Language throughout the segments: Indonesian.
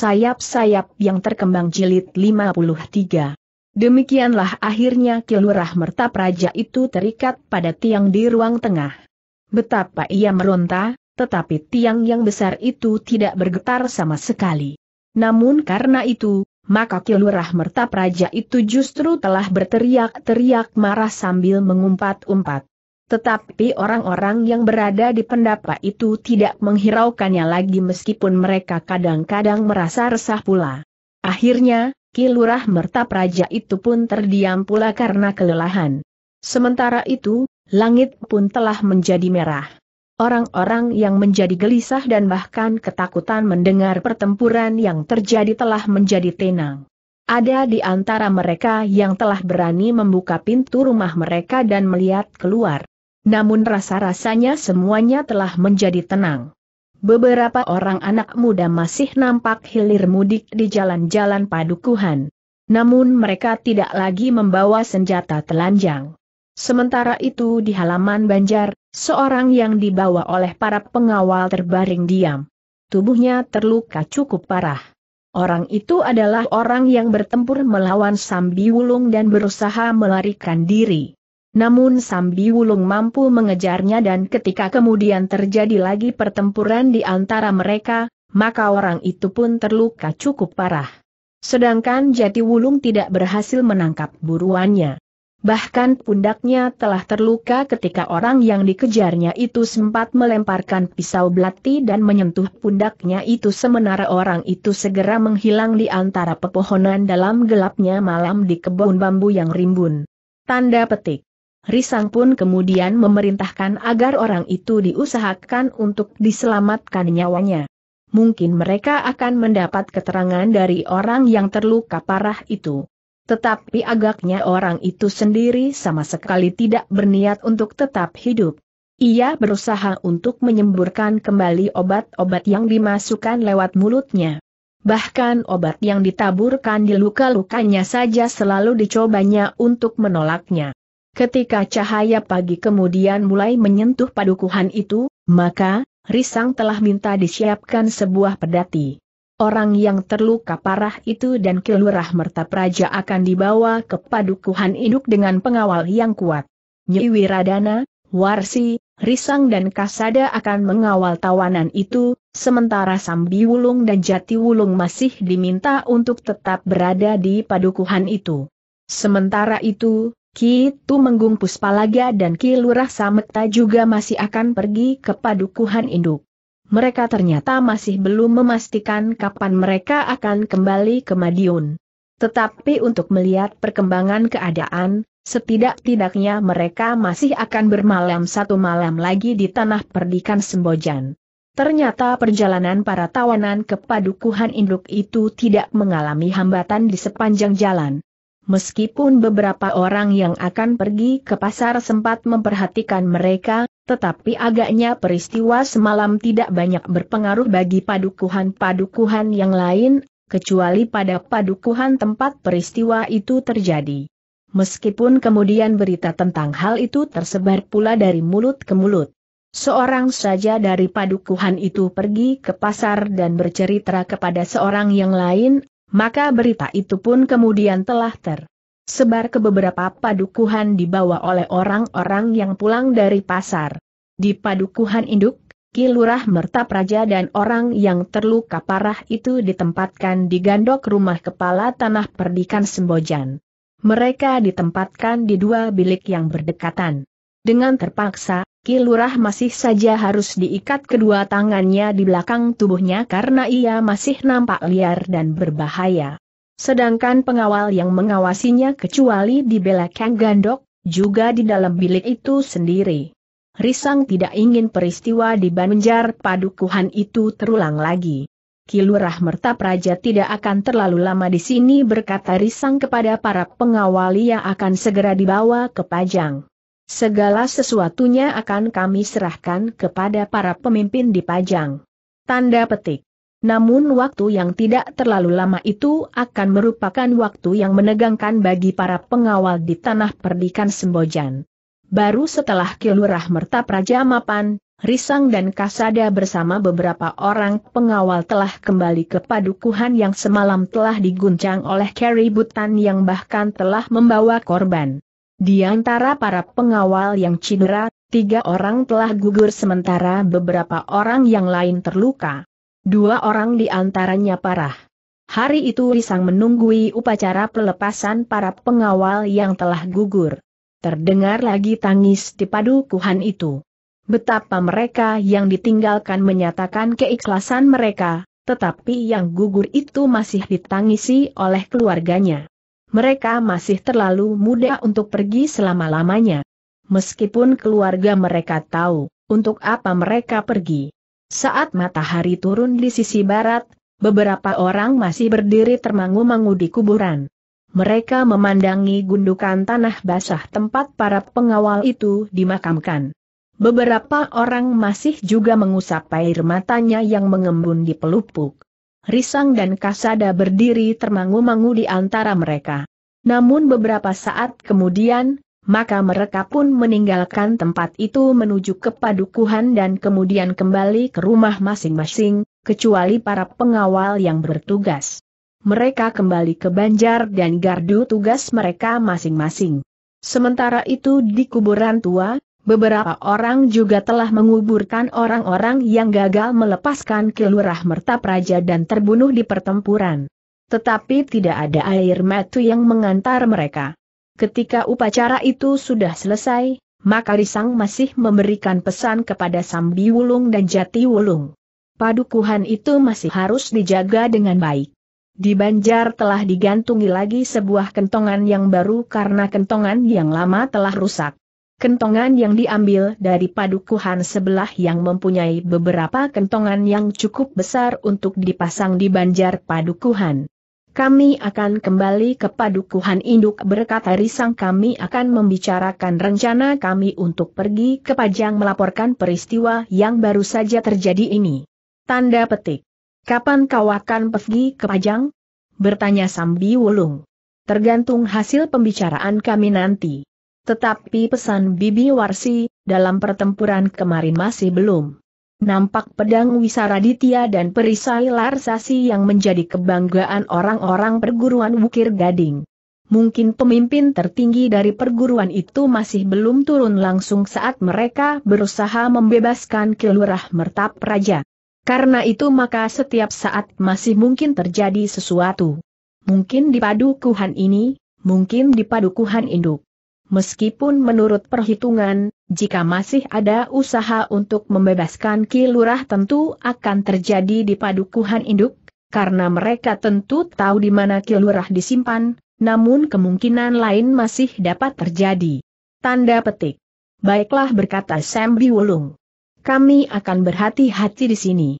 sayap-sayap yang terkembang jilid 53. Demikianlah akhirnya Kilurah Mertap Raja itu terikat pada tiang di ruang tengah. Betapa ia meronta, tetapi tiang yang besar itu tidak bergetar sama sekali. Namun karena itu, maka Kilurah Mertap Raja itu justru telah berteriak-teriak marah sambil mengumpat-umpat. Tetapi orang-orang yang berada di pendapa itu tidak menghiraukannya lagi meskipun mereka kadang-kadang merasa resah pula. Akhirnya, Kilurah Merta Praja itu pun terdiam pula karena kelelahan. Sementara itu, langit pun telah menjadi merah. Orang-orang yang menjadi gelisah dan bahkan ketakutan mendengar pertempuran yang terjadi telah menjadi tenang. Ada di antara mereka yang telah berani membuka pintu rumah mereka dan melihat keluar namun rasa-rasanya semuanya telah menjadi tenang. Beberapa orang anak muda masih nampak hilir mudik di jalan-jalan padukuhan. Namun mereka tidak lagi membawa senjata telanjang. Sementara itu di halaman Banjar, seorang yang dibawa oleh para pengawal terbaring diam. Tubuhnya terluka cukup parah. Orang itu adalah orang yang bertempur melawan Sambi Wulung dan berusaha melarikan diri. Namun Sambi Wulung mampu mengejarnya dan ketika kemudian terjadi lagi pertempuran di antara mereka, maka orang itu pun terluka cukup parah. Sedangkan Jati Wulung tidak berhasil menangkap buruannya. Bahkan pundaknya telah terluka ketika orang yang dikejarnya itu sempat melemparkan pisau belati dan menyentuh pundaknya itu sementara orang itu segera menghilang di antara pepohonan dalam gelapnya malam di kebun bambu yang rimbun. Tanda petik. Risang pun kemudian memerintahkan agar orang itu diusahakan untuk diselamatkan nyawanya. Mungkin mereka akan mendapat keterangan dari orang yang terluka parah itu. Tetapi agaknya orang itu sendiri sama sekali tidak berniat untuk tetap hidup. Ia berusaha untuk menyemburkan kembali obat-obat yang dimasukkan lewat mulutnya. Bahkan obat yang ditaburkan di luka-lukanya saja selalu dicobanya untuk menolaknya. Ketika cahaya pagi kemudian mulai menyentuh padukuhan itu, maka, Risang telah minta disiapkan sebuah pedati. Orang yang terluka parah itu dan kelurah Merta Praja akan dibawa ke padukuhan induk dengan pengawal yang kuat. Nyi Wiradana, Warsi, Risang dan Kasada akan mengawal tawanan itu, sementara Sambi Wulung dan Jati Wulung masih diminta untuk tetap berada di padukuhan itu. Sementara itu, Ki Menggung Puspalaga dan Ki Lurah Samekta juga masih akan pergi ke Padukuhan Induk. Mereka ternyata masih belum memastikan kapan mereka akan kembali ke Madiun. Tetapi untuk melihat perkembangan keadaan, setidak-tidaknya mereka masih akan bermalam satu malam lagi di tanah perdikan Sembojan. Ternyata perjalanan para tawanan ke Padukuhan Induk itu tidak mengalami hambatan di sepanjang jalan meskipun beberapa orang yang akan pergi ke pasar sempat memperhatikan mereka, tetapi agaknya peristiwa semalam tidak banyak berpengaruh bagi padukuhan-padukuhan yang lain, kecuali pada padukuhan tempat peristiwa itu terjadi. Meskipun kemudian berita tentang hal itu tersebar pula dari mulut ke mulut. Seorang saja dari padukuhan itu pergi ke pasar dan bercerita kepada seorang yang lain, maka berita itu pun kemudian telah tersebar ke beberapa padukuhan dibawa oleh orang-orang yang pulang dari pasar. Di padukuhan induk, Kilurah Merta Praja dan orang yang terluka parah itu ditempatkan di gandok rumah kepala tanah perdikan Sembojan. Mereka ditempatkan di dua bilik yang berdekatan. Dengan terpaksa, Kilurah masih saja harus diikat kedua tangannya di belakang tubuhnya karena ia masih nampak liar dan berbahaya. Sedangkan pengawal yang mengawasinya kecuali di belakang gandok, juga di dalam bilik itu sendiri. Risang tidak ingin peristiwa di Banjar Padukuhan itu terulang lagi. Kilurah Merta Praja tidak akan terlalu lama di sini berkata Risang kepada para pengawal yang akan segera dibawa ke Pajang. Segala sesuatunya akan kami serahkan kepada para pemimpin di Pajang. Tanda petik. Namun waktu yang tidak terlalu lama itu akan merupakan waktu yang menegangkan bagi para pengawal di tanah perdikan Sembojan. Baru setelah Kilurah Merta Praja Mapan, Risang dan Kasada bersama beberapa orang pengawal telah kembali ke padukuhan yang semalam telah diguncang oleh keributan yang bahkan telah membawa korban. Di antara para pengawal yang cedera, tiga orang telah gugur sementara beberapa orang yang lain terluka. Dua orang di antaranya parah. Hari itu Risang menunggui upacara pelepasan para pengawal yang telah gugur. Terdengar lagi tangis di padukuhan itu. Betapa mereka yang ditinggalkan menyatakan keikhlasan mereka, tetapi yang gugur itu masih ditangisi oleh keluarganya mereka masih terlalu muda untuk pergi selama-lamanya. Meskipun keluarga mereka tahu, untuk apa mereka pergi. Saat matahari turun di sisi barat, beberapa orang masih berdiri termangu-mangu di kuburan. Mereka memandangi gundukan tanah basah tempat para pengawal itu dimakamkan. Beberapa orang masih juga mengusap air matanya yang mengembun di pelupuk. Risang dan Kasada berdiri termangu-mangu di antara mereka. Namun beberapa saat kemudian, maka mereka pun meninggalkan tempat itu menuju ke padukuhan dan kemudian kembali ke rumah masing-masing, kecuali para pengawal yang bertugas. Mereka kembali ke Banjar dan gardu tugas mereka masing-masing. Sementara itu di kuburan tua, Beberapa orang juga telah menguburkan orang-orang yang gagal melepaskan kelurah merta praja dan terbunuh di pertempuran. Tetapi tidak ada air mata yang mengantar mereka. Ketika upacara itu sudah selesai, maka Risang masih memberikan pesan kepada Sambi Wulung dan Jati Wulung. Padukuhan itu masih harus dijaga dengan baik. Di Banjar telah digantungi lagi sebuah kentongan yang baru karena kentongan yang lama telah rusak kentongan yang diambil dari padukuhan sebelah yang mempunyai beberapa kentongan yang cukup besar untuk dipasang di banjar padukuhan. Kami akan kembali ke padukuhan induk berkata risang kami akan membicarakan rencana kami untuk pergi ke Pajang melaporkan peristiwa yang baru saja terjadi ini. Tanda petik. Kapan kau akan pergi ke Pajang? Bertanya Sambi Wulung. Tergantung hasil pembicaraan kami nanti tetapi pesan Bibi Warsi, dalam pertempuran kemarin masih belum. Nampak pedang Wisaraditya dan perisai Larsasi yang menjadi kebanggaan orang-orang perguruan Wukir Gading. Mungkin pemimpin tertinggi dari perguruan itu masih belum turun langsung saat mereka berusaha membebaskan kelurah Mertap Raja. Karena itu maka setiap saat masih mungkin terjadi sesuatu. Mungkin di padukuhan ini, mungkin di padukuhan induk. Meskipun menurut perhitungan, jika masih ada usaha untuk membebaskan Kilurah tentu akan terjadi di padukuhan induk, karena mereka tentu tahu di mana Kilurah disimpan, namun kemungkinan lain masih dapat terjadi. Tanda petik. Baiklah berkata Sambi Wulung. Kami akan berhati-hati di sini.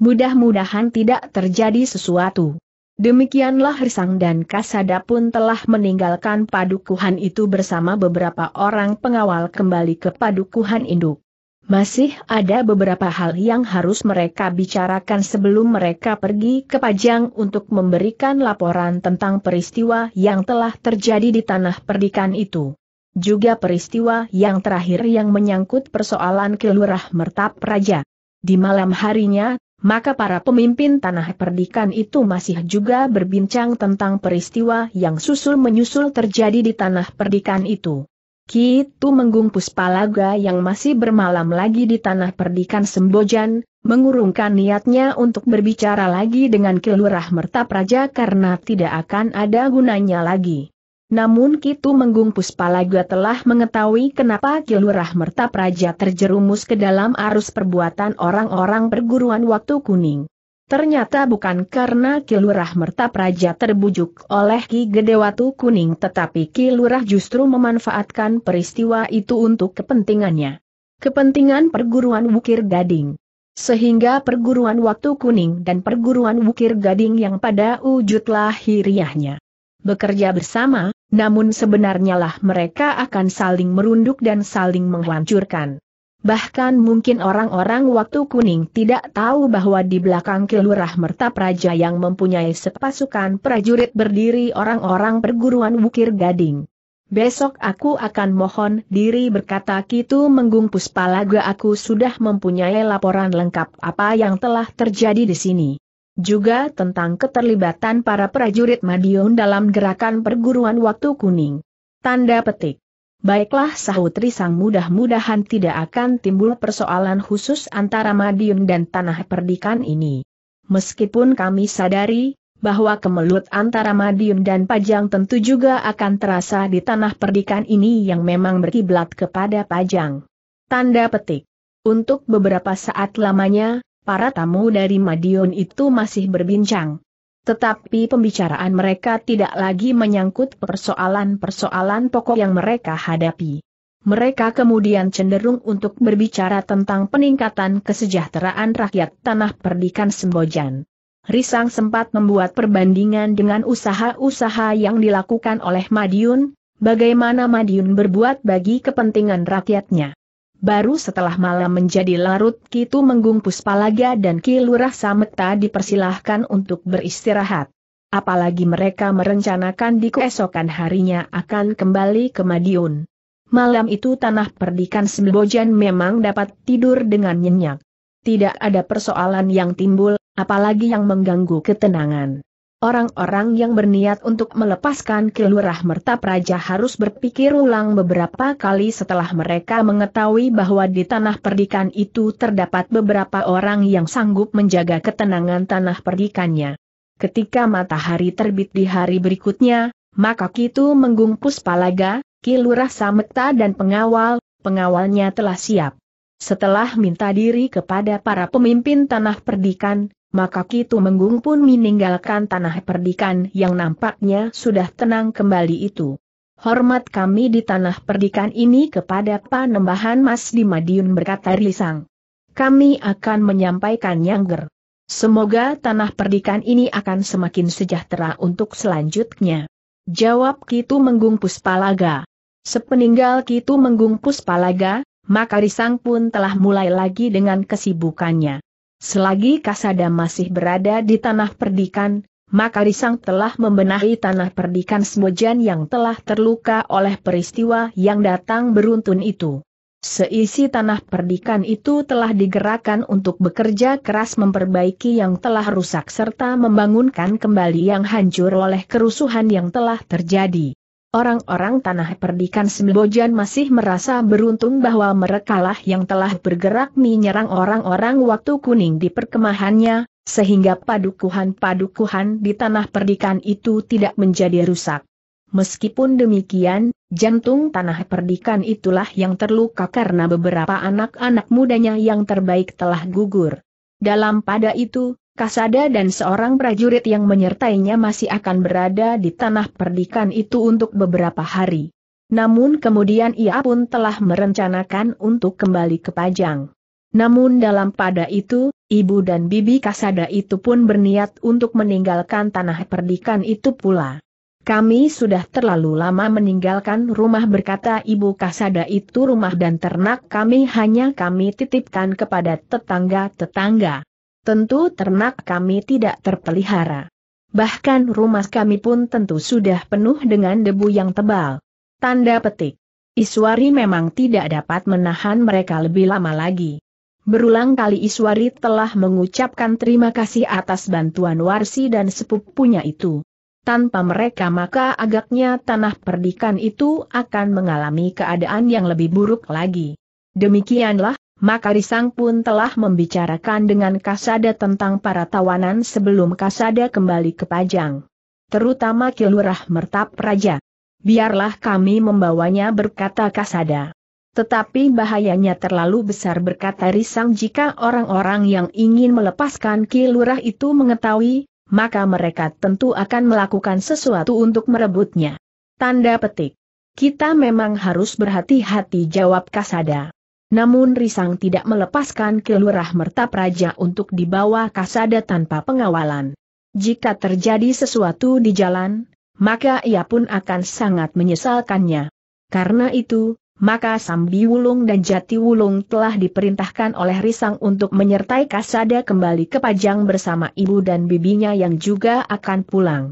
Mudah-mudahan tidak terjadi sesuatu. Demikianlah Risang dan Kasada pun telah meninggalkan padukuhan itu bersama beberapa orang pengawal kembali ke padukuhan induk. Masih ada beberapa hal yang harus mereka bicarakan sebelum mereka pergi ke Pajang untuk memberikan laporan tentang peristiwa yang telah terjadi di tanah perdikan itu. Juga peristiwa yang terakhir yang menyangkut persoalan kelurah mertap raja. Di malam harinya, maka para pemimpin tanah perdikan itu masih juga berbincang tentang peristiwa yang susul-menyusul terjadi di tanah perdikan itu. Kitu Menggung Puspalaga yang masih bermalam lagi di tanah perdikan Sembojan, mengurungkan niatnya untuk berbicara lagi dengan Kelurah Merta Praja karena tidak akan ada gunanya lagi. Namun Kitu Menggung Puspalaga telah mengetahui kenapa Kilurah Merta Praja terjerumus ke dalam arus perbuatan orang-orang perguruan waktu kuning. Ternyata bukan karena Kilurah Merta Praja terbujuk oleh Ki Gede Watu Kuning tetapi Kilurah justru memanfaatkan peristiwa itu untuk kepentingannya. Kepentingan perguruan Wukir Gading. Sehingga perguruan Waktu Kuning dan perguruan Wukir Gading yang pada wujud lahiriahnya bekerja bersama, namun sebenarnya lah mereka akan saling merunduk dan saling menghancurkan. Bahkan mungkin orang-orang waktu kuning tidak tahu bahwa di belakang kelurah Merta Praja yang mempunyai sepasukan prajurit berdiri orang-orang perguruan Wukir Gading. Besok aku akan mohon diri berkata Kitu Menggung Puspalaga aku sudah mempunyai laporan lengkap apa yang telah terjadi di sini juga tentang keterlibatan para prajurit Madiun dalam gerakan perguruan waktu kuning. Tanda petik. Baiklah Sahutri Sang mudah-mudahan tidak akan timbul persoalan khusus antara Madiun dan tanah perdikan ini. Meskipun kami sadari, bahwa kemelut antara Madiun dan Pajang tentu juga akan terasa di tanah perdikan ini yang memang berkiblat kepada Pajang. Tanda petik. Untuk beberapa saat lamanya, para tamu dari Madiun itu masih berbincang. Tetapi pembicaraan mereka tidak lagi menyangkut persoalan-persoalan pokok yang mereka hadapi. Mereka kemudian cenderung untuk berbicara tentang peningkatan kesejahteraan rakyat tanah perdikan Sembojan. Risang sempat membuat perbandingan dengan usaha-usaha yang dilakukan oleh Madiun, bagaimana Madiun berbuat bagi kepentingan rakyatnya. Baru setelah malam menjadi larut Kitu Menggung Puspalaga dan Ki Lurah Sameta dipersilahkan untuk beristirahat. Apalagi mereka merencanakan di keesokan harinya akan kembali ke Madiun. Malam itu tanah perdikan Sembojan memang dapat tidur dengan nyenyak. Tidak ada persoalan yang timbul, apalagi yang mengganggu ketenangan. Orang-orang yang berniat untuk melepaskan kelurah merta praja harus berpikir ulang beberapa kali setelah mereka mengetahui bahwa di tanah perdikan itu terdapat beberapa orang yang sanggup menjaga ketenangan tanah perdikannya. Ketika matahari terbit di hari berikutnya, maka Kitu menggungkus palaga, Kilurah sametta dan pengawal, pengawalnya telah siap. Setelah minta diri kepada para pemimpin tanah perdikan, maka Kitu Menggung pun meninggalkan tanah perdikan yang nampaknya sudah tenang kembali itu. Hormat kami di tanah perdikan ini kepada Panembahan Mas di Madiun berkata Risang. Kami akan menyampaikan Yangger. Semoga tanah perdikan ini akan semakin sejahtera untuk selanjutnya. Jawab Kitu Menggung Puspalaga. Sepeninggal Kitu Menggung Puspalaga, maka Risang pun telah mulai lagi dengan kesibukannya. Selagi Kasada masih berada di tanah perdikan, maka Risang telah membenahi tanah perdikan Semojan yang telah terluka oleh peristiwa yang datang beruntun itu. Seisi tanah perdikan itu telah digerakkan untuk bekerja keras memperbaiki yang telah rusak serta membangunkan kembali yang hancur oleh kerusuhan yang telah terjadi. Orang-orang tanah perdikan Sembojan masih merasa beruntung bahwa merekalah yang telah bergerak menyerang orang-orang waktu kuning di perkemahannya, sehingga padukuhan-padukuhan di tanah perdikan itu tidak menjadi rusak. Meskipun demikian, jantung tanah perdikan itulah yang terluka karena beberapa anak-anak mudanya yang terbaik telah gugur. Dalam pada itu, Kasada dan seorang prajurit yang menyertainya masih akan berada di tanah perdikan itu untuk beberapa hari. Namun kemudian ia pun telah merencanakan untuk kembali ke Pajang. Namun dalam pada itu, ibu dan bibi Kasada itu pun berniat untuk meninggalkan tanah perdikan itu pula. Kami sudah terlalu lama meninggalkan rumah berkata ibu Kasada itu rumah dan ternak kami hanya kami titipkan kepada tetangga-tetangga tentu ternak kami tidak terpelihara. Bahkan rumah kami pun tentu sudah penuh dengan debu yang tebal. Tanda petik. Iswari memang tidak dapat menahan mereka lebih lama lagi. Berulang kali Iswari telah mengucapkan terima kasih atas bantuan Warsi dan sepupunya itu. Tanpa mereka maka agaknya tanah perdikan itu akan mengalami keadaan yang lebih buruk lagi. Demikianlah, maka Risang pun telah membicarakan dengan Kasada tentang para tawanan sebelum Kasada kembali ke Pajang. Terutama Kilurah Mertap Raja. Biarlah kami membawanya berkata Kasada. Tetapi bahayanya terlalu besar berkata Risang jika orang-orang yang ingin melepaskan Kilurah itu mengetahui, maka mereka tentu akan melakukan sesuatu untuk merebutnya. Tanda petik. Kita memang harus berhati-hati jawab Kasada. Namun Risang tidak melepaskan kelurah merta praja untuk dibawa kasada tanpa pengawalan. Jika terjadi sesuatu di jalan, maka ia pun akan sangat menyesalkannya. Karena itu, maka Sambi Wulung dan Jati Wulung telah diperintahkan oleh Risang untuk menyertai kasada kembali ke Pajang bersama ibu dan bibinya yang juga akan pulang.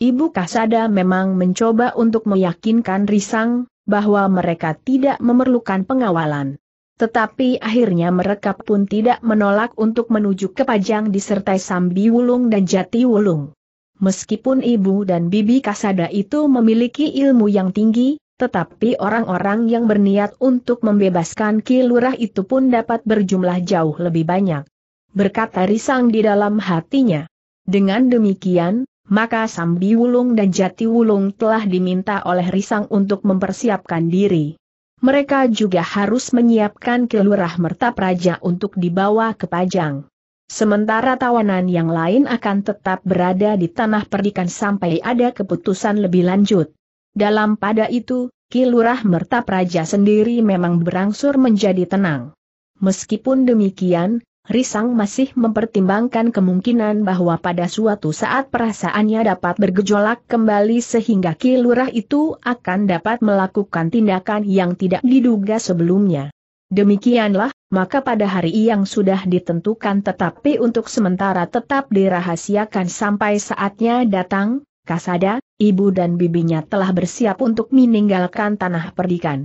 Ibu kasada memang mencoba untuk meyakinkan Risang, bahwa mereka tidak memerlukan pengawalan. Tetapi akhirnya mereka pun tidak menolak untuk menuju ke Pajang disertai Sambi Wulung dan Jati Wulung. Meskipun ibu dan bibi Kasada itu memiliki ilmu yang tinggi, tetapi orang-orang yang berniat untuk membebaskan Kilurah itu pun dapat berjumlah jauh lebih banyak. Berkata Risang di dalam hatinya. Dengan demikian, maka Sambi Wulung dan Jati Wulung telah diminta oleh Risang untuk mempersiapkan diri mereka juga harus menyiapkan kelurah merta praja untuk dibawa ke Pajang. Sementara tawanan yang lain akan tetap berada di tanah perdikan sampai ada keputusan lebih lanjut. Dalam pada itu, Kilurah Merta Praja sendiri memang berangsur menjadi tenang. Meskipun demikian, Risang masih mempertimbangkan kemungkinan bahwa pada suatu saat perasaannya dapat bergejolak kembali sehingga kilurah itu akan dapat melakukan tindakan yang tidak diduga sebelumnya. Demikianlah, maka pada hari yang sudah ditentukan tetapi untuk sementara tetap dirahasiakan sampai saatnya datang, Kasada, ibu dan bibinya telah bersiap untuk meninggalkan tanah perdikan.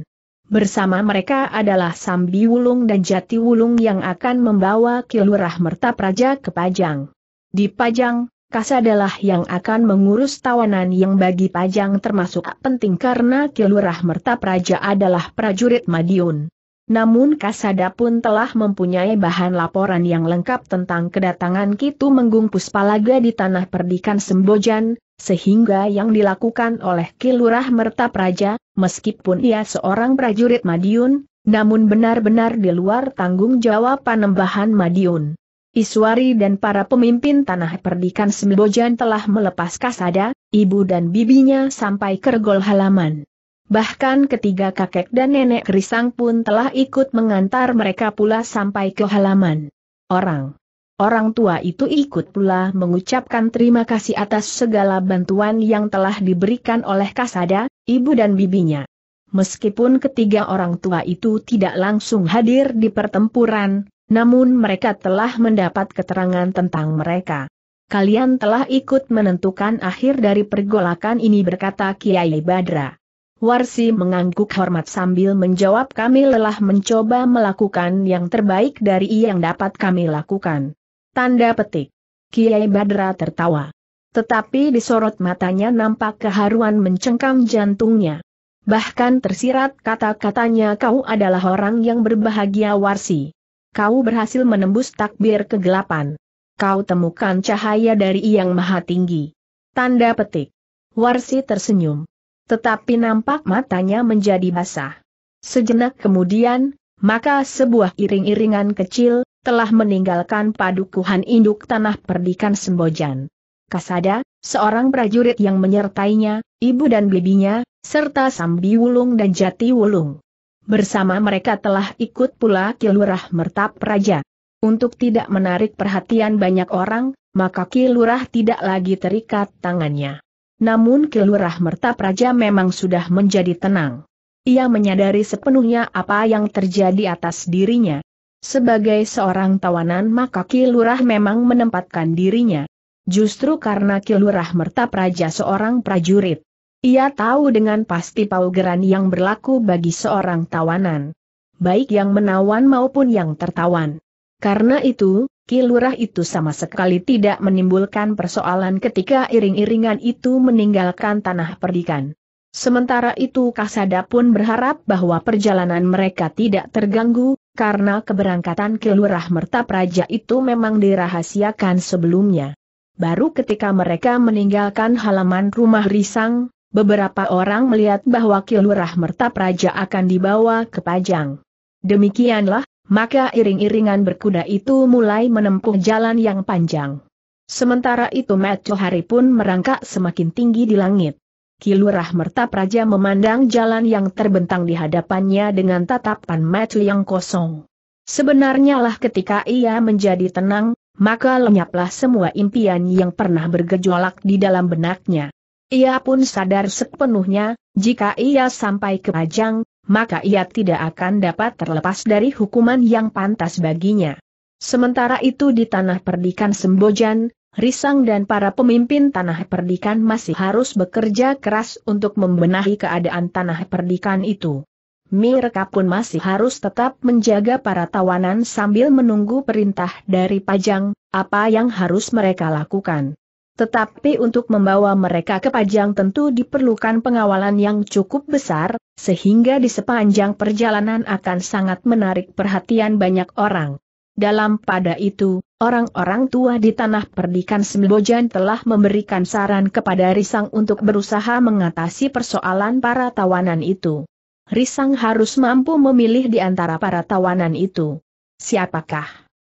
Bersama mereka adalah Sambi Wulung dan Jati Wulung yang akan membawa Kilurah Merta Praja ke Pajang. Di Pajang, adalah yang akan mengurus tawanan yang bagi Pajang termasuk penting karena Kilurah Merta Praja adalah prajurit Madiun. Namun Kasada pun telah mempunyai bahan laporan yang lengkap tentang kedatangan Kitu Menggung Puspalaga di tanah perdikan Sembojan, sehingga yang dilakukan oleh Kilurah Merta Praja, meskipun ia seorang prajurit Madiun, namun benar-benar di luar tanggung jawab panembahan Madiun. Iswari dan para pemimpin tanah perdikan Sembojan telah melepas kasada, ibu dan bibinya sampai kergol halaman. Bahkan ketiga kakek dan nenek Krisang pun telah ikut mengantar mereka pula sampai ke halaman. Orang Orang tua itu ikut pula mengucapkan terima kasih atas segala bantuan yang telah diberikan oleh Kasada, ibu dan bibinya. Meskipun ketiga orang tua itu tidak langsung hadir di pertempuran, namun mereka telah mendapat keterangan tentang mereka. Kalian telah ikut menentukan akhir dari pergolakan ini berkata Kiai Badra. Warsi mengangguk hormat sambil menjawab kami lelah mencoba melakukan yang terbaik dari yang dapat kami lakukan. Tanda petik. Kiai Badra tertawa. Tetapi disorot matanya nampak keharuan mencengkam jantungnya. Bahkan tersirat kata-katanya kau adalah orang yang berbahagia warsi. Kau berhasil menembus takbir kegelapan. Kau temukan cahaya dari yang maha tinggi. Tanda petik. Warsi tersenyum. Tetapi nampak matanya menjadi basah. Sejenak kemudian, maka sebuah iring-iringan kecil, telah meninggalkan padukuhan induk tanah perdikan Sembojan. Kasada, seorang prajurit yang menyertainya, ibu dan bibinya, serta Sambi Wulung dan Jati Wulung. Bersama mereka telah ikut pula Kilurah Mertap Raja. Untuk tidak menarik perhatian banyak orang, maka Kilurah tidak lagi terikat tangannya. Namun Kilurah Mertap Raja memang sudah menjadi tenang. Ia menyadari sepenuhnya apa yang terjadi atas dirinya. Sebagai seorang tawanan maka Kilurah memang menempatkan dirinya. Justru karena Kilurah merta praja seorang prajurit. Ia tahu dengan pasti paugeran yang berlaku bagi seorang tawanan. Baik yang menawan maupun yang tertawan. Karena itu, Kilurah itu sama sekali tidak menimbulkan persoalan ketika iring-iringan itu meninggalkan tanah perdikan. Sementara itu Kasada pun berharap bahwa perjalanan mereka tidak terganggu, karena keberangkatan ke Lurah Merta Praja itu memang dirahasiakan sebelumnya. Baru ketika mereka meninggalkan halaman rumah Risang, beberapa orang melihat bahwa Kilurah Merta Praja akan dibawa ke Pajang. Demikianlah, maka iring-iringan berkuda itu mulai menempuh jalan yang panjang. Sementara itu Matahari pun merangkak semakin tinggi di langit. Kilurah Merta Praja memandang jalan yang terbentang di hadapannya dengan tatapan mata yang kosong. Sebenarnya lah ketika ia menjadi tenang, maka lenyaplah semua impian yang pernah bergejolak di dalam benaknya. Ia pun sadar sepenuhnya, jika ia sampai ke Pajang, maka ia tidak akan dapat terlepas dari hukuman yang pantas baginya. Sementara itu di tanah perdikan Sembojan, Risang dan para pemimpin tanah perdikan masih harus bekerja keras untuk membenahi keadaan tanah perdikan itu. Mereka pun masih harus tetap menjaga para tawanan sambil menunggu perintah dari Pajang, apa yang harus mereka lakukan. Tetapi untuk membawa mereka ke Pajang tentu diperlukan pengawalan yang cukup besar, sehingga di sepanjang perjalanan akan sangat menarik perhatian banyak orang. Dalam pada itu, Orang-orang tua di tanah perdikan Sembojan telah memberikan saran kepada Risang untuk berusaha mengatasi persoalan para tawanan itu. Risang harus mampu memilih di antara para tawanan itu. Siapakah?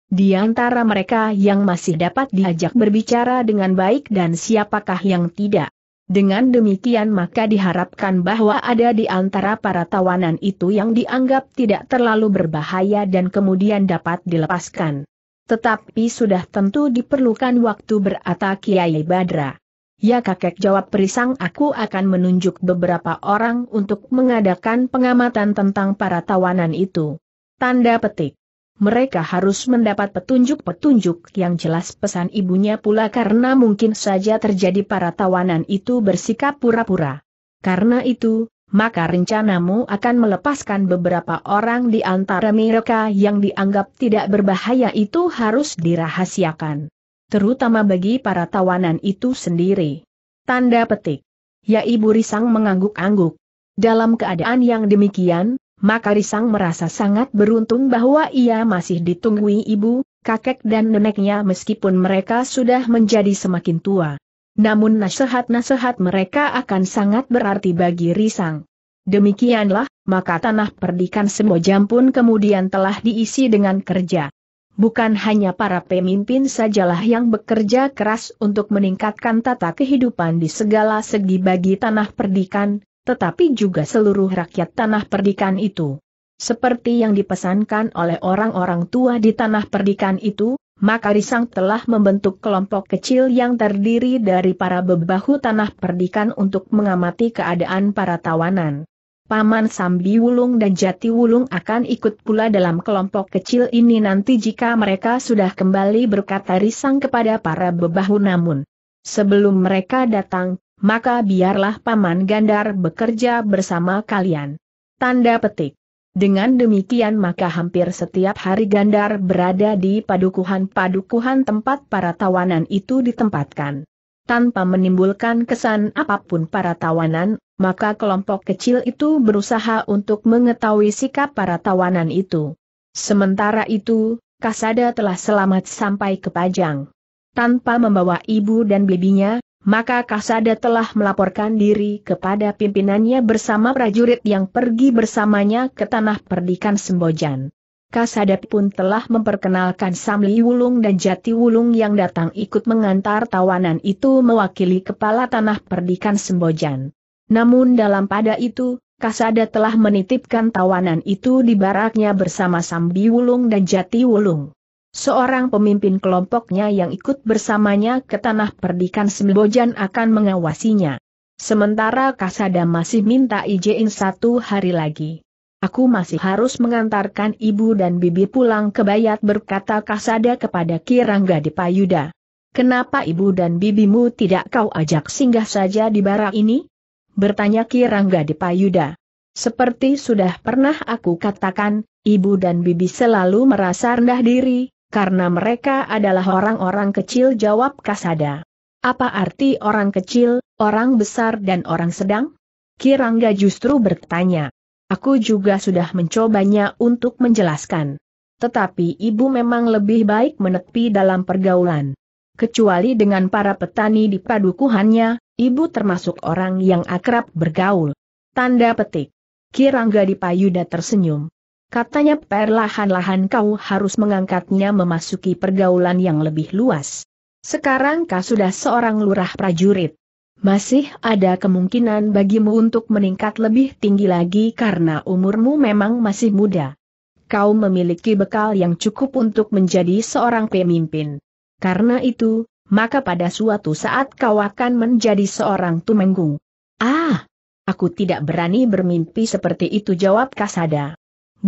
Di antara mereka yang masih dapat diajak berbicara dengan baik dan siapakah yang tidak. Dengan demikian maka diharapkan bahwa ada di antara para tawanan itu yang dianggap tidak terlalu berbahaya dan kemudian dapat dilepaskan. Tetapi sudah tentu diperlukan waktu berata Kiai Badra. Ya kakek jawab perisang aku akan menunjuk beberapa orang untuk mengadakan pengamatan tentang para tawanan itu. Tanda petik. Mereka harus mendapat petunjuk-petunjuk yang jelas pesan ibunya pula karena mungkin saja terjadi para tawanan itu bersikap pura-pura. Karena itu, maka rencanamu akan melepaskan beberapa orang di antara mereka yang dianggap tidak berbahaya itu harus dirahasiakan. Terutama bagi para tawanan itu sendiri. Tanda petik. Ya Ibu Risang mengangguk-angguk. Dalam keadaan yang demikian, maka Risang merasa sangat beruntung bahwa ia masih ditunggui ibu, kakek dan neneknya meskipun mereka sudah menjadi semakin tua. Namun nasihat-nasihat mereka akan sangat berarti bagi Risang. Demikianlah, maka tanah perdikan Semojam pun kemudian telah diisi dengan kerja. Bukan hanya para pemimpin sajalah yang bekerja keras untuk meningkatkan tata kehidupan di segala segi bagi tanah perdikan, tetapi juga seluruh rakyat tanah perdikan itu. Seperti yang dipesankan oleh orang-orang tua di tanah perdikan itu, maka Risang telah membentuk kelompok kecil yang terdiri dari para bebahu tanah perdikan untuk mengamati keadaan para tawanan. Paman Sambi Wulung dan Jati Wulung akan ikut pula dalam kelompok kecil ini nanti jika mereka sudah kembali berkata risang kepada para bebahu namun. Sebelum mereka datang, maka biarlah Paman Gandar bekerja bersama kalian. Tanda petik. Dengan demikian maka hampir setiap hari Gandar berada di padukuhan-padukuhan tempat para tawanan itu ditempatkan. Tanpa menimbulkan kesan apapun para tawanan, maka kelompok kecil itu berusaha untuk mengetahui sikap para tawanan itu. Sementara itu, Kasada telah selamat sampai ke Pajang. Tanpa membawa ibu dan bibinya, maka Kasada telah melaporkan diri kepada pimpinannya bersama prajurit yang pergi bersamanya ke tanah perdikan Sembojan. Kasada pun telah memperkenalkan Samli Wulung dan Jati Wulung yang datang ikut mengantar tawanan itu mewakili kepala tanah perdikan Sembojan. Namun dalam pada itu, Kasada telah menitipkan tawanan itu di baraknya bersama Sambi Wulung dan Jati Wulung. Seorang pemimpin kelompoknya yang ikut bersamanya ke tanah perdikan Sembojan akan mengawasinya. Sementara Kasada masih minta izin satu hari lagi. Aku masih harus mengantarkan ibu dan bibi pulang ke Bayat berkata Kasada kepada Kirangga Dipayuda. Kenapa ibu dan bibimu tidak kau ajak singgah saja di barak ini? Bertanya Kirangga Dipayuda. Seperti sudah pernah aku katakan, ibu dan bibi selalu merasa rendah diri, karena mereka adalah orang-orang kecil jawab Kasada. Apa arti orang kecil, orang besar dan orang sedang? Kirangga justru bertanya. Aku juga sudah mencobanya untuk menjelaskan. Tetapi ibu memang lebih baik menepi dalam pergaulan. Kecuali dengan para petani di padukuhannya, ibu termasuk orang yang akrab bergaul. Tanda petik. Kirangga di payuda tersenyum. Katanya perlahan-lahan kau harus mengangkatnya memasuki pergaulan yang lebih luas. Sekarang kau sudah seorang lurah prajurit. Masih ada kemungkinan bagimu untuk meningkat lebih tinggi lagi karena umurmu memang masih muda. Kau memiliki bekal yang cukup untuk menjadi seorang pemimpin. Karena itu, maka pada suatu saat kau akan menjadi seorang tumenggung. Ah, aku tidak berani bermimpi seperti itu jawab Kasada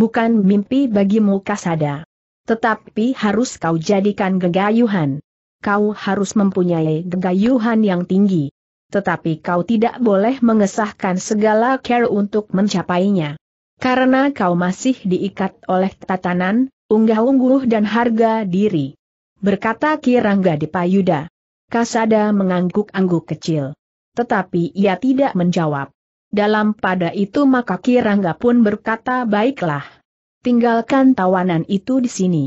bukan mimpi bagimu kasada. Tetapi harus kau jadikan gegayuhan. Kau harus mempunyai gegayuhan yang tinggi. Tetapi kau tidak boleh mengesahkan segala care untuk mencapainya. Karena kau masih diikat oleh tatanan, unggah-ungguh dan harga diri. Berkata Kirangga Dipayuda. Kasada mengangguk-angguk kecil. Tetapi ia tidak menjawab. Dalam pada itu maka Kirangga pun berkata baiklah. Tinggalkan tawanan itu di sini.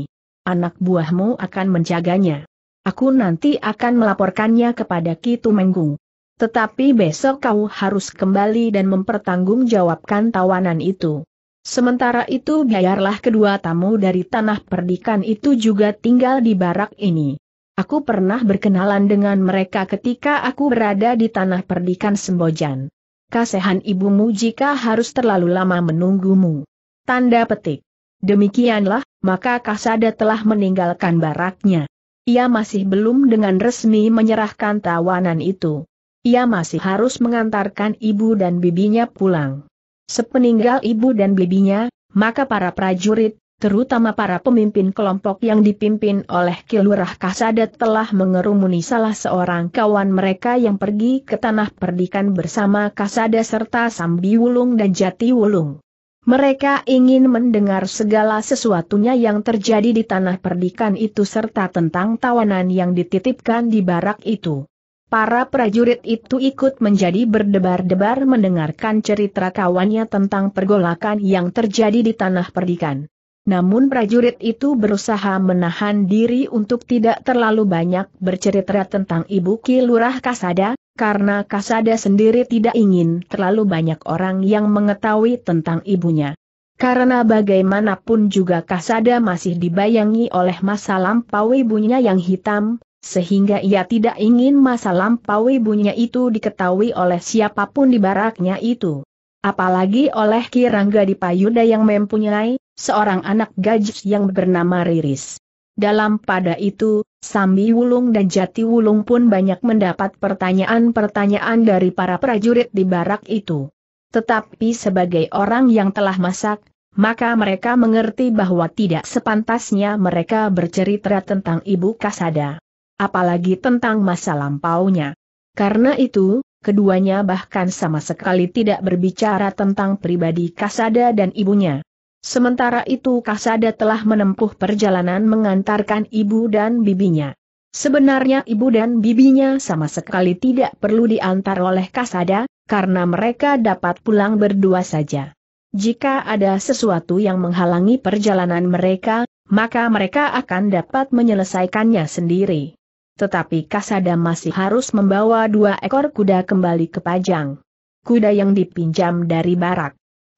Anak buahmu akan menjaganya. Aku nanti akan melaporkannya kepada Kitu Menggung. Tetapi besok kau harus kembali dan mempertanggungjawabkan tawanan itu. Sementara itu biarlah kedua tamu dari tanah perdikan itu juga tinggal di barak ini. Aku pernah berkenalan dengan mereka ketika aku berada di tanah perdikan Sembojan kasehan ibumu jika harus terlalu lama menunggumu. Tanda petik. Demikianlah, maka Kasada telah meninggalkan baraknya. Ia masih belum dengan resmi menyerahkan tawanan itu. Ia masih harus mengantarkan ibu dan bibinya pulang. Sepeninggal ibu dan bibinya, maka para prajurit, terutama para pemimpin kelompok yang dipimpin oleh Kilurah Kasadat telah mengerumuni salah seorang kawan mereka yang pergi ke tanah perdikan bersama Kasada serta Sambi Wulung dan Jati Wulung. Mereka ingin mendengar segala sesuatunya yang terjadi di tanah perdikan itu serta tentang tawanan yang dititipkan di barak itu. Para prajurit itu ikut menjadi berdebar-debar mendengarkan cerita kawannya tentang pergolakan yang terjadi di tanah perdikan. Namun prajurit itu berusaha menahan diri untuk tidak terlalu banyak bercerita tentang Ibu Kilurah Kasada, karena Kasada sendiri tidak ingin terlalu banyak orang yang mengetahui tentang ibunya. Karena bagaimanapun juga Kasada masih dibayangi oleh masa lampau ibunya yang hitam, sehingga ia tidak ingin masa lampau ibunya itu diketahui oleh siapapun di baraknya itu. Apalagi oleh Kirangga di Payuda yang mempunyai seorang anak gajus yang bernama Riris. Dalam pada itu, Sambi Wulung dan Jati Wulung pun banyak mendapat pertanyaan-pertanyaan dari para prajurit di barak itu. Tetapi sebagai orang yang telah masak, maka mereka mengerti bahwa tidak sepantasnya mereka bercerita tentang Ibu Kasada. Apalagi tentang masa lampaunya. Karena itu, keduanya bahkan sama sekali tidak berbicara tentang pribadi Kasada dan ibunya. Sementara itu Kasada telah menempuh perjalanan mengantarkan ibu dan bibinya. Sebenarnya ibu dan bibinya sama sekali tidak perlu diantar oleh Kasada, karena mereka dapat pulang berdua saja. Jika ada sesuatu yang menghalangi perjalanan mereka, maka mereka akan dapat menyelesaikannya sendiri. Tetapi Kasada masih harus membawa dua ekor kuda kembali ke Pajang. Kuda yang dipinjam dari barak.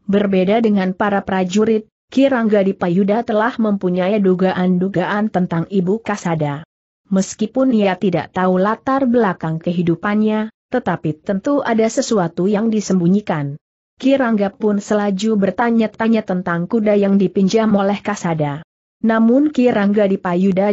Berbeda dengan para prajurit, Kirangga di Payuda telah mempunyai dugaan-dugaan tentang Ibu Kasada. Meskipun ia tidak tahu latar belakang kehidupannya, tetapi tentu ada sesuatu yang disembunyikan. Kirangga pun selaju bertanya-tanya tentang kuda yang dipinjam oleh Kasada. Namun Kirangga di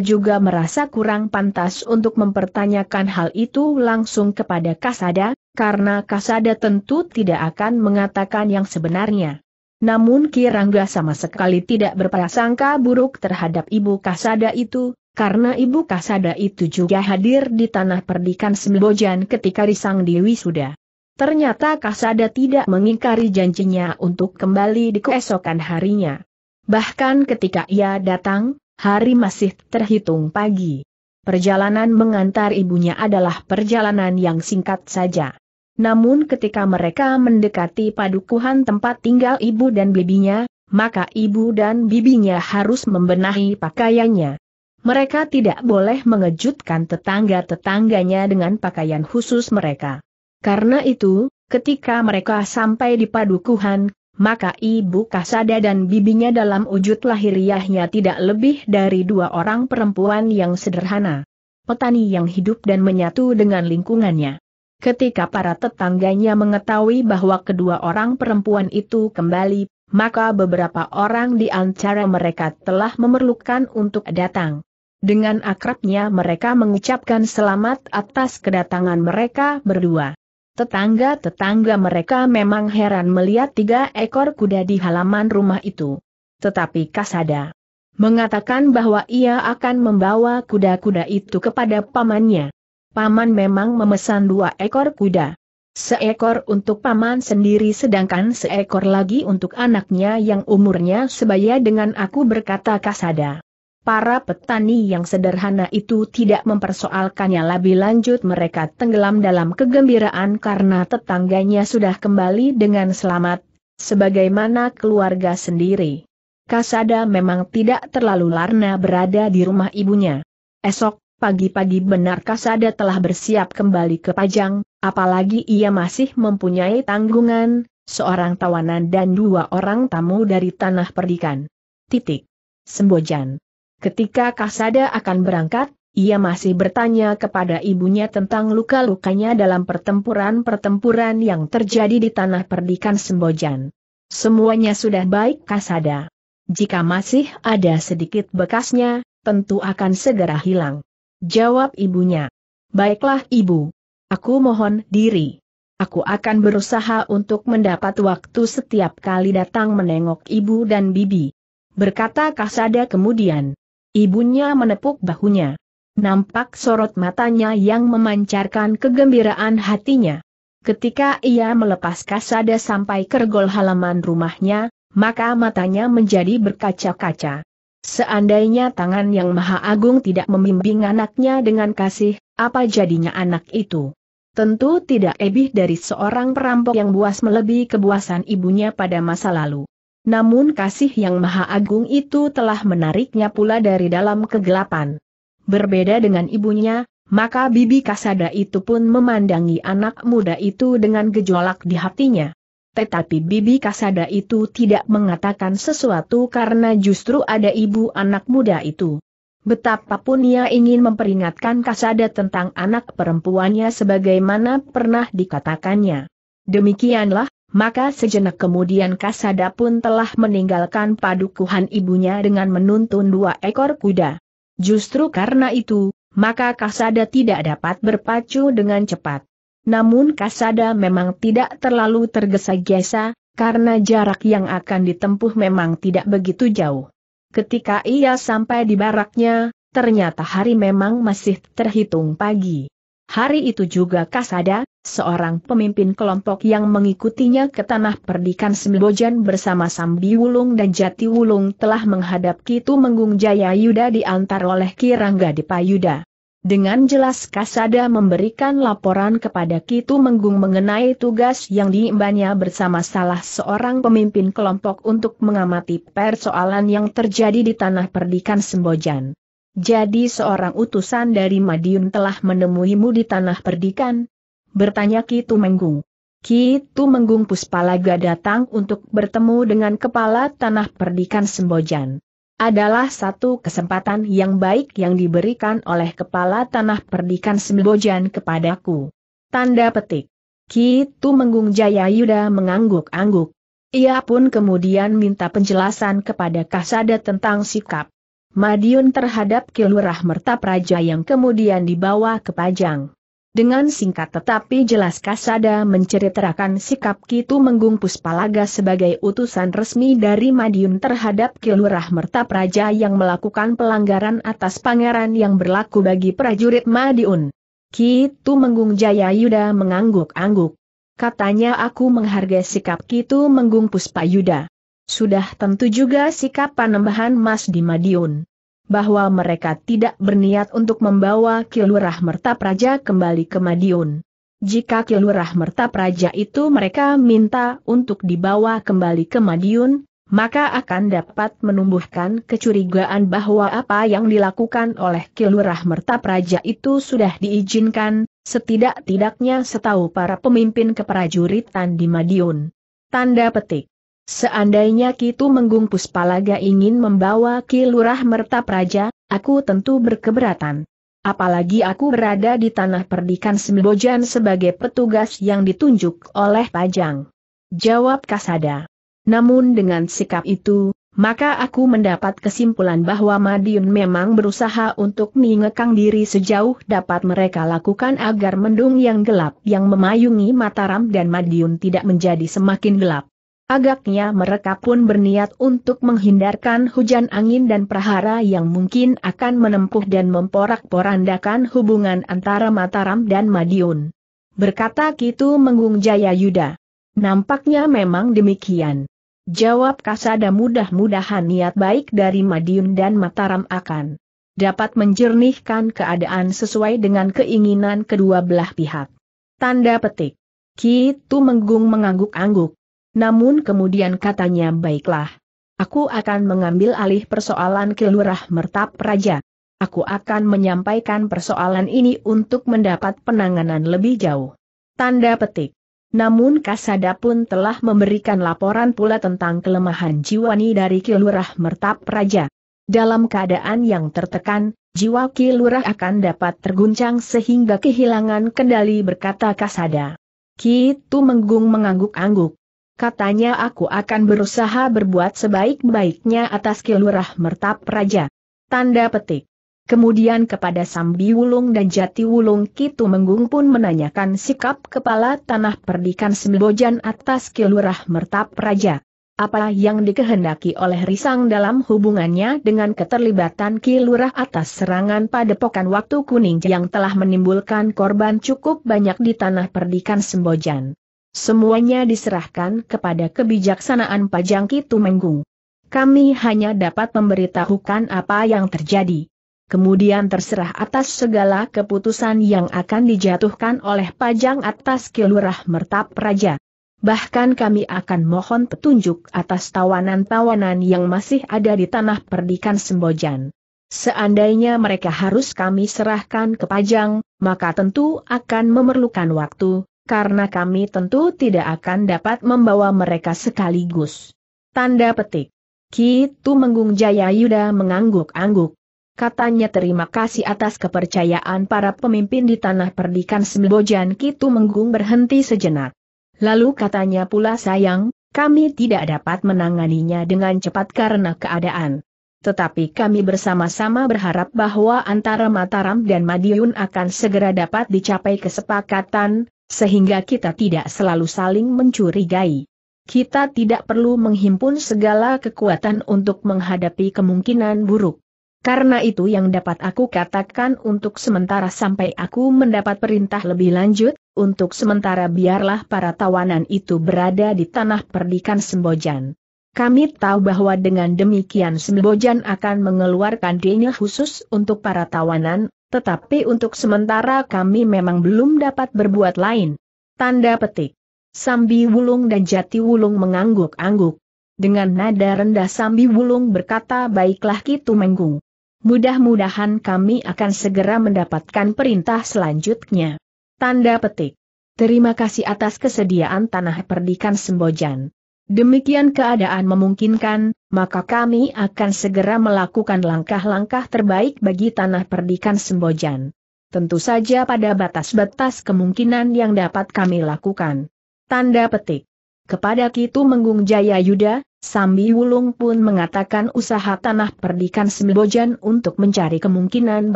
juga merasa kurang pantas untuk mempertanyakan hal itu langsung kepada Kasada, karena Kasada tentu tidak akan mengatakan yang sebenarnya. Namun Kirangga sama sekali tidak berprasangka buruk terhadap Ibu Kasada itu, karena Ibu Kasada itu juga hadir di tanah perdikan Sembojan ketika Risang Dewi sudah. Ternyata Kasada tidak mengingkari janjinya untuk kembali di keesokan harinya. Bahkan ketika ia datang, hari masih terhitung pagi. Perjalanan mengantar ibunya adalah perjalanan yang singkat saja. Namun ketika mereka mendekati padukuhan tempat tinggal ibu dan bibinya, maka ibu dan bibinya harus membenahi pakaiannya. Mereka tidak boleh mengejutkan tetangga-tetangganya dengan pakaian khusus mereka. Karena itu, ketika mereka sampai di padukuhan, maka ibu Kasada dan bibinya dalam wujud lahiriahnya tidak lebih dari dua orang perempuan yang sederhana. Petani yang hidup dan menyatu dengan lingkungannya. Ketika para tetangganya mengetahui bahwa kedua orang perempuan itu kembali, maka beberapa orang di antara mereka telah memerlukan untuk datang. Dengan akrabnya mereka mengucapkan selamat atas kedatangan mereka berdua. Tetangga-tetangga mereka memang heran melihat tiga ekor kuda di halaman rumah itu. Tetapi Kasada mengatakan bahwa ia akan membawa kuda-kuda itu kepada pamannya. Paman memang memesan dua ekor kuda. Seekor untuk paman sendiri sedangkan seekor lagi untuk anaknya yang umurnya sebaya dengan aku berkata Kasada. Para petani yang sederhana itu tidak mempersoalkannya lebih lanjut mereka tenggelam dalam kegembiraan karena tetangganya sudah kembali dengan selamat, sebagaimana keluarga sendiri. Kasada memang tidak terlalu larna berada di rumah ibunya. Esok, pagi-pagi benar Kasada telah bersiap kembali ke Pajang, apalagi ia masih mempunyai tanggungan, seorang tawanan dan dua orang tamu dari tanah perdikan. Titik. Sembojan Ketika Kasada akan berangkat, ia masih bertanya kepada ibunya tentang luka-lukanya dalam pertempuran-pertempuran yang terjadi di tanah perdikan Sembojan. Semuanya sudah baik Kasada. Jika masih ada sedikit bekasnya, tentu akan segera hilang. Jawab ibunya. Baiklah ibu. Aku mohon diri. Aku akan berusaha untuk mendapat waktu setiap kali datang menengok ibu dan bibi. Berkata Kasada kemudian. Ibunya menepuk bahunya. Nampak sorot matanya yang memancarkan kegembiraan hatinya. Ketika ia melepas kasada sampai ke kergol halaman rumahnya, maka matanya menjadi berkaca-kaca. Seandainya tangan yang maha agung tidak membimbing anaknya dengan kasih, apa jadinya anak itu? Tentu tidak lebih dari seorang perampok yang buas melebihi kebuasan ibunya pada masa lalu. Namun kasih yang maha agung itu telah menariknya pula dari dalam kegelapan. Berbeda dengan ibunya, maka bibi kasada itu pun memandangi anak muda itu dengan gejolak di hatinya. Tetapi bibi kasada itu tidak mengatakan sesuatu karena justru ada ibu anak muda itu. Betapapun ia ingin memperingatkan kasada tentang anak perempuannya sebagaimana pernah dikatakannya. Demikianlah, maka sejenak kemudian Kasada pun telah meninggalkan padukuhan ibunya dengan menuntun dua ekor kuda. Justru karena itu, maka Kasada tidak dapat berpacu dengan cepat. Namun Kasada memang tidak terlalu tergesa-gesa, karena jarak yang akan ditempuh memang tidak begitu jauh. Ketika ia sampai di baraknya, ternyata hari memang masih terhitung pagi. Hari itu juga Kasada, seorang pemimpin kelompok yang mengikutinya ke tanah perdikan Sembojan bersama Sambi Wulung dan Jati Wulung telah menghadap Kitu Menggung Jaya Yuda diantar oleh Kirangga Dipayuda. Dengan jelas Kasada memberikan laporan kepada Kitu Menggung mengenai tugas yang diimbannya bersama salah seorang pemimpin kelompok untuk mengamati persoalan yang terjadi di tanah perdikan Sembojan. Jadi seorang utusan dari Madiun telah menemuimu di tanah perdikan, Bertanya Ki Tumenggung. Ki Tumenggung Puspalaga datang untuk bertemu dengan kepala tanah perdikan Sembojan. Adalah satu kesempatan yang baik yang diberikan oleh kepala tanah perdikan Sembojan kepadaku. Tanda petik. Ki Tumenggung Jayayuda mengangguk-angguk. Ia pun kemudian minta penjelasan kepada Kasada tentang sikap Madiun terhadap Kilurah Merta Praja yang kemudian dibawa ke Pajang. Dengan singkat tetapi jelas Kasada menceritakan sikap Kitu Menggung Puspalaga sebagai utusan resmi dari Madiun terhadap Kilurah Merta Praja yang melakukan pelanggaran atas pangeran yang berlaku bagi prajurit Madiun. Kitu Menggung Jaya Yuda mengangguk-angguk. Katanya aku menghargai sikap Kitu Menggung Yuda. Sudah tentu juga sikap panembahan Mas di Madiun bahwa mereka tidak berniat untuk membawa Kilurah Merta Praja kembali ke Madiun. Jika Kilurah Merta Praja itu mereka minta untuk dibawa kembali ke Madiun, maka akan dapat menumbuhkan kecurigaan bahwa apa yang dilakukan oleh Kilurah Merta Praja itu sudah diizinkan, setidak-tidaknya setahu para pemimpin keprajuritan di Madiun. Tanda petik. Seandainya Kitu Menggung Puspalaga ingin membawa Ki Lurah Merta Praja, aku tentu berkeberatan. Apalagi aku berada di tanah perdikan Sembojan sebagai petugas yang ditunjuk oleh Pajang. Jawab Kasada. Namun dengan sikap itu, maka aku mendapat kesimpulan bahwa Madiun memang berusaha untuk mengekang diri sejauh dapat mereka lakukan agar mendung yang gelap yang memayungi Mataram dan Madiun tidak menjadi semakin gelap. Agaknya mereka pun berniat untuk menghindarkan hujan angin dan prahara yang mungkin akan menempuh dan memporak-porandakan hubungan antara Mataram dan Madiun. Berkata Kitu Menggung Jaya Yuda. Nampaknya memang demikian. Jawab Kasada mudah-mudahan niat baik dari Madiun dan Mataram akan dapat menjernihkan keadaan sesuai dengan keinginan kedua belah pihak. Tanda petik. Kitu Menggung mengangguk-angguk. Namun kemudian katanya baiklah. Aku akan mengambil alih persoalan kelurah mertap raja. Aku akan menyampaikan persoalan ini untuk mendapat penanganan lebih jauh. Tanda petik. Namun Kasada pun telah memberikan laporan pula tentang kelemahan Jiwani dari Kilurah Mertap Raja. Dalam keadaan yang tertekan, jiwa Kilurah akan dapat terguncang sehingga kehilangan kendali berkata Kasada. Kitu menggung mengangguk-angguk katanya aku akan berusaha berbuat sebaik-baiknya atas kilurah mertap raja. Tanda petik. Kemudian kepada Sambi Wulung dan Jati Wulung Kitu Menggung pun menanyakan sikap kepala tanah perdikan Sembojan atas kilurah mertap raja. Apa yang dikehendaki oleh Risang dalam hubungannya dengan keterlibatan kilurah atas serangan padepokan waktu kuning yang telah menimbulkan korban cukup banyak di tanah perdikan Sembojan. Semuanya diserahkan kepada kebijaksanaan pajang Kitu Menggung. Kami hanya dapat memberitahukan apa yang terjadi. Kemudian terserah atas segala keputusan yang akan dijatuhkan oleh Pajang atas Kilurah Mertap Raja. Bahkan kami akan mohon petunjuk atas tawanan-tawanan yang masih ada di tanah perdikan Sembojan. Seandainya mereka harus kami serahkan ke Pajang, maka tentu akan memerlukan waktu, karena kami tentu tidak akan dapat membawa mereka sekaligus. Tanda petik. Kitu Menggung Jaya Yuda mengangguk-angguk. Katanya terima kasih atas kepercayaan para pemimpin di tanah perdikan Sembojan Kitu Menggung berhenti sejenak. Lalu katanya pula sayang, kami tidak dapat menanganinya dengan cepat karena keadaan. Tetapi kami bersama-sama berharap bahwa antara Mataram dan Madiun akan segera dapat dicapai kesepakatan, sehingga kita tidak selalu saling mencurigai. Kita tidak perlu menghimpun segala kekuatan untuk menghadapi kemungkinan buruk. Karena itu yang dapat aku katakan untuk sementara sampai aku mendapat perintah lebih lanjut, untuk sementara biarlah para tawanan itu berada di tanah perdikan Sembojan. Kami tahu bahwa dengan demikian Sembojan akan mengeluarkan denil khusus untuk para tawanan, tetapi untuk sementara kami memang belum dapat berbuat lain. Tanda petik. Sambi Wulung dan Jati Wulung mengangguk-angguk. Dengan nada rendah Sambi Wulung berkata baiklah Kitu Menggung. Mudah-mudahan kami akan segera mendapatkan perintah selanjutnya. Tanda petik. Terima kasih atas kesediaan tanah perdikan Sembojan demikian keadaan memungkinkan, maka kami akan segera melakukan langkah-langkah terbaik bagi tanah perdikan Sembojan. Tentu saja pada batas-batas kemungkinan yang dapat kami lakukan. Tanda petik. Kepada Kitu Menggung Jaya Yuda, Sambi Wulung pun mengatakan usaha tanah perdikan Sembojan untuk mencari kemungkinan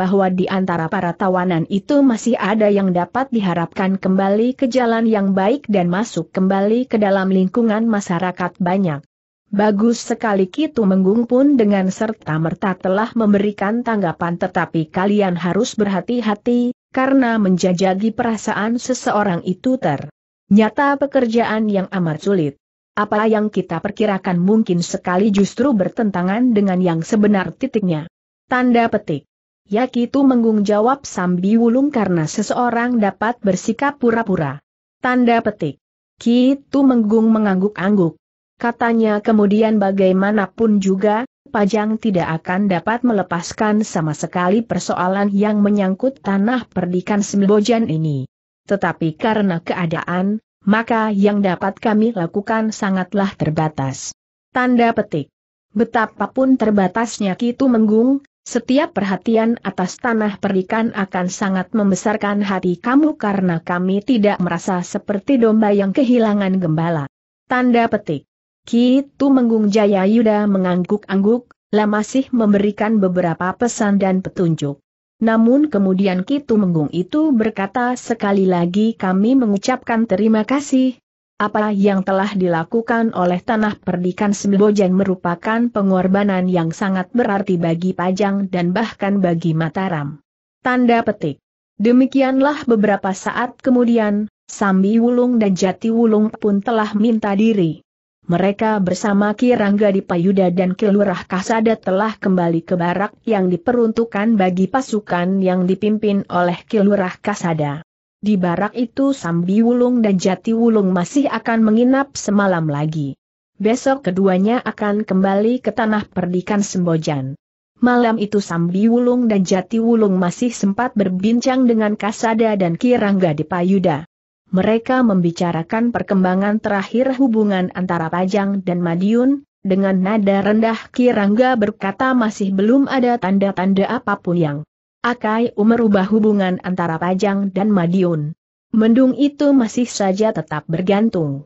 bahwa di antara para tawanan itu masih ada yang dapat diharapkan kembali ke jalan yang baik dan masuk kembali ke dalam lingkungan masyarakat banyak. Bagus sekali Kitu Menggung pun dengan serta-merta telah memberikan tanggapan tetapi kalian harus berhati-hati, karena menjajagi perasaan seseorang itu ternyata pekerjaan yang amat sulit. Apa yang kita perkirakan mungkin sekali justru bertentangan dengan yang sebenar titiknya. Tanda petik. Yakitu menggung jawab sambil Wulung karena seseorang dapat bersikap pura-pura. Tanda petik. Kitu menggung mengangguk-angguk. Katanya kemudian bagaimanapun juga, Pajang tidak akan dapat melepaskan sama sekali persoalan yang menyangkut tanah perdikan Sembojan ini. Tetapi karena keadaan, maka yang dapat kami lakukan sangatlah terbatas. Tanda petik. Betapapun terbatasnya Kitu Menggung, setiap perhatian atas tanah perikan akan sangat membesarkan hati kamu karena kami tidak merasa seperti domba yang kehilangan gembala. Tanda petik. Kitu Menggung Jaya Yuda mengangguk-angguk, lah masih memberikan beberapa pesan dan petunjuk. Namun kemudian Kitu Menggung itu berkata sekali lagi kami mengucapkan terima kasih. Apa yang telah dilakukan oleh Tanah Perdikan Sembojan merupakan pengorbanan yang sangat berarti bagi Pajang dan bahkan bagi Mataram. Tanda petik. Demikianlah beberapa saat kemudian, Sambi Wulung dan Jati Wulung pun telah minta diri. Mereka bersama Kirangga di Payuda dan Kelurah Kasada telah kembali ke barak yang diperuntukkan bagi pasukan yang dipimpin oleh Kelurah Kasada. Di barak itu Sambi Wulung dan Jati Wulung masih akan menginap semalam lagi. Besok keduanya akan kembali ke tanah perdikan Sembojan. Malam itu Sambi Wulung dan Jati Wulung masih sempat berbincang dengan Kasada dan Kirangga di Payuda mereka membicarakan perkembangan terakhir hubungan antara Pajang dan Madiun, dengan nada rendah Kirangga berkata masih belum ada tanda-tanda apapun yang Akai merubah hubungan antara Pajang dan Madiun. Mendung itu masih saja tetap bergantung.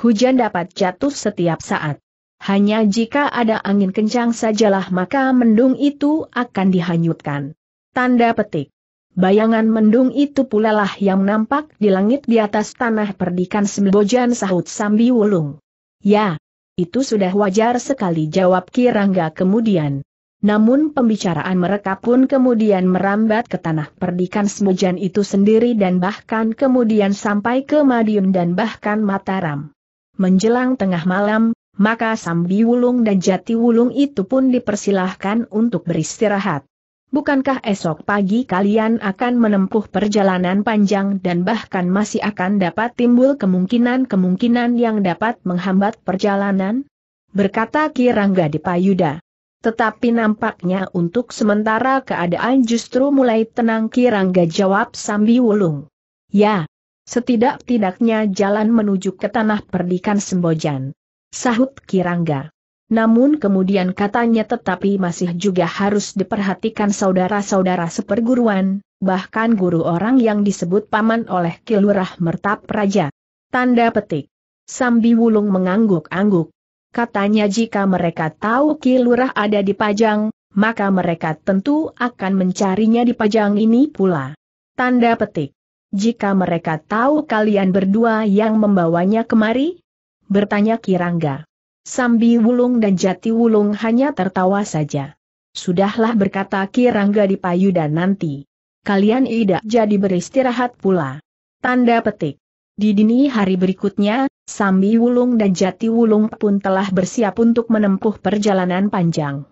Hujan dapat jatuh setiap saat. Hanya jika ada angin kencang sajalah maka mendung itu akan dihanyutkan. Tanda petik. Bayangan mendung itu pula lah yang nampak di langit di atas tanah perdikan sembojan sahut Sambi Wulung. Ya, itu sudah wajar sekali jawab Kirangga kemudian. Namun pembicaraan mereka pun kemudian merambat ke tanah perdikan sembojan itu sendiri dan bahkan kemudian sampai ke Madiun dan bahkan Mataram. Menjelang tengah malam, maka Sambi Wulung dan Jati Wulung itu pun dipersilahkan untuk beristirahat. Bukankah esok pagi kalian akan menempuh perjalanan panjang dan bahkan masih akan dapat timbul kemungkinan-kemungkinan yang dapat menghambat perjalanan? Berkata Kirangga Dipayuda. Tetapi nampaknya untuk sementara keadaan justru mulai tenang Kirangga jawab sambil wulung. Ya, setidak-tidaknya jalan menuju ke tanah perdikan Sembojan. Sahut Kirangga. Namun kemudian katanya tetapi masih juga harus diperhatikan saudara-saudara seperguruan, bahkan guru orang yang disebut paman oleh Kilurah Mertap Raja. Tanda petik. Sambi Wulung mengangguk-angguk. Katanya jika mereka tahu Kilurah ada di Pajang, maka mereka tentu akan mencarinya di Pajang ini pula. Tanda petik. Jika mereka tahu kalian berdua yang membawanya kemari? Bertanya Kirangga. Sambi Wulung dan Jati Wulung hanya tertawa saja. Sudahlah berkata Kirangga di Payudan nanti. Kalian tidak jadi beristirahat pula. Tanda petik. Di dini hari berikutnya, Sambi Wulung dan Jati Wulung pun telah bersiap untuk menempuh perjalanan panjang.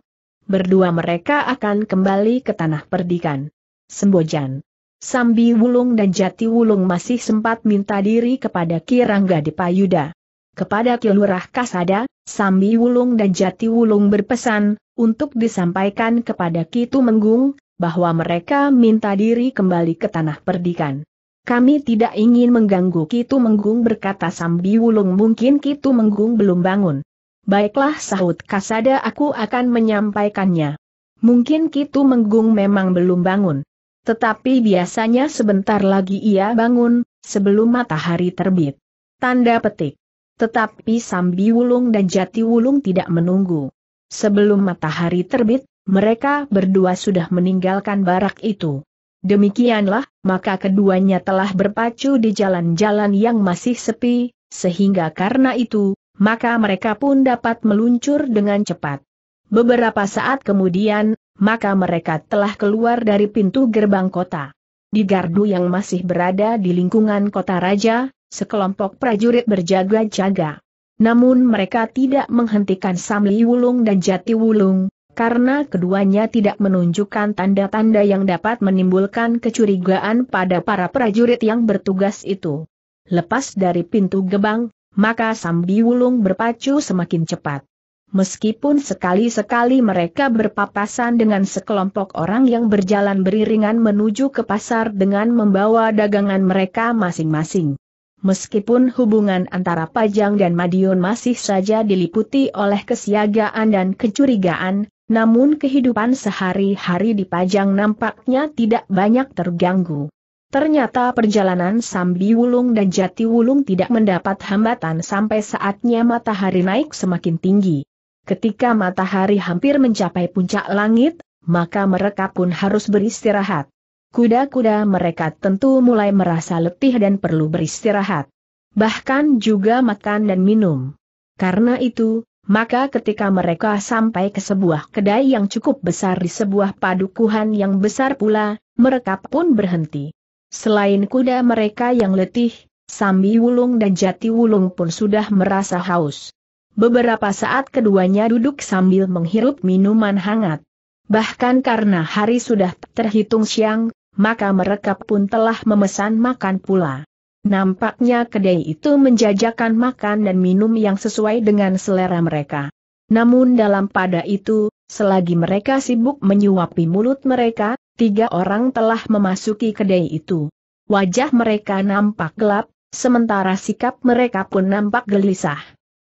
Berdua mereka akan kembali ke tanah perdikan. Sembojan. Sambi Wulung dan Jati Wulung masih sempat minta diri kepada Kirangga di Payuda kepada Kilurah Kasada, Sambi Wulung dan Jati Wulung berpesan, untuk disampaikan kepada Kitu Menggung, bahwa mereka minta diri kembali ke tanah perdikan. Kami tidak ingin mengganggu Kitu Menggung berkata Sambi Wulung mungkin Kitu Menggung belum bangun. Baiklah sahut Kasada aku akan menyampaikannya. Mungkin Kitu Menggung memang belum bangun. Tetapi biasanya sebentar lagi ia bangun, sebelum matahari terbit. Tanda petik. Tetapi Sambi Wulung dan Jati Wulung tidak menunggu. Sebelum matahari terbit, mereka berdua sudah meninggalkan barak itu. Demikianlah, maka keduanya telah berpacu di jalan-jalan yang masih sepi, sehingga karena itu, maka mereka pun dapat meluncur dengan cepat. Beberapa saat kemudian, maka mereka telah keluar dari pintu gerbang kota. Di gardu yang masih berada di lingkungan kota raja, sekelompok prajurit berjaga-jaga. Namun mereka tidak menghentikan Samli Wulung dan Jati Wulung, karena keduanya tidak menunjukkan tanda-tanda yang dapat menimbulkan kecurigaan pada para prajurit yang bertugas itu. Lepas dari pintu gebang, maka Samli Wulung berpacu semakin cepat. Meskipun sekali-sekali mereka berpapasan dengan sekelompok orang yang berjalan beriringan menuju ke pasar dengan membawa dagangan mereka masing-masing. Meskipun hubungan antara Pajang dan Madiun masih saja diliputi oleh kesiagaan dan kecurigaan, namun kehidupan sehari-hari di Pajang nampaknya tidak banyak terganggu. Ternyata perjalanan Sambi Wulung dan Jati Wulung tidak mendapat hambatan sampai saatnya matahari naik semakin tinggi. Ketika matahari hampir mencapai puncak langit, maka mereka pun harus beristirahat kuda-kuda mereka tentu mulai merasa letih dan perlu beristirahat. Bahkan juga makan dan minum. Karena itu, maka ketika mereka sampai ke sebuah kedai yang cukup besar di sebuah padukuhan yang besar pula, mereka pun berhenti. Selain kuda mereka yang letih, Sambi Wulung dan Jati Wulung pun sudah merasa haus. Beberapa saat keduanya duduk sambil menghirup minuman hangat. Bahkan karena hari sudah terhitung siang, maka mereka pun telah memesan makan pula. Nampaknya kedai itu menjajakan makan dan minum yang sesuai dengan selera mereka. Namun dalam pada itu, selagi mereka sibuk menyuapi mulut mereka, tiga orang telah memasuki kedai itu. Wajah mereka nampak gelap, sementara sikap mereka pun nampak gelisah.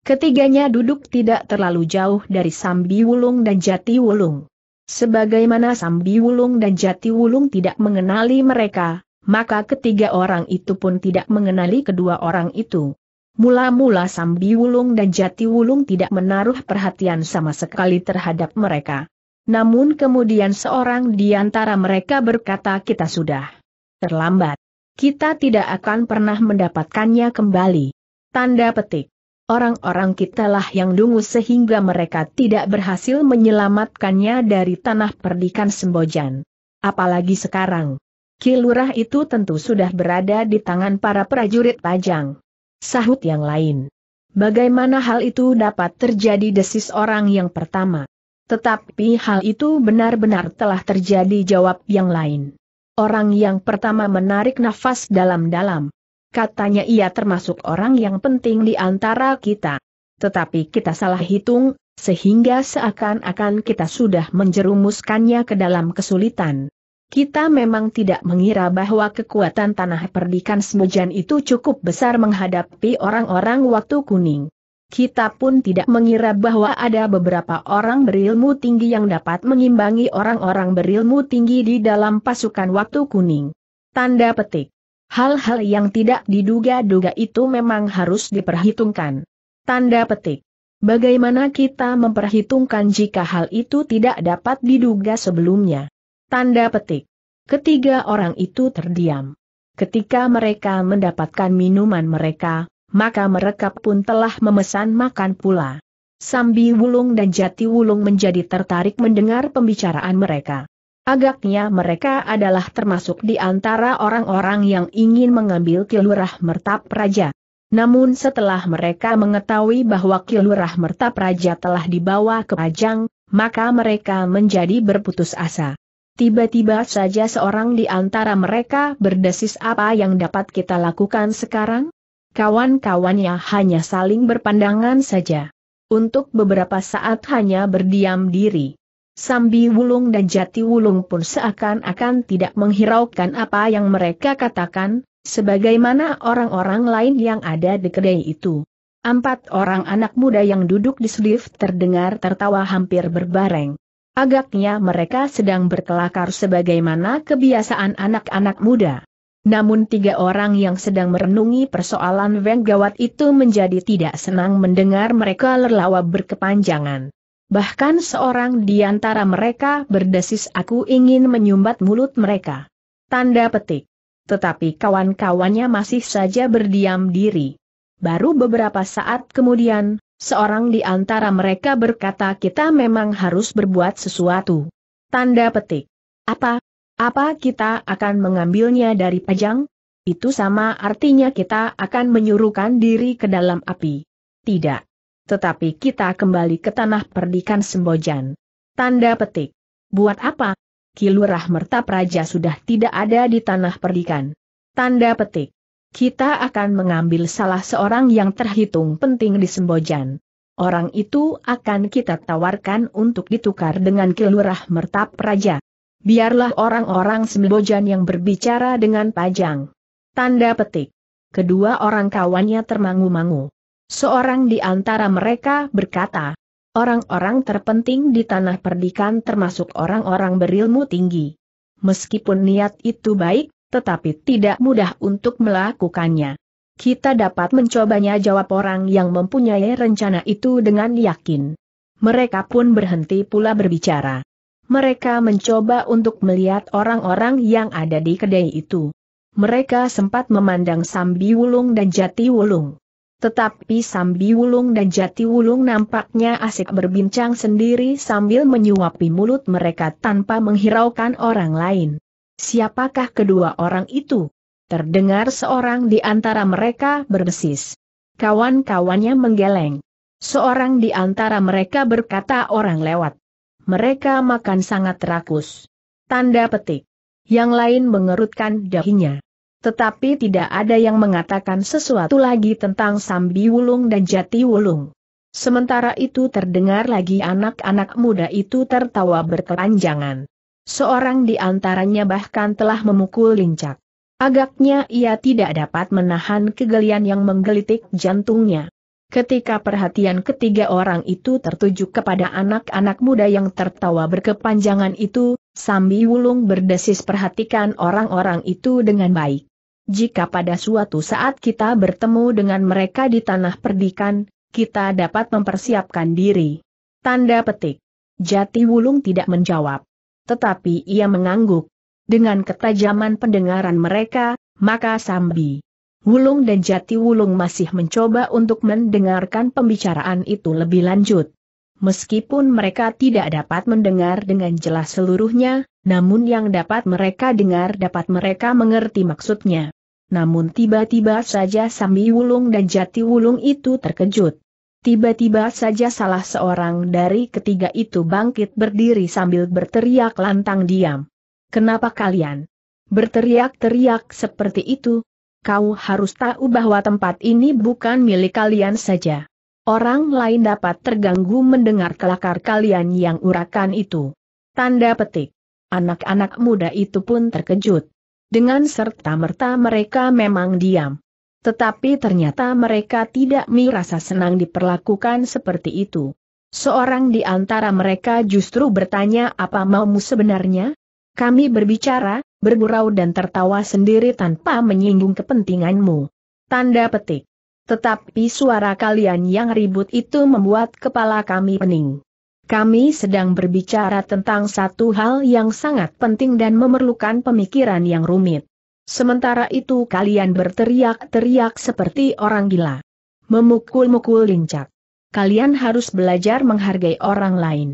Ketiganya duduk tidak terlalu jauh dari Sambi Wulung dan Jati Wulung. Sebagaimana Sambi Wulung dan Jati Wulung tidak mengenali mereka, maka ketiga orang itu pun tidak mengenali kedua orang itu. Mula-mula Sambi Wulung dan Jati Wulung tidak menaruh perhatian sama sekali terhadap mereka. Namun kemudian seorang di antara mereka berkata kita sudah terlambat. Kita tidak akan pernah mendapatkannya kembali. Tanda petik. Orang-orang kitalah yang dungu sehingga mereka tidak berhasil menyelamatkannya dari tanah perdikan Sembojan. Apalagi sekarang. Kilurah itu tentu sudah berada di tangan para prajurit pajang. Sahut yang lain. Bagaimana hal itu dapat terjadi desis orang yang pertama? Tetapi hal itu benar-benar telah terjadi jawab yang lain. Orang yang pertama menarik nafas dalam-dalam. Katanya ia termasuk orang yang penting di antara kita. Tetapi kita salah hitung, sehingga seakan-akan kita sudah menjerumuskannya ke dalam kesulitan. Kita memang tidak mengira bahwa kekuatan tanah perdikan Semujan itu cukup besar menghadapi orang-orang waktu kuning. Kita pun tidak mengira bahwa ada beberapa orang berilmu tinggi yang dapat mengimbangi orang-orang berilmu tinggi di dalam pasukan waktu kuning. Tanda petik. Hal-hal yang tidak diduga-duga itu memang harus diperhitungkan. Tanda petik. Bagaimana kita memperhitungkan jika hal itu tidak dapat diduga sebelumnya? Tanda petik. Ketiga orang itu terdiam. Ketika mereka mendapatkan minuman mereka, maka mereka pun telah memesan makan pula. Sambi Wulung dan Jati Wulung menjadi tertarik mendengar pembicaraan mereka. Agaknya mereka adalah termasuk di antara orang-orang yang ingin mengambil kilurah mertap raja. Namun setelah mereka mengetahui bahwa kilurah mertap raja telah dibawa ke Pajang, maka mereka menjadi berputus asa. Tiba-tiba saja seorang di antara mereka berdesis apa yang dapat kita lakukan sekarang? Kawan-kawannya hanya saling berpandangan saja. Untuk beberapa saat hanya berdiam diri. Sambi Wulung dan Jati Wulung pun seakan-akan tidak menghiraukan apa yang mereka katakan, sebagaimana orang-orang lain yang ada di kedai itu. Empat orang anak muda yang duduk di lift terdengar tertawa hampir berbareng. Agaknya mereka sedang berkelakar sebagaimana kebiasaan anak-anak muda. Namun tiga orang yang sedang merenungi persoalan Venggawat itu menjadi tidak senang mendengar mereka lelawa berkepanjangan. Bahkan seorang di antara mereka berdesis aku ingin menyumbat mulut mereka. Tanda petik. Tetapi kawan-kawannya masih saja berdiam diri. Baru beberapa saat kemudian, seorang di antara mereka berkata kita memang harus berbuat sesuatu. Tanda petik. Apa? Apa kita akan mengambilnya dari pajang? Itu sama artinya kita akan menyuruhkan diri ke dalam api. Tidak tetapi kita kembali ke tanah perdikan Sembojan. Tanda petik. Buat apa? Kilurah Merta Praja sudah tidak ada di tanah perdikan. Tanda petik. Kita akan mengambil salah seorang yang terhitung penting di Sembojan. Orang itu akan kita tawarkan untuk ditukar dengan Kilurah Merta Praja. Biarlah orang-orang Sembojan yang berbicara dengan Pajang. Tanda petik. Kedua orang kawannya termangu-mangu. Seorang di antara mereka berkata, orang-orang terpenting di tanah perdikan termasuk orang-orang berilmu tinggi. Meskipun niat itu baik, tetapi tidak mudah untuk melakukannya. Kita dapat mencobanya jawab orang yang mempunyai rencana itu dengan yakin. Mereka pun berhenti pula berbicara. Mereka mencoba untuk melihat orang-orang yang ada di kedai itu. Mereka sempat memandang Sambi Wulung dan Jati Wulung. Tetapi Sambi Wulung dan Jati Wulung nampaknya asik berbincang sendiri sambil menyuapi mulut mereka tanpa menghiraukan orang lain. Siapakah kedua orang itu? Terdengar seorang di antara mereka berdesis. Kawan-kawannya menggeleng. Seorang di antara mereka berkata orang lewat. Mereka makan sangat rakus. Tanda petik. Yang lain mengerutkan dahinya. Tetapi tidak ada yang mengatakan sesuatu lagi tentang Sambi Wulung dan Jati Wulung. Sementara itu terdengar lagi anak-anak muda itu tertawa berkepanjangan. Seorang di antaranya bahkan telah memukul lincak. Agaknya ia tidak dapat menahan kegelian yang menggelitik jantungnya. Ketika perhatian ketiga orang itu tertuju kepada anak-anak muda yang tertawa berkepanjangan itu, Sambi Wulung berdesis perhatikan orang-orang itu dengan baik. Jika pada suatu saat kita bertemu dengan mereka di tanah perdikan, kita dapat mempersiapkan diri. Tanda petik. Jati Wulung tidak menjawab. Tetapi ia mengangguk. Dengan ketajaman pendengaran mereka, maka Sambi Wulung dan Jati Wulung masih mencoba untuk mendengarkan pembicaraan itu lebih lanjut. Meskipun mereka tidak dapat mendengar dengan jelas seluruhnya, namun yang dapat mereka dengar dapat mereka mengerti maksudnya. Namun tiba-tiba saja Sambi Wulung dan Jati Wulung itu terkejut. Tiba-tiba saja salah seorang dari ketiga itu bangkit berdiri sambil berteriak lantang diam. Kenapa kalian berteriak-teriak seperti itu? kau harus tahu bahwa tempat ini bukan milik kalian saja. Orang lain dapat terganggu mendengar kelakar kalian yang urakan itu. Tanda petik. Anak-anak muda itu pun terkejut. Dengan serta-merta mereka memang diam. Tetapi ternyata mereka tidak merasa senang diperlakukan seperti itu. Seorang di antara mereka justru bertanya apa maumu sebenarnya? Kami berbicara, bergurau dan tertawa sendiri tanpa menyinggung kepentinganmu. Tanda petik. Tetapi suara kalian yang ribut itu membuat kepala kami pening. Kami sedang berbicara tentang satu hal yang sangat penting dan memerlukan pemikiran yang rumit. Sementara itu kalian berteriak-teriak seperti orang gila. Memukul-mukul lincak. Kalian harus belajar menghargai orang lain.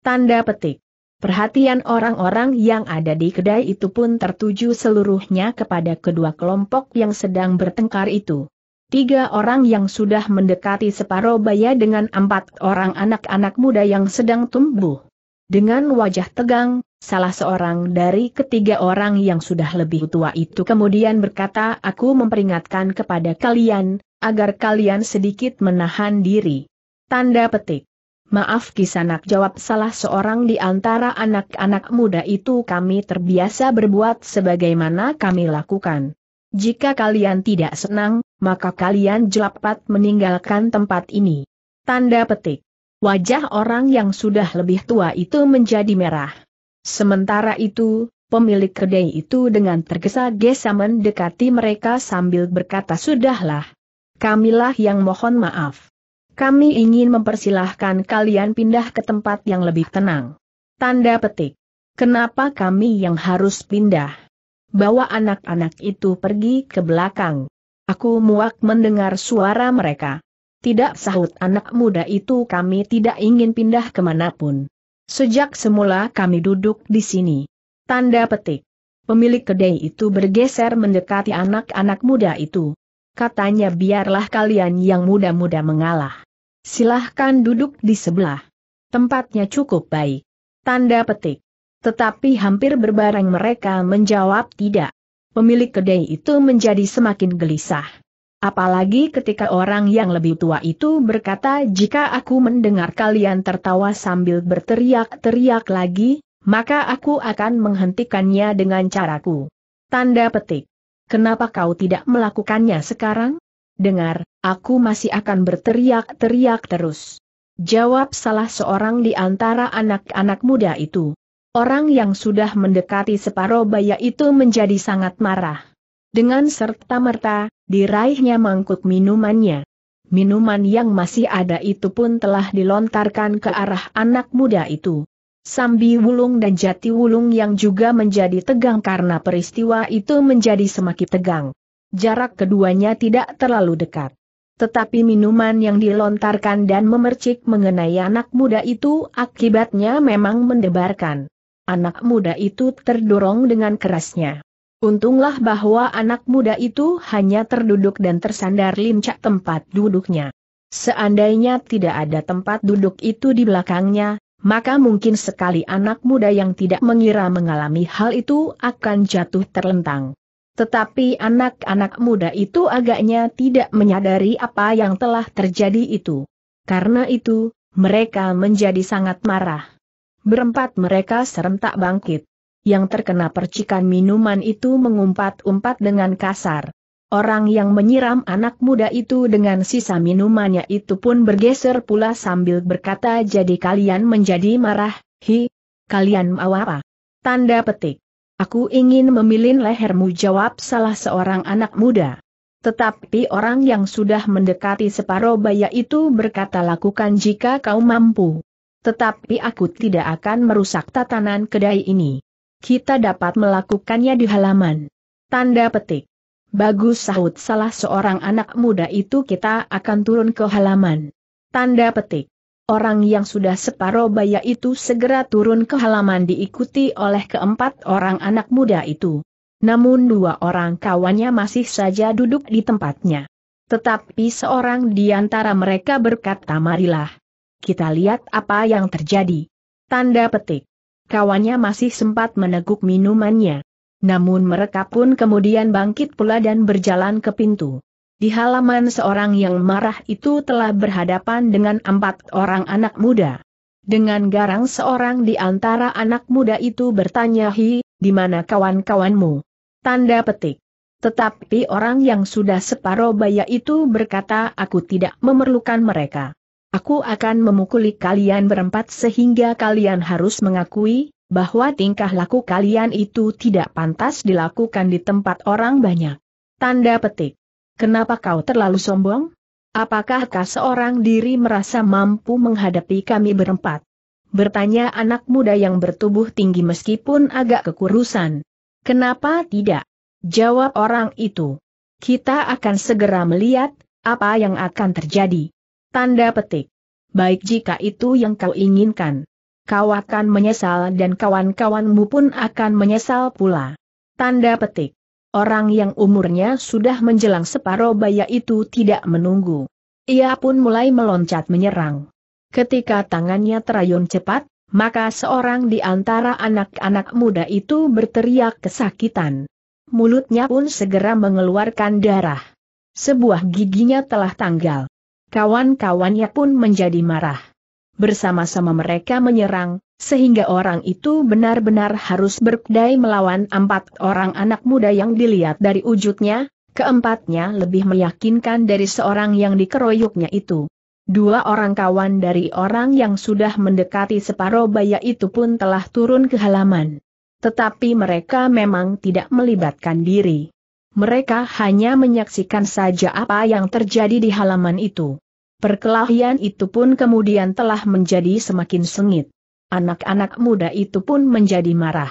Tanda petik. Perhatian orang-orang yang ada di kedai itu pun tertuju seluruhnya kepada kedua kelompok yang sedang bertengkar itu. Tiga orang yang sudah mendekati separuh baya dengan empat orang anak-anak muda yang sedang tumbuh. Dengan wajah tegang, salah seorang dari ketiga orang yang sudah lebih tua itu kemudian berkata aku memperingatkan kepada kalian, agar kalian sedikit menahan diri. Tanda petik. Maaf kisanak jawab salah seorang di antara anak-anak muda itu kami terbiasa berbuat sebagaimana kami lakukan. Jika kalian tidak senang, maka kalian jelapat meninggalkan tempat ini. Tanda petik. Wajah orang yang sudah lebih tua itu menjadi merah. Sementara itu, pemilik kedai itu dengan tergesa-gesa mendekati mereka sambil berkata sudahlah. Kamilah yang mohon maaf. Kami ingin mempersilahkan kalian pindah ke tempat yang lebih tenang. Tanda petik. Kenapa kami yang harus pindah? Bawa anak-anak itu pergi ke belakang. Aku muak mendengar suara mereka. Tidak sahut anak muda itu kami tidak ingin pindah kemanapun. Sejak semula kami duduk di sini. Tanda petik. Pemilik kedai itu bergeser mendekati anak-anak muda itu katanya biarlah kalian yang muda-muda mengalah. Silahkan duduk di sebelah. Tempatnya cukup baik. Tanda petik. Tetapi hampir berbareng mereka menjawab tidak. Pemilik kedai itu menjadi semakin gelisah. Apalagi ketika orang yang lebih tua itu berkata jika aku mendengar kalian tertawa sambil berteriak-teriak lagi, maka aku akan menghentikannya dengan caraku. Tanda petik. Kenapa kau tidak melakukannya sekarang? Dengar, aku masih akan berteriak-teriak terus. Jawab salah seorang di antara anak-anak muda itu. Orang yang sudah mendekati separuh baya itu menjadi sangat marah. Dengan serta-merta, diraihnya mangkuk minumannya. Minuman yang masih ada itu pun telah dilontarkan ke arah anak muda itu. Sambi Wulung dan Jati Wulung yang juga menjadi tegang karena peristiwa itu menjadi semakin tegang. Jarak keduanya tidak terlalu dekat. Tetapi minuman yang dilontarkan dan memercik mengenai anak muda itu akibatnya memang mendebarkan. Anak muda itu terdorong dengan kerasnya. Untunglah bahwa anak muda itu hanya terduduk dan tersandar lincah tempat duduknya. Seandainya tidak ada tempat duduk itu di belakangnya, maka mungkin sekali anak muda yang tidak mengira mengalami hal itu akan jatuh terlentang. Tetapi anak-anak muda itu agaknya tidak menyadari apa yang telah terjadi itu. Karena itu, mereka menjadi sangat marah. Berempat mereka serentak bangkit. Yang terkena percikan minuman itu mengumpat-umpat dengan kasar. Orang yang menyiram anak muda itu dengan sisa minumannya itu pun bergeser pula sambil berkata jadi kalian menjadi marah, hi, kalian mau apa? Tanda petik. Aku ingin memilin lehermu jawab salah seorang anak muda. Tetapi orang yang sudah mendekati separuh baya itu berkata lakukan jika kau mampu. Tetapi aku tidak akan merusak tatanan kedai ini. Kita dapat melakukannya di halaman. Tanda petik. Bagus sahut salah seorang anak muda itu kita akan turun ke halaman. Tanda petik. Orang yang sudah separoh baya itu segera turun ke halaman diikuti oleh keempat orang anak muda itu. Namun dua orang kawannya masih saja duduk di tempatnya. Tetapi seorang di antara mereka berkata marilah. Kita lihat apa yang terjadi. Tanda petik. Kawannya masih sempat meneguk minumannya. Namun mereka pun kemudian bangkit pula dan berjalan ke pintu. Di halaman seorang yang marah itu telah berhadapan dengan empat orang anak muda. Dengan garang seorang di antara anak muda itu bertanya Hi, di mana kawan-kawanmu? Tanda petik. Tetapi orang yang sudah separuh baya itu berkata aku tidak memerlukan mereka. Aku akan memukuli kalian berempat sehingga kalian harus mengakui, bahwa tingkah laku kalian itu tidak pantas dilakukan di tempat orang banyak. Tanda petik. Kenapa kau terlalu sombong? Apakahkah seorang diri merasa mampu menghadapi kami berempat? Bertanya anak muda yang bertubuh tinggi meskipun agak kekurusan. Kenapa tidak? Jawab orang itu. Kita akan segera melihat, apa yang akan terjadi. Tanda petik. Baik jika itu yang kau inginkan kau akan menyesal dan kawan-kawanmu pun akan menyesal pula. Tanda petik. Orang yang umurnya sudah menjelang separuh baya itu tidak menunggu. Ia pun mulai meloncat menyerang. Ketika tangannya terayun cepat, maka seorang di antara anak-anak muda itu berteriak kesakitan. Mulutnya pun segera mengeluarkan darah. Sebuah giginya telah tanggal. Kawan-kawannya pun menjadi marah bersama-sama mereka menyerang, sehingga orang itu benar-benar harus berkedai melawan empat orang anak muda yang dilihat dari wujudnya, keempatnya lebih meyakinkan dari seorang yang dikeroyoknya itu. Dua orang kawan dari orang yang sudah mendekati separuh baya itu pun telah turun ke halaman. Tetapi mereka memang tidak melibatkan diri. Mereka hanya menyaksikan saja apa yang terjadi di halaman itu. Perkelahian itu pun kemudian telah menjadi semakin sengit. Anak-anak muda itu pun menjadi marah.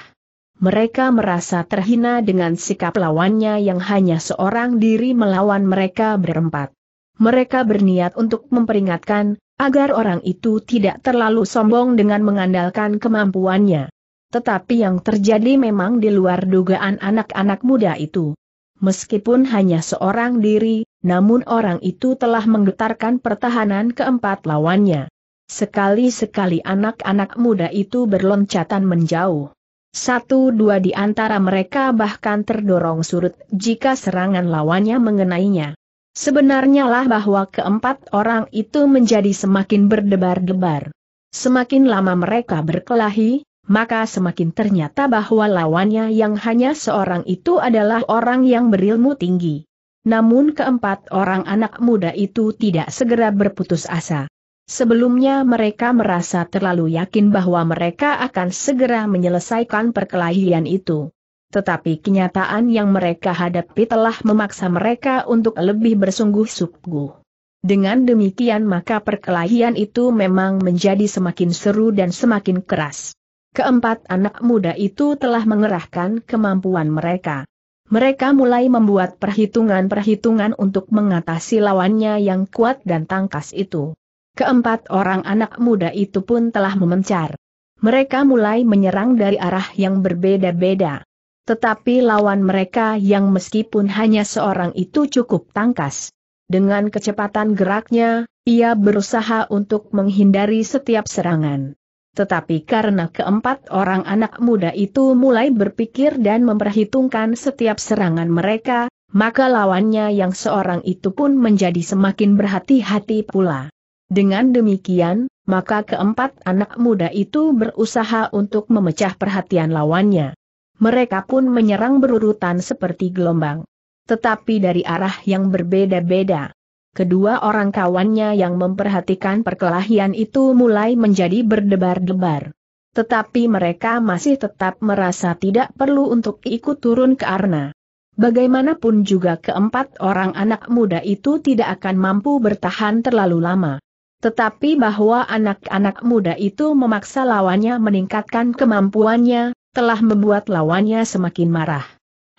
Mereka merasa terhina dengan sikap lawannya yang hanya seorang diri melawan mereka berempat. Mereka berniat untuk memperingatkan, agar orang itu tidak terlalu sombong dengan mengandalkan kemampuannya. Tetapi yang terjadi memang di luar dugaan anak-anak muda itu. Meskipun hanya seorang diri, namun orang itu telah menggetarkan pertahanan keempat lawannya. Sekali-sekali anak-anak muda itu berloncatan menjauh. Satu dua di antara mereka bahkan terdorong surut jika serangan lawannya mengenainya. Sebenarnya lah bahwa keempat orang itu menjadi semakin berdebar-debar. Semakin lama mereka berkelahi, maka semakin ternyata bahwa lawannya yang hanya seorang itu adalah orang yang berilmu tinggi. Namun keempat orang anak muda itu tidak segera berputus asa. Sebelumnya mereka merasa terlalu yakin bahwa mereka akan segera menyelesaikan perkelahian itu. Tetapi kenyataan yang mereka hadapi telah memaksa mereka untuk lebih bersungguh-sungguh. Dengan demikian maka perkelahian itu memang menjadi semakin seru dan semakin keras. Keempat anak muda itu telah mengerahkan kemampuan mereka mereka mulai membuat perhitungan-perhitungan untuk mengatasi lawannya yang kuat dan tangkas itu. Keempat orang anak muda itu pun telah memencar. Mereka mulai menyerang dari arah yang berbeda-beda. Tetapi lawan mereka yang meskipun hanya seorang itu cukup tangkas. Dengan kecepatan geraknya, ia berusaha untuk menghindari setiap serangan. Tetapi karena keempat orang anak muda itu mulai berpikir dan memperhitungkan setiap serangan mereka, maka lawannya yang seorang itu pun menjadi semakin berhati-hati pula. Dengan demikian, maka keempat anak muda itu berusaha untuk memecah perhatian lawannya. Mereka pun menyerang berurutan seperti gelombang. Tetapi dari arah yang berbeda-beda kedua orang kawannya yang memperhatikan perkelahian itu mulai menjadi berdebar-debar. Tetapi mereka masih tetap merasa tidak perlu untuk ikut turun ke arena. Bagaimanapun juga keempat orang anak muda itu tidak akan mampu bertahan terlalu lama. Tetapi bahwa anak-anak muda itu memaksa lawannya meningkatkan kemampuannya, telah membuat lawannya semakin marah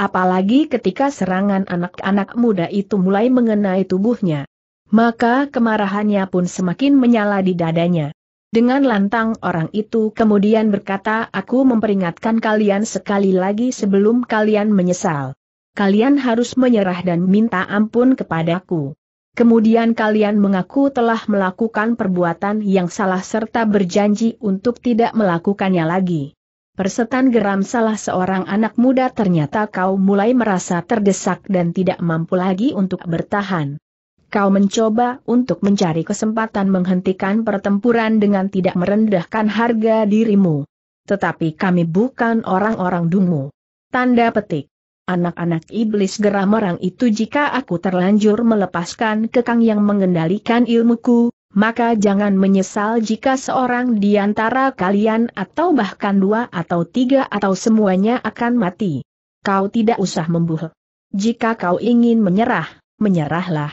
apalagi ketika serangan anak-anak muda itu mulai mengenai tubuhnya. Maka kemarahannya pun semakin menyala di dadanya. Dengan lantang orang itu kemudian berkata aku memperingatkan kalian sekali lagi sebelum kalian menyesal. Kalian harus menyerah dan minta ampun kepadaku. Kemudian kalian mengaku telah melakukan perbuatan yang salah serta berjanji untuk tidak melakukannya lagi. Persetan geram salah seorang anak muda ternyata kau mulai merasa terdesak dan tidak mampu lagi untuk bertahan. Kau mencoba untuk mencari kesempatan menghentikan pertempuran dengan tidak merendahkan harga dirimu. Tetapi kami bukan orang-orang dungu. Tanda petik. Anak-anak iblis geram orang itu jika aku terlanjur melepaskan kekang yang mengendalikan ilmuku, maka jangan menyesal jika seorang di antara kalian atau bahkan dua atau tiga atau semuanya akan mati. Kau tidak usah membuh. Jika kau ingin menyerah, menyerahlah.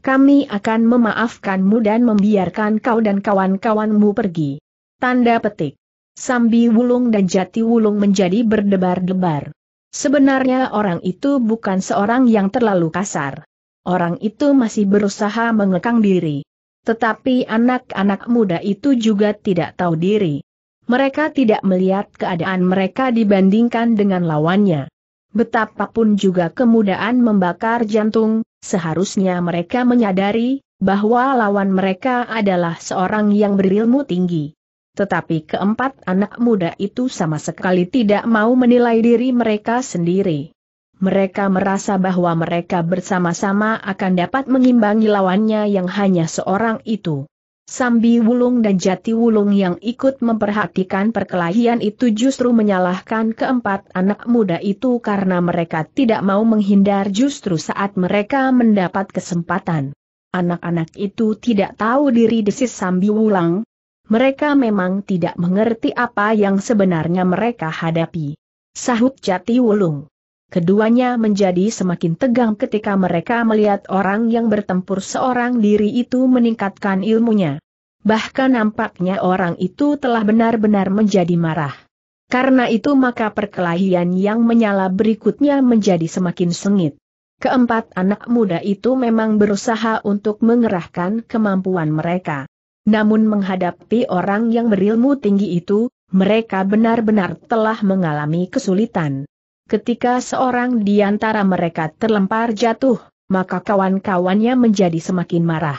Kami akan memaafkanmu dan membiarkan kau dan kawan-kawanmu pergi. Tanda petik. Sambi Wulung dan Jati Wulung menjadi berdebar-debar. Sebenarnya orang itu bukan seorang yang terlalu kasar. Orang itu masih berusaha mengekang diri tetapi anak-anak muda itu juga tidak tahu diri. Mereka tidak melihat keadaan mereka dibandingkan dengan lawannya. Betapapun juga kemudaan membakar jantung, seharusnya mereka menyadari bahwa lawan mereka adalah seorang yang berilmu tinggi. Tetapi keempat anak muda itu sama sekali tidak mau menilai diri mereka sendiri mereka merasa bahwa mereka bersama-sama akan dapat mengimbangi lawannya yang hanya seorang itu. Sambi Wulung dan Jati Wulung yang ikut memperhatikan perkelahian itu justru menyalahkan keempat anak muda itu karena mereka tidak mau menghindar justru saat mereka mendapat kesempatan. Anak-anak itu tidak tahu diri desis Sambi Wulang. Mereka memang tidak mengerti apa yang sebenarnya mereka hadapi. Sahut Jati Wulung. Keduanya menjadi semakin tegang ketika mereka melihat orang yang bertempur seorang diri itu meningkatkan ilmunya. Bahkan nampaknya orang itu telah benar-benar menjadi marah. Karena itu maka perkelahian yang menyala berikutnya menjadi semakin sengit. Keempat anak muda itu memang berusaha untuk mengerahkan kemampuan mereka. Namun menghadapi orang yang berilmu tinggi itu, mereka benar-benar telah mengalami kesulitan. Ketika seorang di antara mereka terlempar jatuh, maka kawan-kawannya menjadi semakin marah.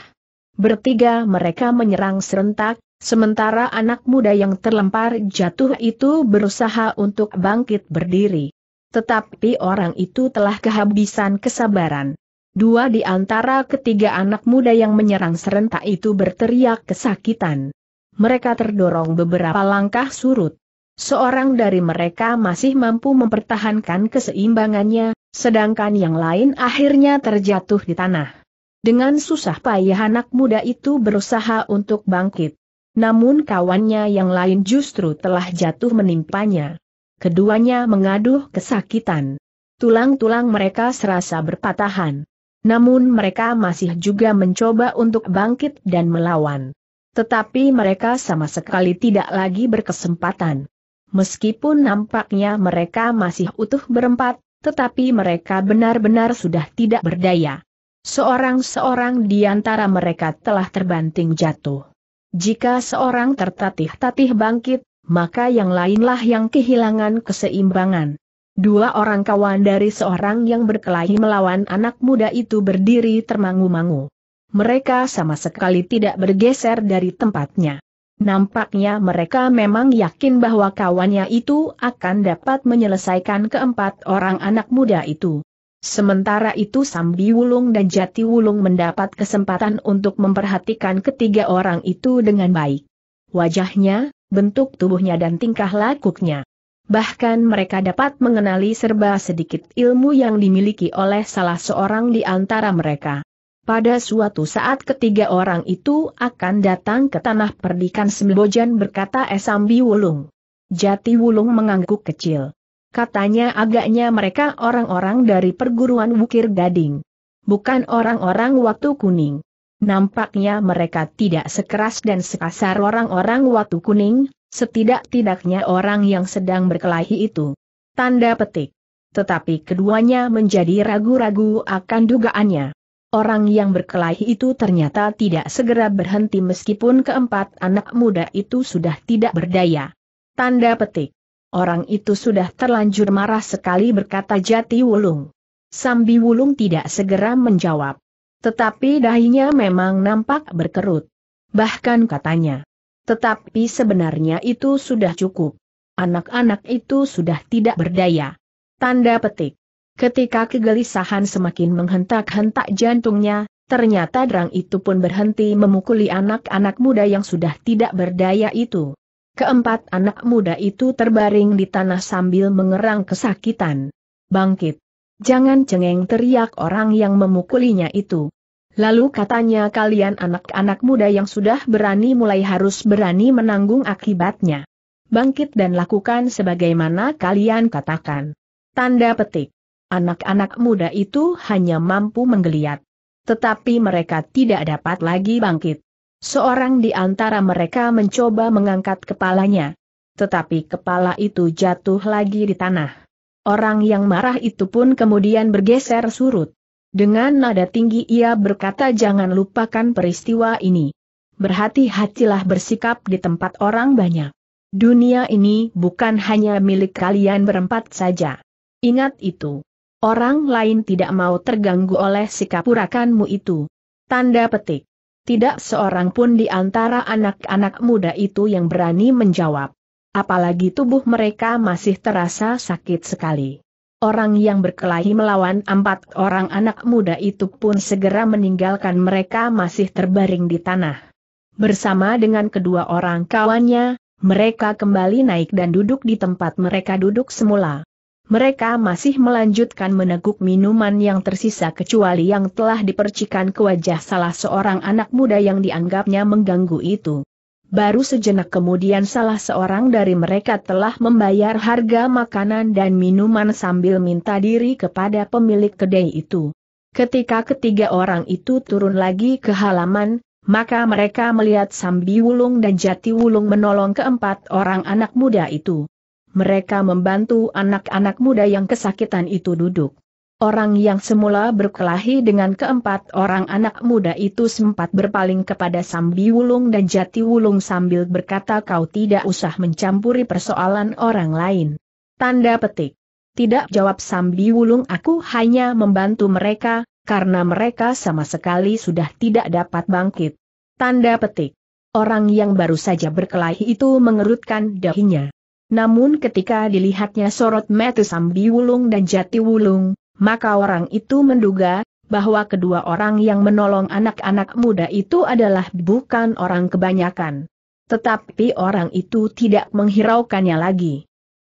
Bertiga mereka menyerang serentak, sementara anak muda yang terlempar jatuh itu berusaha untuk bangkit berdiri. Tetapi orang itu telah kehabisan kesabaran. Dua di antara ketiga anak muda yang menyerang serentak itu berteriak kesakitan. Mereka terdorong beberapa langkah surut. Seorang dari mereka masih mampu mempertahankan keseimbangannya, sedangkan yang lain akhirnya terjatuh di tanah. Dengan susah payah anak muda itu berusaha untuk bangkit. Namun kawannya yang lain justru telah jatuh menimpanya. Keduanya mengaduh kesakitan. Tulang-tulang mereka serasa berpatahan. Namun mereka masih juga mencoba untuk bangkit dan melawan. Tetapi mereka sama sekali tidak lagi berkesempatan. Meskipun nampaknya mereka masih utuh berempat, tetapi mereka benar-benar sudah tidak berdaya. Seorang-seorang di antara mereka telah terbanting jatuh. Jika seorang tertatih-tatih bangkit, maka yang lainlah yang kehilangan keseimbangan. Dua orang kawan dari seorang yang berkelahi melawan anak muda itu berdiri termangu-mangu. Mereka sama sekali tidak bergeser dari tempatnya. Nampaknya mereka memang yakin bahwa kawannya itu akan dapat menyelesaikan keempat orang anak muda itu. Sementara itu Sambi Wulung dan Jati Wulung mendapat kesempatan untuk memperhatikan ketiga orang itu dengan baik. Wajahnya, bentuk tubuhnya dan tingkah lakuknya. Bahkan mereka dapat mengenali serba sedikit ilmu yang dimiliki oleh salah seorang di antara mereka. Pada suatu saat ketiga orang itu akan datang ke tanah perdikan Sembojan berkata Esambi Wulung. Jati Wulung mengangguk kecil. Katanya agaknya mereka orang-orang dari perguruan Wukir Gading. Bukan orang-orang waktu kuning. Nampaknya mereka tidak sekeras dan sekasar orang-orang waktu kuning, setidak-tidaknya orang yang sedang berkelahi itu. Tanda petik. Tetapi keduanya menjadi ragu-ragu akan dugaannya. Orang yang berkelahi itu ternyata tidak segera berhenti meskipun keempat anak muda itu sudah tidak berdaya. Tanda petik. Orang itu sudah terlanjur marah sekali berkata Jati Wulung. Sambi Wulung tidak segera menjawab. Tetapi dahinya memang nampak berkerut. Bahkan katanya. Tetapi sebenarnya itu sudah cukup. Anak-anak itu sudah tidak berdaya. Tanda petik. Ketika kegelisahan semakin menghentak-hentak jantungnya, ternyata Drang itu pun berhenti memukuli anak-anak muda yang sudah tidak berdaya itu. Keempat anak muda itu terbaring di tanah sambil mengerang kesakitan. Bangkit! Jangan cengeng teriak orang yang memukulinya itu. Lalu katanya kalian anak-anak muda yang sudah berani mulai harus berani menanggung akibatnya. Bangkit dan lakukan sebagaimana kalian katakan. Tanda petik. Anak-anak muda itu hanya mampu menggeliat. Tetapi mereka tidak dapat lagi bangkit. Seorang di antara mereka mencoba mengangkat kepalanya. Tetapi kepala itu jatuh lagi di tanah. Orang yang marah itu pun kemudian bergeser surut. Dengan nada tinggi ia berkata jangan lupakan peristiwa ini. Berhati-hatilah bersikap di tempat orang banyak. Dunia ini bukan hanya milik kalian berempat saja. Ingat itu. Orang lain tidak mau terganggu oleh sikap purakanmu itu. Tanda petik. Tidak seorang pun di antara anak-anak muda itu yang berani menjawab. Apalagi tubuh mereka masih terasa sakit sekali. Orang yang berkelahi melawan empat orang anak muda itu pun segera meninggalkan mereka masih terbaring di tanah. Bersama dengan kedua orang kawannya, mereka kembali naik dan duduk di tempat mereka duduk semula mereka masih melanjutkan meneguk minuman yang tersisa kecuali yang telah dipercikan ke wajah salah seorang anak muda yang dianggapnya mengganggu itu. Baru sejenak kemudian salah seorang dari mereka telah membayar harga makanan dan minuman sambil minta diri kepada pemilik kedai itu. Ketika ketiga orang itu turun lagi ke halaman, maka mereka melihat Sambi Wulung dan Jati Wulung menolong keempat orang anak muda itu mereka membantu anak-anak muda yang kesakitan itu duduk. Orang yang semula berkelahi dengan keempat orang anak muda itu sempat berpaling kepada Sambi Wulung dan Jati Wulung sambil berkata kau tidak usah mencampuri persoalan orang lain. Tanda petik. Tidak jawab Sambi Wulung aku hanya membantu mereka, karena mereka sama sekali sudah tidak dapat bangkit. Tanda petik. Orang yang baru saja berkelahi itu mengerutkan dahinya. Namun ketika dilihatnya sorot mata Sambi Wulung dan Jati Wulung, maka orang itu menduga, bahwa kedua orang yang menolong anak-anak muda itu adalah bukan orang kebanyakan. Tetapi orang itu tidak menghiraukannya lagi.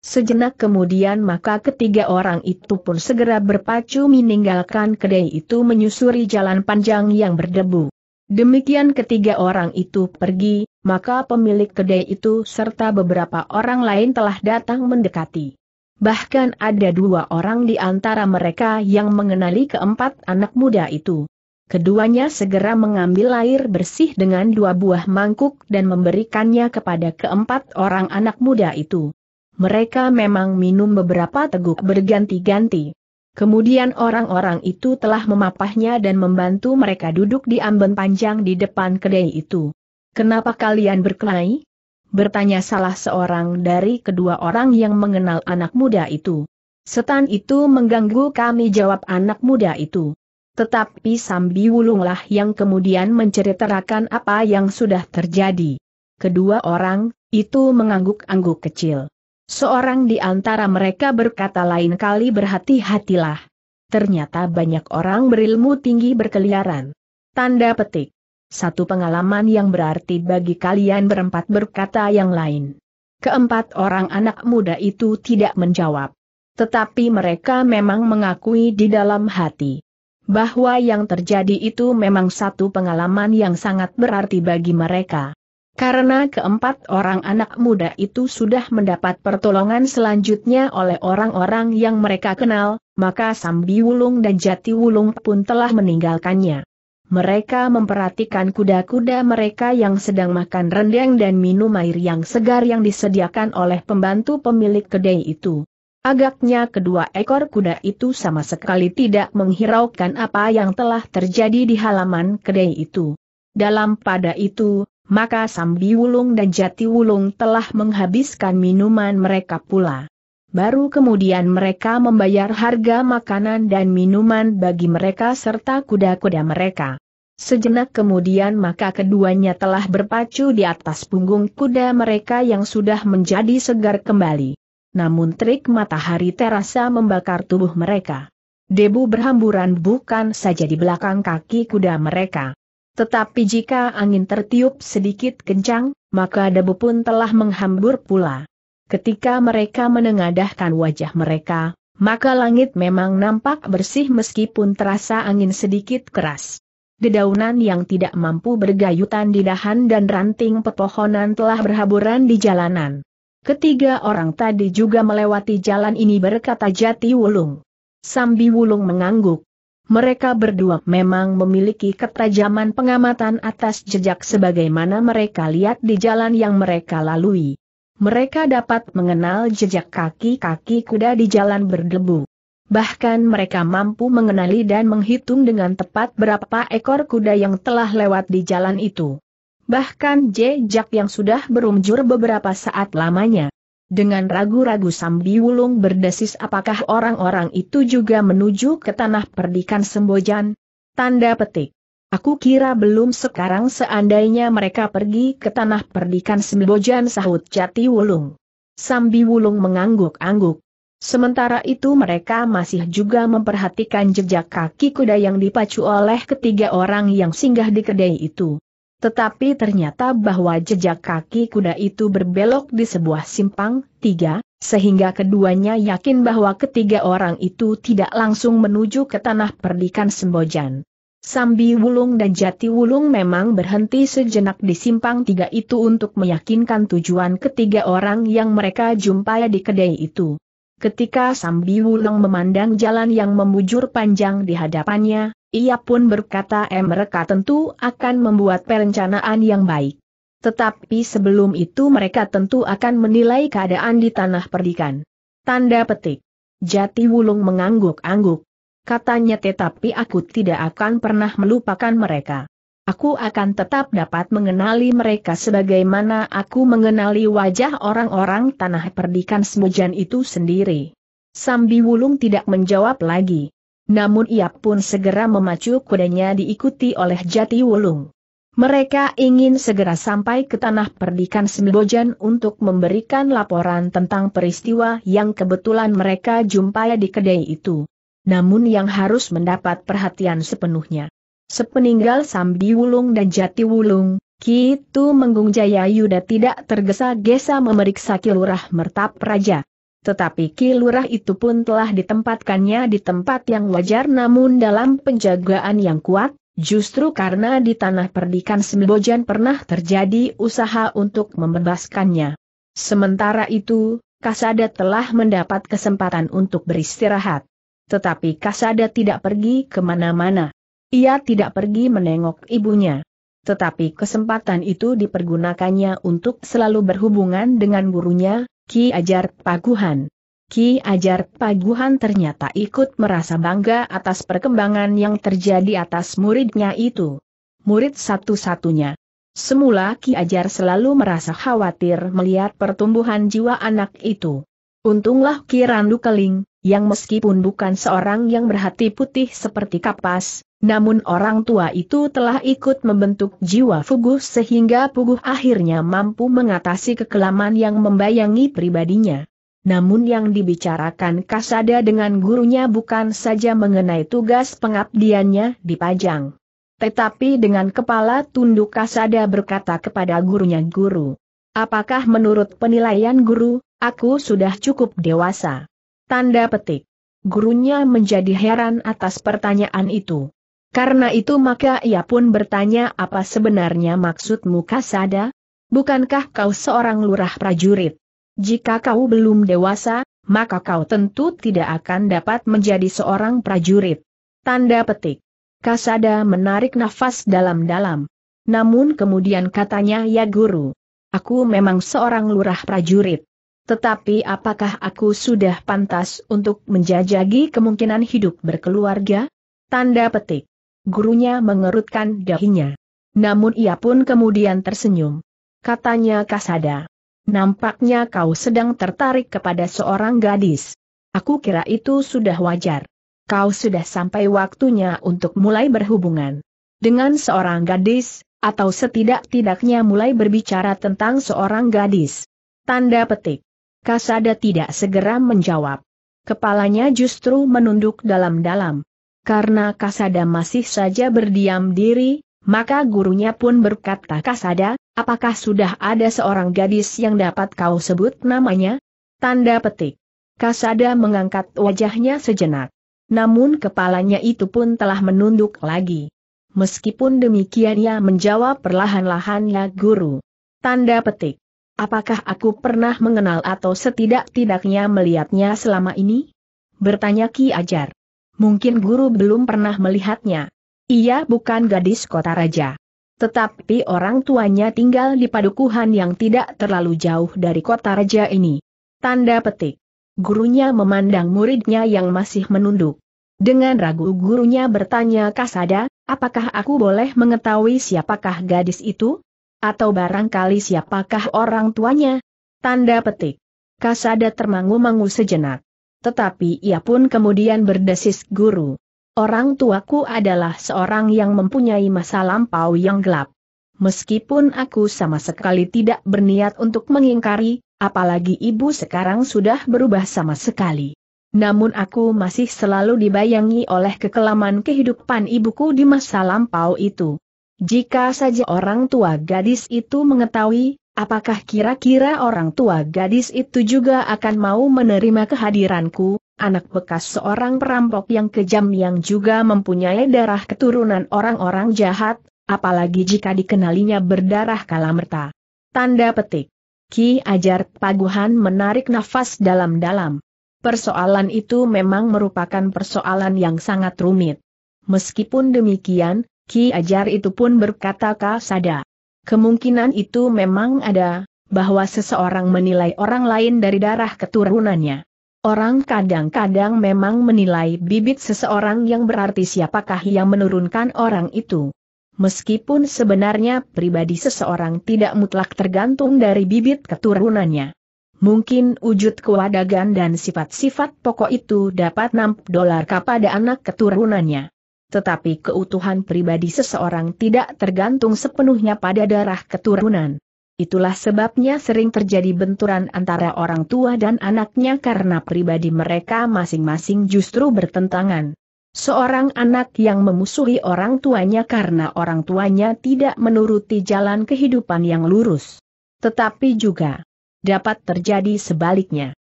Sejenak kemudian maka ketiga orang itu pun segera berpacu meninggalkan kedai itu menyusuri jalan panjang yang berdebu. Demikian ketiga orang itu pergi, maka pemilik kedai itu serta beberapa orang lain telah datang mendekati. Bahkan ada dua orang di antara mereka yang mengenali keempat anak muda itu. Keduanya segera mengambil air bersih dengan dua buah mangkuk dan memberikannya kepada keempat orang anak muda itu. Mereka memang minum beberapa teguk berganti-ganti. Kemudian orang-orang itu telah memapahnya dan membantu mereka duduk di amben panjang di depan kedai itu. Kenapa kalian berkelahi? Bertanya salah seorang dari kedua orang yang mengenal anak muda itu. Setan itu mengganggu kami jawab anak muda itu. Tetapi Sambi Wulunglah yang kemudian menceritakan apa yang sudah terjadi. Kedua orang, itu mengangguk-angguk kecil. Seorang di antara mereka berkata lain kali berhati-hatilah. Ternyata banyak orang berilmu tinggi berkeliaran. Tanda petik. Satu pengalaman yang berarti bagi kalian berempat berkata yang lain. Keempat orang anak muda itu tidak menjawab. Tetapi mereka memang mengakui di dalam hati bahwa yang terjadi itu memang satu pengalaman yang sangat berarti bagi mereka. Karena keempat orang anak muda itu sudah mendapat pertolongan selanjutnya oleh orang-orang yang mereka kenal, maka Sambi Wulung dan Jati Wulung pun telah meninggalkannya. Mereka memperhatikan kuda-kuda mereka yang sedang makan rendang dan minum air yang segar yang disediakan oleh pembantu pemilik kedai itu. Agaknya kedua ekor kuda itu sama sekali tidak menghiraukan apa yang telah terjadi di halaman kedai itu. Dalam pada itu, maka Sambi Wulung dan Jati Wulung telah menghabiskan minuman mereka pula. Baru kemudian mereka membayar harga makanan dan minuman bagi mereka serta kuda-kuda mereka. Sejenak kemudian maka keduanya telah berpacu di atas punggung kuda mereka yang sudah menjadi segar kembali. Namun trik matahari terasa membakar tubuh mereka. Debu berhamburan bukan saja di belakang kaki kuda mereka. Tetapi jika angin tertiup sedikit kencang, maka debu pun telah menghambur pula. Ketika mereka menengadahkan wajah mereka, maka langit memang nampak bersih meskipun terasa angin sedikit keras. Dedaunan yang tidak mampu bergayutan di dahan dan ranting pepohonan telah berhaburan di jalanan. Ketiga orang tadi juga melewati jalan ini berkata Jati Wulung. Sambi Wulung mengangguk, mereka berdua memang memiliki ketajaman pengamatan atas jejak sebagaimana mereka lihat di jalan yang mereka lalui. Mereka dapat mengenal jejak kaki-kaki kuda di jalan berdebu. Bahkan mereka mampu mengenali dan menghitung dengan tepat berapa ekor kuda yang telah lewat di jalan itu. Bahkan jejak yang sudah berumjur beberapa saat lamanya. Dengan ragu-ragu Sambi Wulung berdesis apakah orang-orang itu juga menuju ke tanah perdikan Sembojan? Tanda petik. Aku kira belum sekarang seandainya mereka pergi ke tanah perdikan Sembojan sahut Jati Wulung. Sambi Wulung mengangguk-angguk. Sementara itu mereka masih juga memperhatikan jejak kaki kuda yang dipacu oleh ketiga orang yang singgah di kedai itu. Tetapi ternyata bahwa jejak kaki kuda itu berbelok di sebuah simpang, tiga, sehingga keduanya yakin bahwa ketiga orang itu tidak langsung menuju ke tanah perdikan Sembojan. Sambi Wulung dan Jati Wulung memang berhenti sejenak di simpang tiga itu untuk meyakinkan tujuan ketiga orang yang mereka jumpai di kedai itu. Ketika Sambi Wulung memandang jalan yang membujur panjang di hadapannya, ia pun berkata M eh, mereka tentu akan membuat perencanaan yang baik. Tetapi sebelum itu mereka tentu akan menilai keadaan di tanah perdikan. Tanda petik. Jati Wulung mengangguk-angguk. Katanya tetapi aku tidak akan pernah melupakan mereka. Aku akan tetap dapat mengenali mereka sebagaimana aku mengenali wajah orang-orang tanah perdikan semujan itu sendiri. Sambi Wulung tidak menjawab lagi. Namun ia pun segera memacu kudanya diikuti oleh Jati Wulung. Mereka ingin segera sampai ke tanah perdikan Sembojan untuk memberikan laporan tentang peristiwa yang kebetulan mereka jumpai di kedai itu. Namun yang harus mendapat perhatian sepenuhnya. Sepeninggal Sambi Wulung dan Jati Wulung, Kitu Menggung Jaya Yuda tidak tergesa-gesa memeriksa kilurah mertap raja. Tetapi kilurah itu pun telah ditempatkannya di tempat yang wajar namun dalam penjagaan yang kuat, justru karena di tanah perdikan Sembojan pernah terjadi usaha untuk membebaskannya. Sementara itu, Kasada telah mendapat kesempatan untuk beristirahat. Tetapi Kasada tidak pergi kemana-mana. Ia tidak pergi menengok ibunya. Tetapi kesempatan itu dipergunakannya untuk selalu berhubungan dengan gurunya, Ki Ajar Paguhan. Ki Ajar Paguhan ternyata ikut merasa bangga atas perkembangan yang terjadi atas muridnya itu. Murid satu-satunya. Semula Ki Ajar selalu merasa khawatir melihat pertumbuhan jiwa anak itu. Untunglah Ki Randu Keling, yang meskipun bukan seorang yang berhati putih seperti kapas, namun orang tua itu telah ikut membentuk jiwa Fuguh sehingga Fuguh akhirnya mampu mengatasi kekelaman yang membayangi pribadinya. Namun yang dibicarakan Kasada dengan gurunya bukan saja mengenai tugas pengabdiannya di Pajang. Tetapi dengan kepala tunduk Kasada berkata kepada gurunya guru. Apakah menurut penilaian guru, aku sudah cukup dewasa? Tanda petik. Gurunya menjadi heran atas pertanyaan itu. Karena itu maka ia pun bertanya apa sebenarnya maksudmu Kasada? Bukankah kau seorang lurah prajurit? Jika kau belum dewasa, maka kau tentu tidak akan dapat menjadi seorang prajurit. Tanda petik. Kasada menarik nafas dalam-dalam. Namun kemudian katanya ya guru. Aku memang seorang lurah prajurit. Tetapi apakah aku sudah pantas untuk menjajagi kemungkinan hidup berkeluarga? Tanda petik gurunya mengerutkan dahinya. Namun ia pun kemudian tersenyum. Katanya Kasada. Nampaknya kau sedang tertarik kepada seorang gadis. Aku kira itu sudah wajar. Kau sudah sampai waktunya untuk mulai berhubungan. Dengan seorang gadis, atau setidak-tidaknya mulai berbicara tentang seorang gadis. Tanda petik. Kasada tidak segera menjawab. Kepalanya justru menunduk dalam-dalam. Karena Kasada masih saja berdiam diri, maka gurunya pun berkata Kasada, apakah sudah ada seorang gadis yang dapat kau sebut namanya? Tanda petik. Kasada mengangkat wajahnya sejenak. Namun kepalanya itu pun telah menunduk lagi. Meskipun demikian ia menjawab perlahan-lahan ya guru. Tanda petik. Apakah aku pernah mengenal atau setidak-tidaknya melihatnya selama ini? Bertanya Ki Ajar. Mungkin guru belum pernah melihatnya. Ia bukan gadis kota raja. Tetapi orang tuanya tinggal di padukuhan yang tidak terlalu jauh dari kota raja ini. Tanda petik. Gurunya memandang muridnya yang masih menunduk. Dengan ragu gurunya bertanya Kasada, apakah aku boleh mengetahui siapakah gadis itu? Atau barangkali siapakah orang tuanya? Tanda petik. Kasada termangu-mangu sejenak tetapi ia pun kemudian berdesis guru. Orang tuaku adalah seorang yang mempunyai masa lampau yang gelap. Meskipun aku sama sekali tidak berniat untuk mengingkari, apalagi ibu sekarang sudah berubah sama sekali. Namun aku masih selalu dibayangi oleh kekelaman kehidupan ibuku di masa lampau itu. Jika saja orang tua gadis itu mengetahui, Apakah kira-kira orang tua gadis itu juga akan mau menerima kehadiranku, anak bekas seorang perampok yang kejam yang juga mempunyai darah keturunan orang-orang jahat, apalagi jika dikenalinya berdarah kalamerta. Tanda petik. Ki Ajar Paguhan menarik nafas dalam-dalam. Persoalan itu memang merupakan persoalan yang sangat rumit. Meskipun demikian, Ki Ajar itu pun berkata kasada. Kemungkinan itu memang ada, bahwa seseorang menilai orang lain dari darah keturunannya. Orang kadang-kadang memang menilai bibit seseorang yang berarti siapakah yang menurunkan orang itu. Meskipun sebenarnya pribadi seseorang tidak mutlak tergantung dari bibit keturunannya. Mungkin wujud kewadagan dan sifat-sifat pokok itu dapat nampak dolar kepada anak keturunannya tetapi keutuhan pribadi seseorang tidak tergantung sepenuhnya pada darah keturunan. Itulah sebabnya sering terjadi benturan antara orang tua dan anaknya karena pribadi mereka masing-masing justru bertentangan. Seorang anak yang memusuhi orang tuanya karena orang tuanya tidak menuruti jalan kehidupan yang lurus. Tetapi juga dapat terjadi sebaliknya.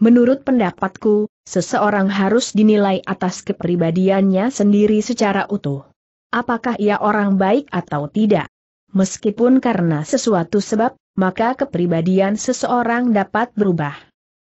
Menurut pendapatku, Seseorang harus dinilai atas kepribadiannya sendiri secara utuh. Apakah ia orang baik atau tidak? Meskipun karena sesuatu sebab, maka kepribadian seseorang dapat berubah.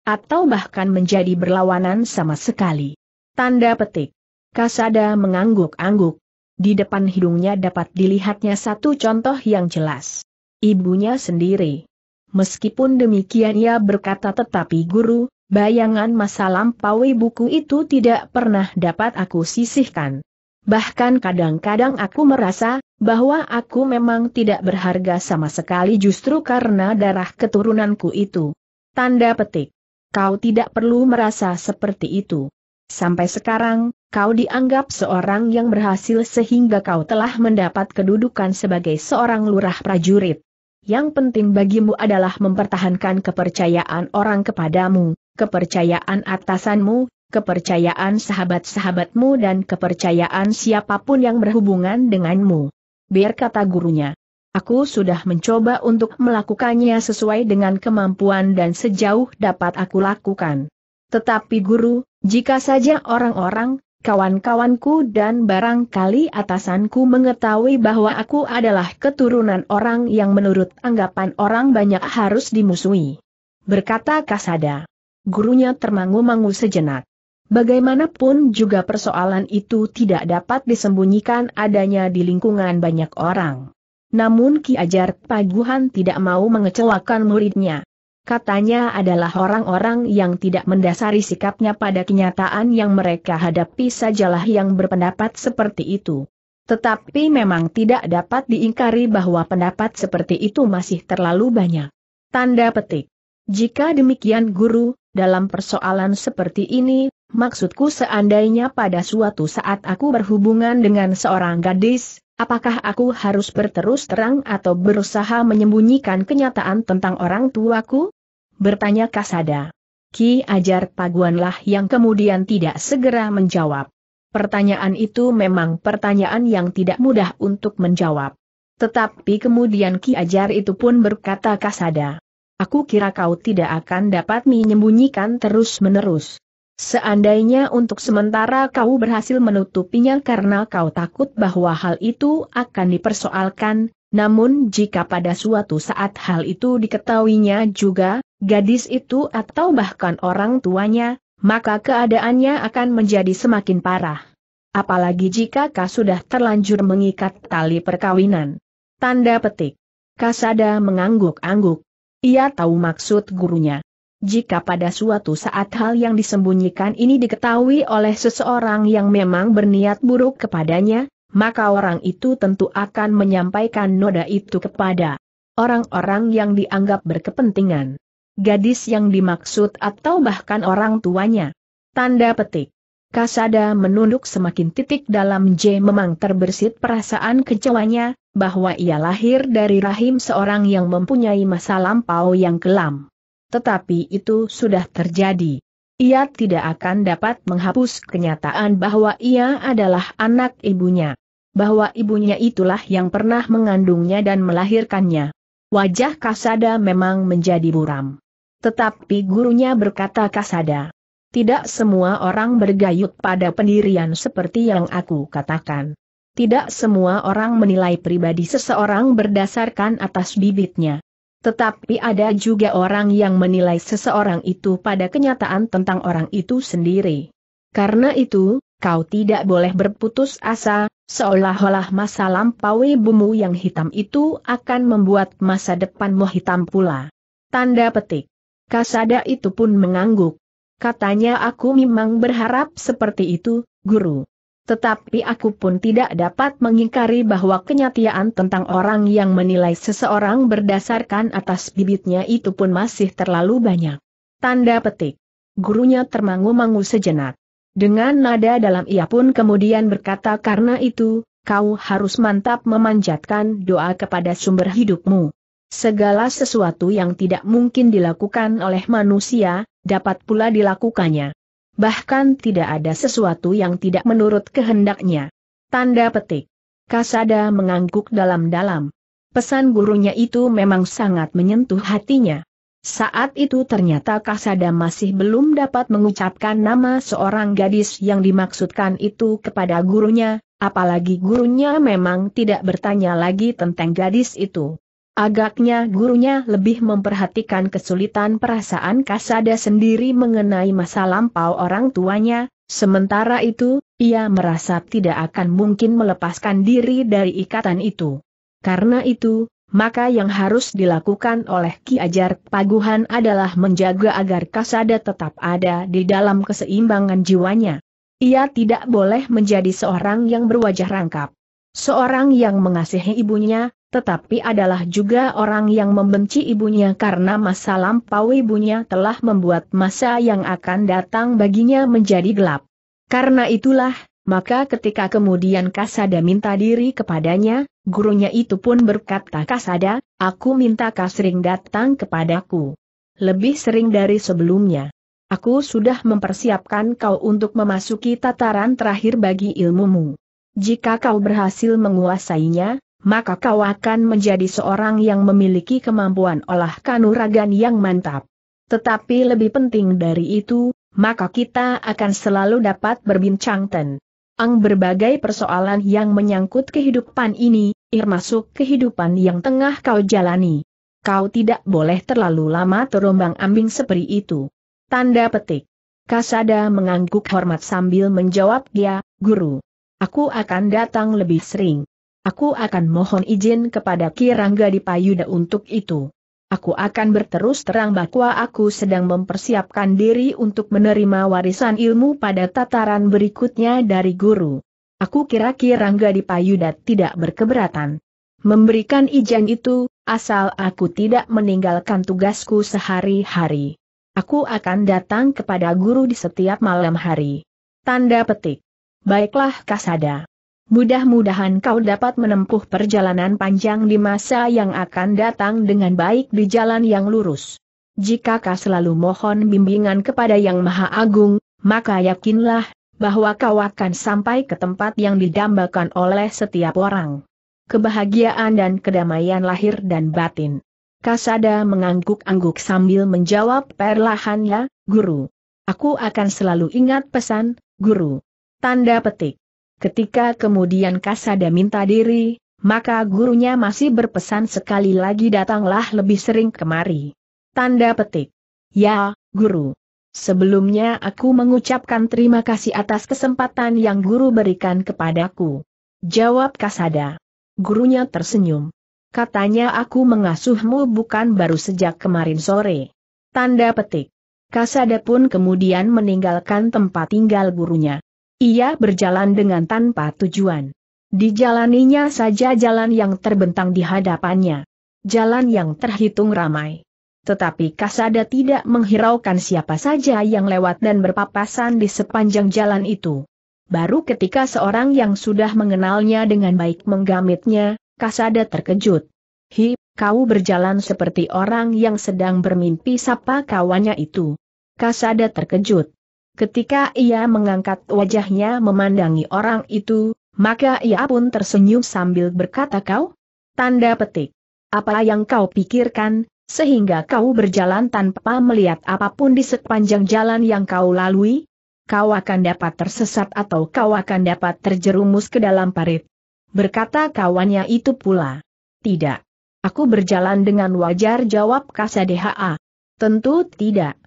Atau bahkan menjadi berlawanan sama sekali. Tanda petik. Kasada mengangguk-angguk. Di depan hidungnya dapat dilihatnya satu contoh yang jelas. Ibunya sendiri. Meskipun demikian ia berkata tetapi guru, Bayangan masa lampaui buku itu tidak pernah dapat aku sisihkan. Bahkan kadang-kadang aku merasa, bahwa aku memang tidak berharga sama sekali justru karena darah keturunanku itu. Tanda petik. Kau tidak perlu merasa seperti itu. Sampai sekarang, kau dianggap seorang yang berhasil sehingga kau telah mendapat kedudukan sebagai seorang lurah prajurit. Yang penting bagimu adalah mempertahankan kepercayaan orang kepadamu, kepercayaan atasanmu, kepercayaan sahabat-sahabatmu dan kepercayaan siapapun yang berhubungan denganmu. Biar kata gurunya. Aku sudah mencoba untuk melakukannya sesuai dengan kemampuan dan sejauh dapat aku lakukan. Tetapi guru, jika saja orang-orang, kawan-kawanku dan barangkali atasanku mengetahui bahwa aku adalah keturunan orang yang menurut anggapan orang banyak harus dimusuhi. Berkata Kasada gurunya termangu-mangu sejenak. Bagaimanapun juga persoalan itu tidak dapat disembunyikan adanya di lingkungan banyak orang. Namun Ki Ajar Paguhan tidak mau mengecewakan muridnya. Katanya adalah orang-orang yang tidak mendasari sikapnya pada kenyataan yang mereka hadapi sajalah yang berpendapat seperti itu. Tetapi memang tidak dapat diingkari bahwa pendapat seperti itu masih terlalu banyak. Tanda petik. Jika demikian guru, dalam persoalan seperti ini, maksudku seandainya pada suatu saat aku berhubungan dengan seorang gadis, apakah aku harus berterus terang atau berusaha menyembunyikan kenyataan tentang orang tuaku? Bertanya Kasada. Ki Ajar Paguanlah yang kemudian tidak segera menjawab. Pertanyaan itu memang pertanyaan yang tidak mudah untuk menjawab. Tetapi kemudian Ki Ajar itu pun berkata Kasada. Aku kira kau tidak akan dapat menyembunyikan terus-menerus. Seandainya untuk sementara kau berhasil menutupinya karena kau takut bahwa hal itu akan dipersoalkan, namun jika pada suatu saat hal itu diketahuinya juga, gadis itu atau bahkan orang tuanya, maka keadaannya akan menjadi semakin parah. Apalagi jika kau sudah terlanjur mengikat tali perkawinan. Tanda petik. Kasada mengangguk-angguk. Ia tahu maksud gurunya. Jika pada suatu saat hal yang disembunyikan ini diketahui oleh seseorang yang memang berniat buruk kepadanya, maka orang itu tentu akan menyampaikan noda itu kepada orang-orang yang dianggap berkepentingan. Gadis yang dimaksud atau bahkan orang tuanya. Tanda petik. Kasada menunduk semakin titik dalam J memang terbersit perasaan kecewanya, bahwa ia lahir dari rahim seorang yang mempunyai masa lampau yang kelam. Tetapi itu sudah terjadi. Ia tidak akan dapat menghapus kenyataan bahwa ia adalah anak ibunya. Bahwa ibunya itulah yang pernah mengandungnya dan melahirkannya. Wajah Kasada memang menjadi buram. Tetapi gurunya berkata Kasada, tidak semua orang bergayut pada pendirian seperti yang aku katakan. Tidak semua orang menilai pribadi seseorang berdasarkan atas bibitnya. Tetapi ada juga orang yang menilai seseorang itu pada kenyataan tentang orang itu sendiri. Karena itu, kau tidak boleh berputus asa, seolah-olah masa lampaui ibumu yang hitam itu akan membuat masa depanmu hitam pula. Tanda petik. Kasada itu pun mengangguk, Katanya aku memang berharap seperti itu, guru. Tetapi aku pun tidak dapat mengingkari bahwa kenyataan tentang orang yang menilai seseorang berdasarkan atas bibitnya itu pun masih terlalu banyak. Tanda petik. Gurunya termangu-mangu sejenak. Dengan nada dalam ia pun kemudian berkata karena itu, kau harus mantap memanjatkan doa kepada sumber hidupmu. Segala sesuatu yang tidak mungkin dilakukan oleh manusia, dapat pula dilakukannya. Bahkan tidak ada sesuatu yang tidak menurut kehendaknya. Tanda petik. Kasada mengangguk dalam-dalam. Pesan gurunya itu memang sangat menyentuh hatinya. Saat itu ternyata Kasada masih belum dapat mengucapkan nama seorang gadis yang dimaksudkan itu kepada gurunya, apalagi gurunya memang tidak bertanya lagi tentang gadis itu. Agaknya gurunya lebih memperhatikan kesulitan perasaan Kasada sendiri mengenai masa lampau orang tuanya, sementara itu, ia merasa tidak akan mungkin melepaskan diri dari ikatan itu. Karena itu, maka yang harus dilakukan oleh Ki Ajar Paguhan adalah menjaga agar Kasada tetap ada di dalam keseimbangan jiwanya. Ia tidak boleh menjadi seorang yang berwajah rangkap. Seorang yang mengasihi ibunya, tetapi adalah juga orang yang membenci ibunya karena masa lampau ibunya telah membuat masa yang akan datang baginya menjadi gelap. Karena itulah, maka ketika kemudian Kasada minta diri kepadanya, gurunya itu pun berkata Kasada, aku minta Kasring datang kepadaku. Lebih sering dari sebelumnya. Aku sudah mempersiapkan kau untuk memasuki tataran terakhir bagi ilmumu. Jika kau berhasil menguasainya, maka kau akan menjadi seorang yang memiliki kemampuan olah kanuragan yang mantap. Tetapi lebih penting dari itu, maka kita akan selalu dapat berbincang tentang berbagai persoalan yang menyangkut kehidupan ini, termasuk kehidupan yang tengah kau jalani. Kau tidak boleh terlalu lama terombang ambing seperti itu. Tanda petik. Kasada mengangguk hormat sambil menjawab dia, ya, guru. Aku akan datang lebih sering. Aku akan mohon izin kepada Kirangga di Payuda untuk itu. Aku akan berterus terang bahwa aku sedang mempersiapkan diri untuk menerima warisan ilmu pada tataran berikutnya dari guru. Aku kira Kirangga Rangga Dipayuda tidak berkeberatan. Memberikan izin itu, asal aku tidak meninggalkan tugasku sehari-hari. Aku akan datang kepada guru di setiap malam hari. Tanda petik. Baiklah Kasada. Mudah-mudahan kau dapat menempuh perjalanan panjang di masa yang akan datang dengan baik di jalan yang lurus. Jika kau selalu mohon bimbingan kepada Yang Maha Agung, maka yakinlah bahwa kau akan sampai ke tempat yang didambakan oleh setiap orang. Kebahagiaan dan kedamaian lahir dan batin. Kasada mengangguk-angguk sambil menjawab perlahan ya, Guru. Aku akan selalu ingat pesan, Guru. Tanda petik. Ketika kemudian Kasada minta diri, maka gurunya masih berpesan sekali lagi datanglah lebih sering kemari. Tanda petik. Ya, guru. Sebelumnya aku mengucapkan terima kasih atas kesempatan yang guru berikan kepadaku. Jawab Kasada. Gurunya tersenyum. Katanya aku mengasuhmu bukan baru sejak kemarin sore. Tanda petik. Kasada pun kemudian meninggalkan tempat tinggal gurunya. Ia berjalan dengan tanpa tujuan. Dijalaninya saja jalan yang terbentang di hadapannya. Jalan yang terhitung ramai. Tetapi Kasada tidak menghiraukan siapa saja yang lewat dan berpapasan di sepanjang jalan itu. Baru ketika seorang yang sudah mengenalnya dengan baik menggamitnya, Kasada terkejut. Hi, kau berjalan seperti orang yang sedang bermimpi sapa kawannya itu. Kasada terkejut. Ketika ia mengangkat wajahnya memandangi orang itu, maka ia pun tersenyum sambil berkata kau? Tanda petik. Apa yang kau pikirkan, sehingga kau berjalan tanpa melihat apapun di sepanjang jalan yang kau lalui? Kau akan dapat tersesat atau kau akan dapat terjerumus ke dalam parit. Berkata kawannya itu pula. Tidak. Aku berjalan dengan wajar jawab Kasadeha. Tentu tidak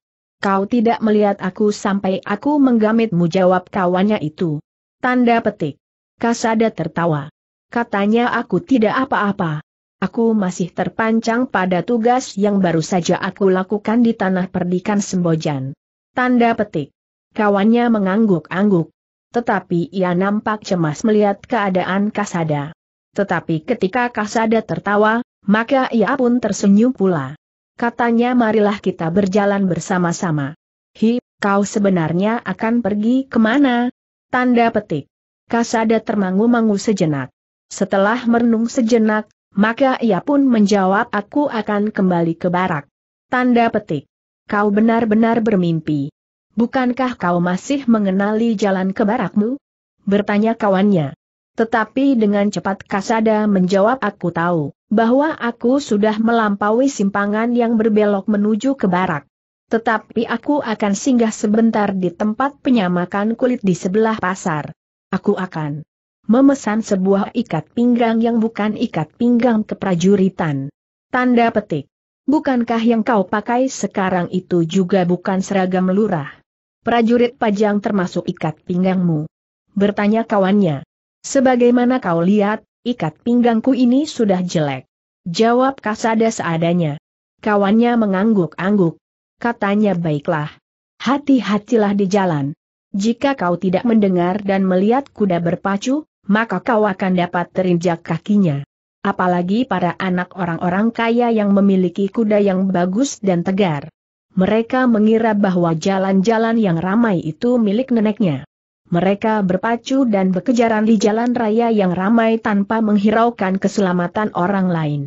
kau tidak melihat aku sampai aku menggamitmu jawab kawannya itu. Tanda petik. Kasada tertawa. Katanya aku tidak apa-apa. Aku masih terpancang pada tugas yang baru saja aku lakukan di tanah perdikan Sembojan. Tanda petik. Kawannya mengangguk-angguk. Tetapi ia nampak cemas melihat keadaan Kasada. Tetapi ketika Kasada tertawa, maka ia pun tersenyum pula katanya marilah kita berjalan bersama-sama. Hi, kau sebenarnya akan pergi kemana? Tanda petik. Kasada termangu-mangu sejenak. Setelah merenung sejenak, maka ia pun menjawab aku akan kembali ke barak. Tanda petik. Kau benar-benar bermimpi. Bukankah kau masih mengenali jalan ke barakmu? Bertanya kawannya. Tetapi dengan cepat Kasada menjawab aku tahu, bahwa aku sudah melampaui simpangan yang berbelok menuju ke barak. Tetapi aku akan singgah sebentar di tempat penyamakan kulit di sebelah pasar. Aku akan memesan sebuah ikat pinggang yang bukan ikat pinggang keprajuritan. Tanda petik. Bukankah yang kau pakai sekarang itu juga bukan seragam lurah? Prajurit pajang termasuk ikat pinggangmu. Bertanya kawannya. Sebagaimana kau lihat, ikat pinggangku ini sudah jelek. Jawab Kasada seadanya. Kawannya mengangguk-angguk. Katanya baiklah. Hati-hatilah di jalan. Jika kau tidak mendengar dan melihat kuda berpacu, maka kau akan dapat terinjak kakinya. Apalagi para anak orang-orang kaya yang memiliki kuda yang bagus dan tegar. Mereka mengira bahwa jalan-jalan yang ramai itu milik neneknya mereka berpacu dan berkejaran di jalan raya yang ramai tanpa menghiraukan keselamatan orang lain.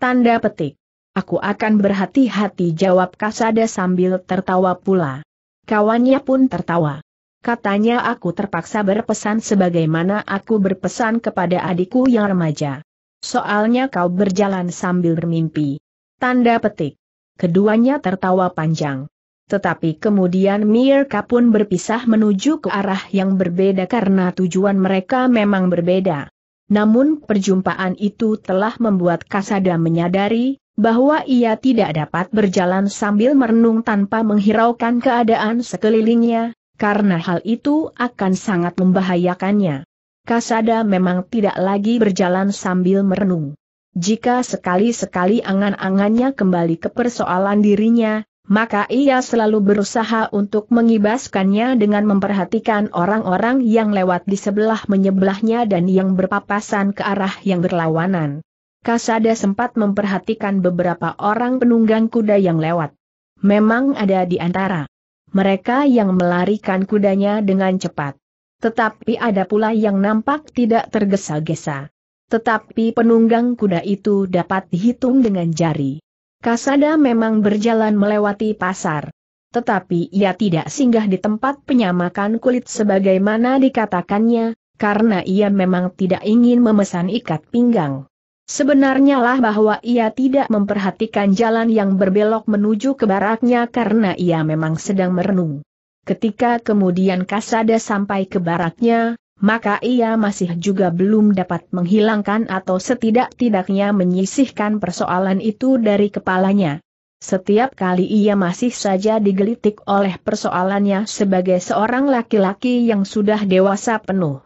Tanda petik. Aku akan berhati-hati jawab Kasada sambil tertawa pula. Kawannya pun tertawa. Katanya aku terpaksa berpesan sebagaimana aku berpesan kepada adikku yang remaja. Soalnya kau berjalan sambil bermimpi. Tanda petik. Keduanya tertawa panjang. Tetapi kemudian mereka pun berpisah menuju ke arah yang berbeda karena tujuan mereka memang berbeda. Namun perjumpaan itu telah membuat Kasada menyadari, bahwa ia tidak dapat berjalan sambil merenung tanpa menghiraukan keadaan sekelilingnya, karena hal itu akan sangat membahayakannya. Kasada memang tidak lagi berjalan sambil merenung. Jika sekali-sekali angan-angannya kembali ke persoalan dirinya, maka ia selalu berusaha untuk mengibaskannya dengan memperhatikan orang-orang yang lewat di sebelah menyebelahnya dan yang berpapasan ke arah yang berlawanan. Kasada sempat memperhatikan beberapa orang penunggang kuda yang lewat. Memang ada di antara mereka yang melarikan kudanya dengan cepat. Tetapi ada pula yang nampak tidak tergesa-gesa. Tetapi penunggang kuda itu dapat dihitung dengan jari. Kasada memang berjalan melewati pasar. Tetapi ia tidak singgah di tempat penyamakan kulit sebagaimana dikatakannya, karena ia memang tidak ingin memesan ikat pinggang. Sebenarnya lah bahwa ia tidak memperhatikan jalan yang berbelok menuju ke baraknya karena ia memang sedang merenung. Ketika kemudian Kasada sampai ke baraknya, maka ia masih juga belum dapat menghilangkan atau setidak-tidaknya menyisihkan persoalan itu dari kepalanya. Setiap kali ia masih saja digelitik oleh persoalannya sebagai seorang laki-laki yang sudah dewasa penuh.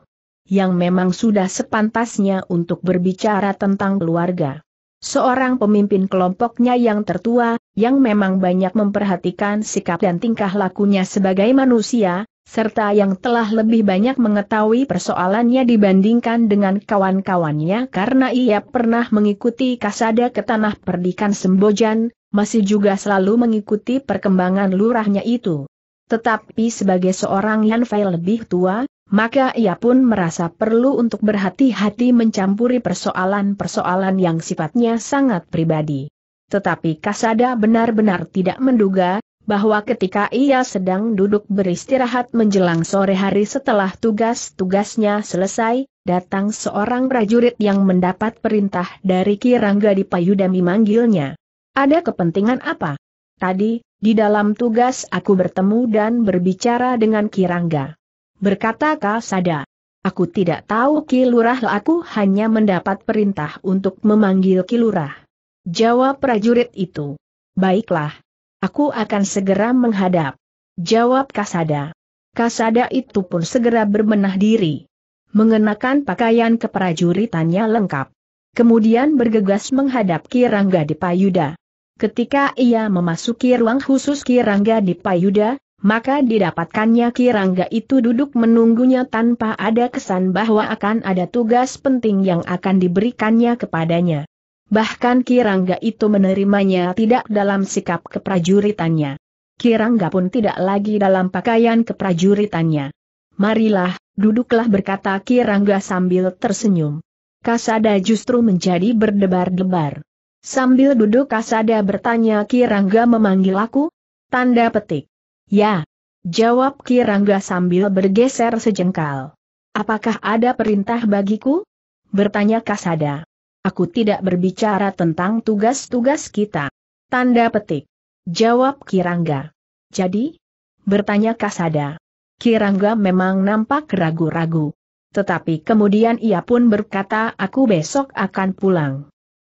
Yang memang sudah sepantasnya untuk berbicara tentang keluarga. Seorang pemimpin kelompoknya yang tertua, yang memang banyak memperhatikan sikap dan tingkah lakunya sebagai manusia, serta yang telah lebih banyak mengetahui persoalannya dibandingkan dengan kawan-kawannya karena ia pernah mengikuti kasada ke tanah perdikan Sembojan, masih juga selalu mengikuti perkembangan lurahnya itu. Tetapi sebagai seorang yang Yanfei lebih tua, maka ia pun merasa perlu untuk berhati-hati mencampuri persoalan-persoalan yang sifatnya sangat pribadi. Tetapi Kasada benar-benar tidak menduga, bahwa ketika ia sedang duduk beristirahat menjelang sore hari setelah tugas-tugasnya selesai, datang seorang prajurit yang mendapat perintah dari Kirangga di Payudami manggilnya. Ada kepentingan apa? Tadi, di dalam tugas aku bertemu dan berbicara dengan Kirangga. Berkata Kasada. Aku tidak tahu Kilurah aku hanya mendapat perintah untuk memanggil Kilurah. Jawab prajurit itu. Baiklah, Aku akan segera menghadap. Jawab Kasada. Kasada itu pun segera berbenah diri. Mengenakan pakaian keprajuritannya lengkap. Kemudian bergegas menghadap Kirangga Dipayuda. Ketika ia memasuki ruang khusus Kirangga Dipayuda, maka didapatkannya Kirangga itu duduk menunggunya tanpa ada kesan bahwa akan ada tugas penting yang akan diberikannya kepadanya. Bahkan Kirangga itu menerimanya tidak dalam sikap keprajuritannya. Kirangga pun tidak lagi dalam pakaian keprajuritannya. Marilah, duduklah berkata Kirangga sambil tersenyum. Kasada justru menjadi berdebar-debar. Sambil duduk Kasada bertanya Kirangga memanggil aku? Tanda petik. Ya. Jawab Kirangga sambil bergeser sejengkal. Apakah ada perintah bagiku? Bertanya Kasada. Aku tidak berbicara tentang tugas-tugas kita. Tanda petik. Jawab Kirangga. Jadi? Bertanya Kasada. Kirangga memang nampak ragu-ragu. Tetapi kemudian ia pun berkata aku besok akan pulang.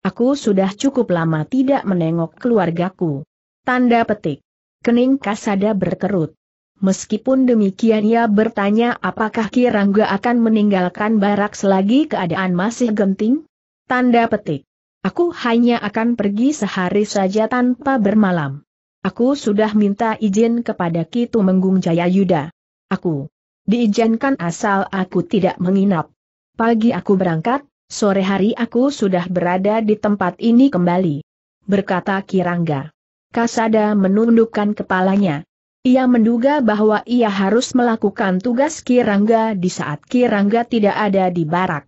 Aku sudah cukup lama tidak menengok keluargaku. Tanda petik. Kening Kasada berkerut. Meskipun demikian ia bertanya apakah Kirangga akan meninggalkan barak selagi keadaan masih genting? Tanda petik. Aku hanya akan pergi sehari saja tanpa bermalam. Aku sudah minta izin kepada Ki Tumenggung Yuda. Aku diizinkan asal aku tidak menginap. Pagi aku berangkat, sore hari aku sudah berada di tempat ini kembali. Berkata Kirangga. Kasada menundukkan kepalanya. Ia menduga bahwa ia harus melakukan tugas Kirangga di saat Kirangga tidak ada di barak.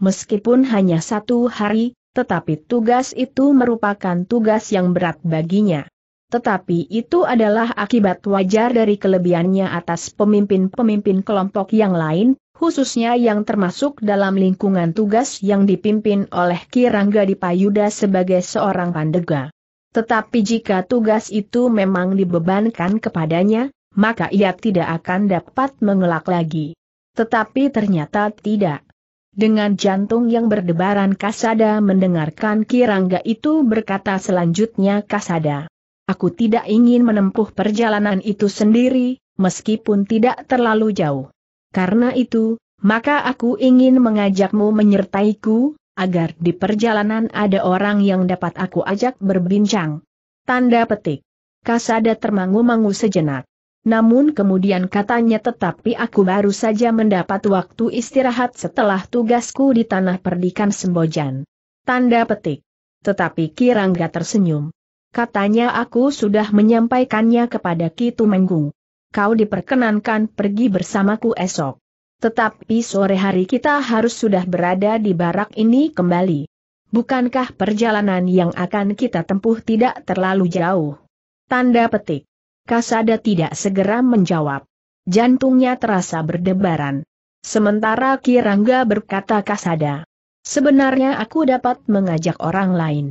Meskipun hanya satu hari, tetapi tugas itu merupakan tugas yang berat baginya. Tetapi itu adalah akibat wajar dari kelebihannya atas pemimpin-pemimpin kelompok yang lain, khususnya yang termasuk dalam lingkungan tugas yang dipimpin oleh Kirangga Dipayuda sebagai seorang pandega. Tetapi jika tugas itu memang dibebankan kepadanya, maka ia tidak akan dapat mengelak lagi. Tetapi ternyata tidak. Dengan jantung yang berdebaran Kasada mendengarkan Kirangga itu berkata selanjutnya Kasada. Aku tidak ingin menempuh perjalanan itu sendiri, meskipun tidak terlalu jauh. Karena itu, maka aku ingin mengajakmu menyertaiku, agar di perjalanan ada orang yang dapat aku ajak berbincang. Tanda petik. Kasada termangu-mangu sejenak. Namun kemudian katanya tetapi aku baru saja mendapat waktu istirahat setelah tugasku di tanah perdikan Sembojan. Tanda petik. Tetapi Kirangga tersenyum. Katanya aku sudah menyampaikannya kepada Kitu Menggung. Kau diperkenankan pergi bersamaku esok. Tetapi sore hari kita harus sudah berada di barak ini kembali. Bukankah perjalanan yang akan kita tempuh tidak terlalu jauh? Tanda petik. Kasada tidak segera menjawab. Jantungnya terasa berdebaran. Sementara Kirangga berkata Kasada, Sebenarnya aku dapat mengajak orang lain.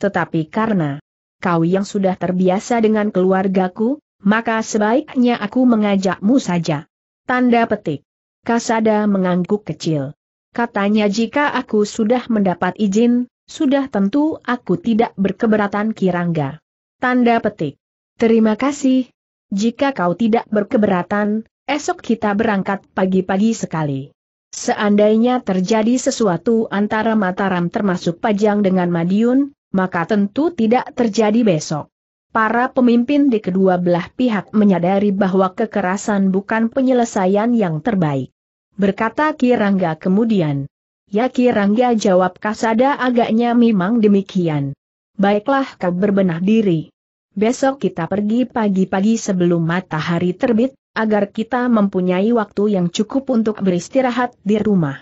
Tetapi karena kau yang sudah terbiasa dengan keluargaku, maka sebaiknya aku mengajakmu saja. Tanda petik. Kasada mengangguk kecil. Katanya jika aku sudah mendapat izin, sudah tentu aku tidak berkeberatan Kirangga. Tanda petik. Terima kasih. Jika kau tidak berkeberatan, esok kita berangkat pagi-pagi sekali. Seandainya terjadi sesuatu antara Mataram termasuk Pajang dengan Madiun, maka tentu tidak terjadi besok. Para pemimpin di kedua belah pihak menyadari bahwa kekerasan bukan penyelesaian yang terbaik. Berkata Kirangga kemudian. Ya Kirangga jawab Kasada agaknya memang demikian. Baiklah kau berbenah diri besok kita pergi pagi-pagi sebelum matahari terbit, agar kita mempunyai waktu yang cukup untuk beristirahat di rumah.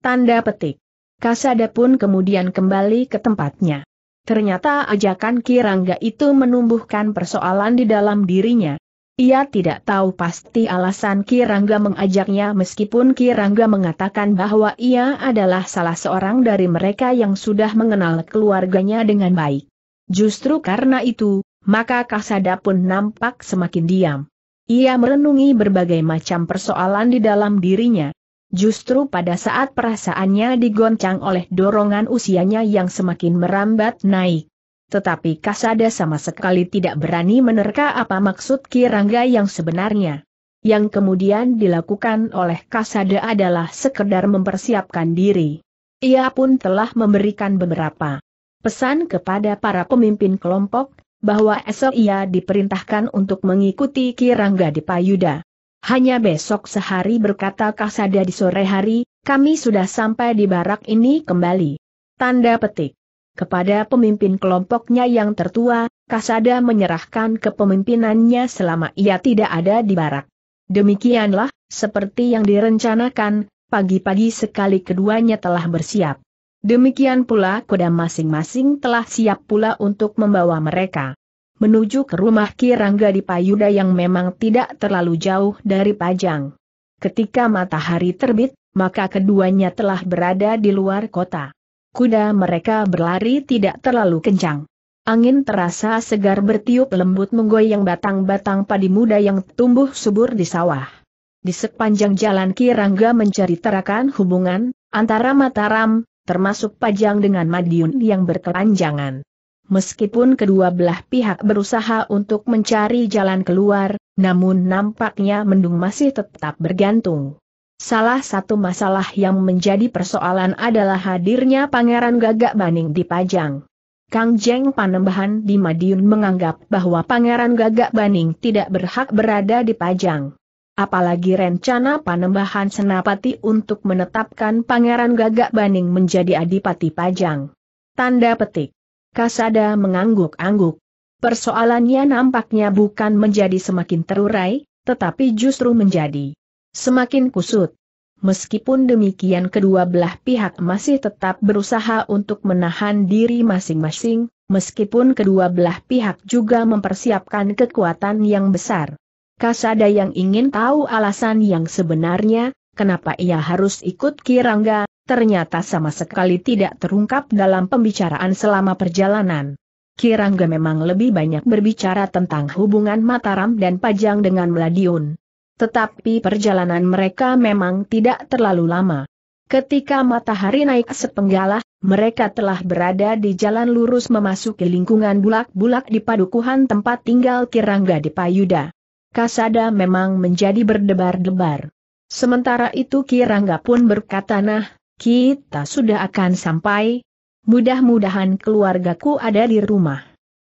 Tanda petik. Kasada pun kemudian kembali ke tempatnya. Ternyata ajakan Kirangga itu menumbuhkan persoalan di dalam dirinya. Ia tidak tahu pasti alasan Kirangga mengajaknya meskipun Kirangga mengatakan bahwa ia adalah salah seorang dari mereka yang sudah mengenal keluarganya dengan baik. Justru karena itu, maka Kasada pun nampak semakin diam. Ia merenungi berbagai macam persoalan di dalam dirinya. Justru pada saat perasaannya digoncang oleh dorongan usianya yang semakin merambat naik. Tetapi Kasada sama sekali tidak berani menerka apa maksud Kirangga yang sebenarnya. Yang kemudian dilakukan oleh Kasada adalah sekedar mempersiapkan diri. Ia pun telah memberikan beberapa pesan kepada para pemimpin kelompok, bahwa esok ia diperintahkan untuk mengikuti Kirangga di Payuda. Hanya besok sehari berkata Kasada di sore hari, kami sudah sampai di barak ini kembali. Tanda petik. Kepada pemimpin kelompoknya yang tertua, Kasada menyerahkan kepemimpinannya selama ia tidak ada di barak. Demikianlah, seperti yang direncanakan, pagi-pagi sekali keduanya telah bersiap. Demikian pula kuda masing-masing telah siap pula untuk membawa mereka. Menuju ke rumah Kirangga di Payuda yang memang tidak terlalu jauh dari Pajang. Ketika matahari terbit, maka keduanya telah berada di luar kota. Kuda mereka berlari tidak terlalu kencang. Angin terasa segar bertiup lembut menggoyang batang-batang padi muda yang tumbuh subur di sawah. Di sepanjang jalan Kirangga terakan hubungan antara Mataram, termasuk Pajang dengan Madiun yang berkepanjangan. Meskipun kedua belah pihak berusaha untuk mencari jalan keluar, namun nampaknya mendung masih tetap bergantung. Salah satu masalah yang menjadi persoalan adalah hadirnya Pangeran Gagak Baning di Pajang. Kang Jeng Panembahan di Madiun menganggap bahwa Pangeran Gagak Baning tidak berhak berada di Pajang. Apalagi rencana panembahan Senapati untuk menetapkan Pangeran Gagak Baning menjadi Adipati Pajang. Tanda petik. Kasada mengangguk-angguk. Persoalannya nampaknya bukan menjadi semakin terurai, tetapi justru menjadi semakin kusut. Meskipun demikian kedua belah pihak masih tetap berusaha untuk menahan diri masing-masing, meskipun kedua belah pihak juga mempersiapkan kekuatan yang besar. Kasada yang ingin tahu alasan yang sebenarnya, kenapa ia harus ikut Kirangga, ternyata sama sekali tidak terungkap dalam pembicaraan selama perjalanan. Kirangga memang lebih banyak berbicara tentang hubungan Mataram dan Pajang dengan Meladiun. Tetapi perjalanan mereka memang tidak terlalu lama. Ketika matahari naik sepenggalah, mereka telah berada di jalan lurus memasuki lingkungan bulak-bulak di padukuhan tempat tinggal Kirangga di Payuda. Kasada memang menjadi berdebar-debar. Sementara itu Kirangga pun berkata nah, kita sudah akan sampai, mudah-mudahan keluargaku ada di rumah.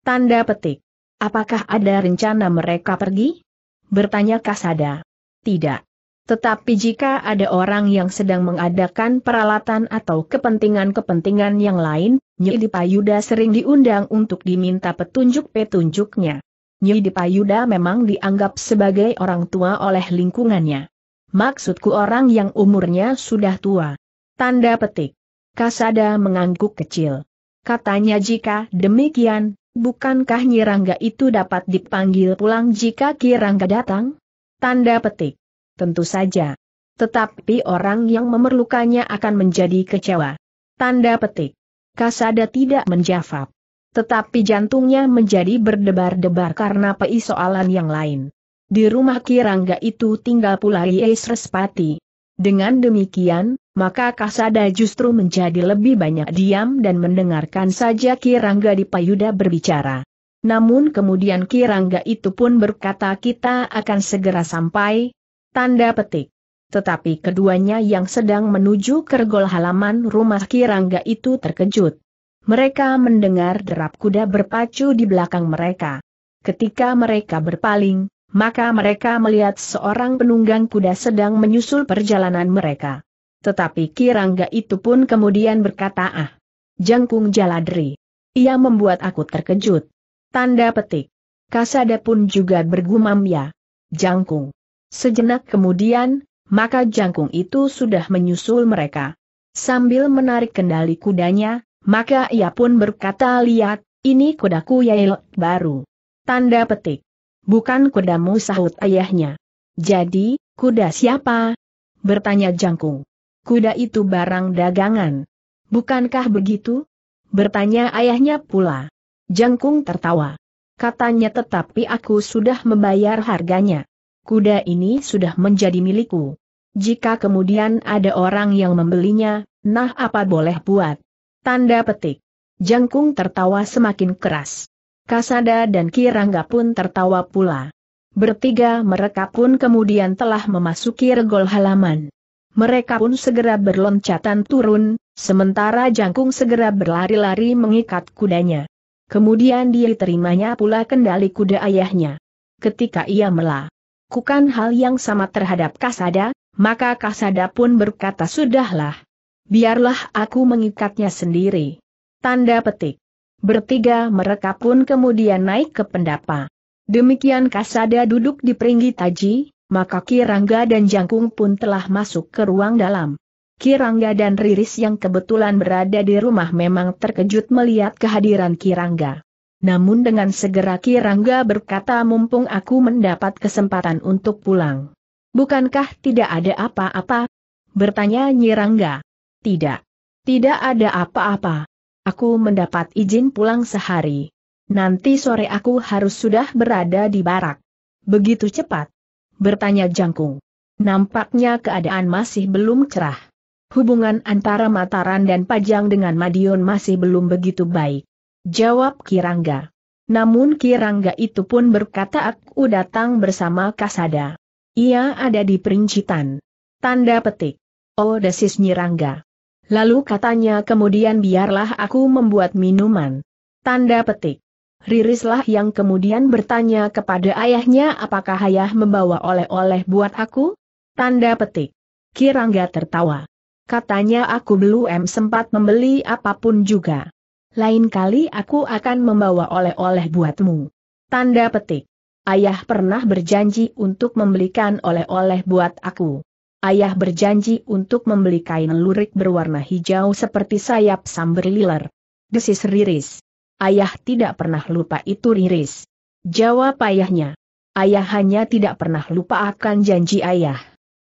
Tanda petik. Apakah ada rencana mereka pergi? Bertanya Kasada. Tidak. Tetapi jika ada orang yang sedang mengadakan peralatan atau kepentingan-kepentingan yang lain, Nyi Dipayuda sering diundang untuk diminta petunjuk-petunjuknya. Nyi Payuda memang dianggap sebagai orang tua oleh lingkungannya. Maksudku orang yang umurnya sudah tua. Tanda petik. Kasada mengangguk kecil. Katanya jika demikian, bukankah Nyirangga itu dapat dipanggil pulang jika Ki Rangga datang? Tanda petik. Tentu saja. Tetapi orang yang memerlukannya akan menjadi kecewa. Tanda petik. Kasada tidak menjawab. Tetapi jantungnya menjadi berdebar-debar karena peisoalan yang lain. Di rumah Kirangga itu tinggal pula Ries Respati. Dengan demikian, maka Kasada justru menjadi lebih banyak diam dan mendengarkan saja Kirangga di Payuda berbicara. Namun kemudian Kirangga itu pun berkata kita akan segera sampai, tanda petik tetapi keduanya yang sedang menuju ke halaman rumah Kirangga itu terkejut. Mereka mendengar derap kuda berpacu di belakang mereka. Ketika mereka berpaling, maka mereka melihat seorang penunggang kuda sedang menyusul perjalanan mereka. Tetapi Kirangga itu pun kemudian berkata ah, jangkung jaladri. Ia membuat aku terkejut. Tanda petik. Kasada pun juga bergumam ya. Jangkung. Sejenak kemudian, maka jangkung itu sudah menyusul mereka. Sambil menarik kendali kudanya, maka ia pun berkata lihat, ini kudaku Yael baru. Tanda petik. Bukan kudamu sahut ayahnya. Jadi, kuda siapa? Bertanya jangkung. Kuda itu barang dagangan. Bukankah begitu? Bertanya ayahnya pula. Jangkung tertawa. Katanya tetapi aku sudah membayar harganya. Kuda ini sudah menjadi milikku. Jika kemudian ada orang yang membelinya, nah apa boleh buat? Tanda petik. Jangkung tertawa semakin keras. Kasada dan Kirangga pun tertawa pula. Bertiga mereka pun kemudian telah memasuki regol halaman. Mereka pun segera berloncatan turun, sementara Jangkung segera berlari-lari mengikat kudanya. Kemudian dia terimanya pula kendali kuda ayahnya. Ketika ia melakukan hal yang sama terhadap Kasada, maka Kasada pun berkata sudahlah, biarlah aku mengikatnya sendiri. Tanda petik. Bertiga mereka pun kemudian naik ke pendapa. Demikian Kasada duduk di peringgi taji, maka Kirangga dan Jangkung pun telah masuk ke ruang dalam. Kirangga dan Riris yang kebetulan berada di rumah memang terkejut melihat kehadiran Kirangga. Namun dengan segera Kirangga berkata mumpung aku mendapat kesempatan untuk pulang. Bukankah tidak ada apa-apa? Bertanya Nyirangga. Tidak. Tidak ada apa-apa. Aku mendapat izin pulang sehari. Nanti sore aku harus sudah berada di barak. Begitu cepat? Bertanya Jangkung. Nampaknya keadaan masih belum cerah. Hubungan antara Mataran dan Pajang dengan Madiun masih belum begitu baik. Jawab Kirangga. Namun Kirangga itu pun berkata aku datang bersama Kasada. Ia ada di perincitan. Tanda petik. Oh desis Nyirangga. Lalu katanya kemudian biarlah aku membuat minuman. Tanda petik. Ririslah yang kemudian bertanya kepada ayahnya apakah ayah membawa oleh-oleh buat aku? Tanda petik. Kirangga tertawa. Katanya aku belum sempat membeli apapun juga. Lain kali aku akan membawa oleh-oleh buatmu. Tanda petik. Ayah pernah berjanji untuk membelikan oleh-oleh buat aku ayah berjanji untuk membeli kain lurik berwarna hijau seperti sayap samber liler. Desis Riris. Ayah tidak pernah lupa itu Riris. Jawab ayahnya. Ayah hanya tidak pernah lupa akan janji ayah.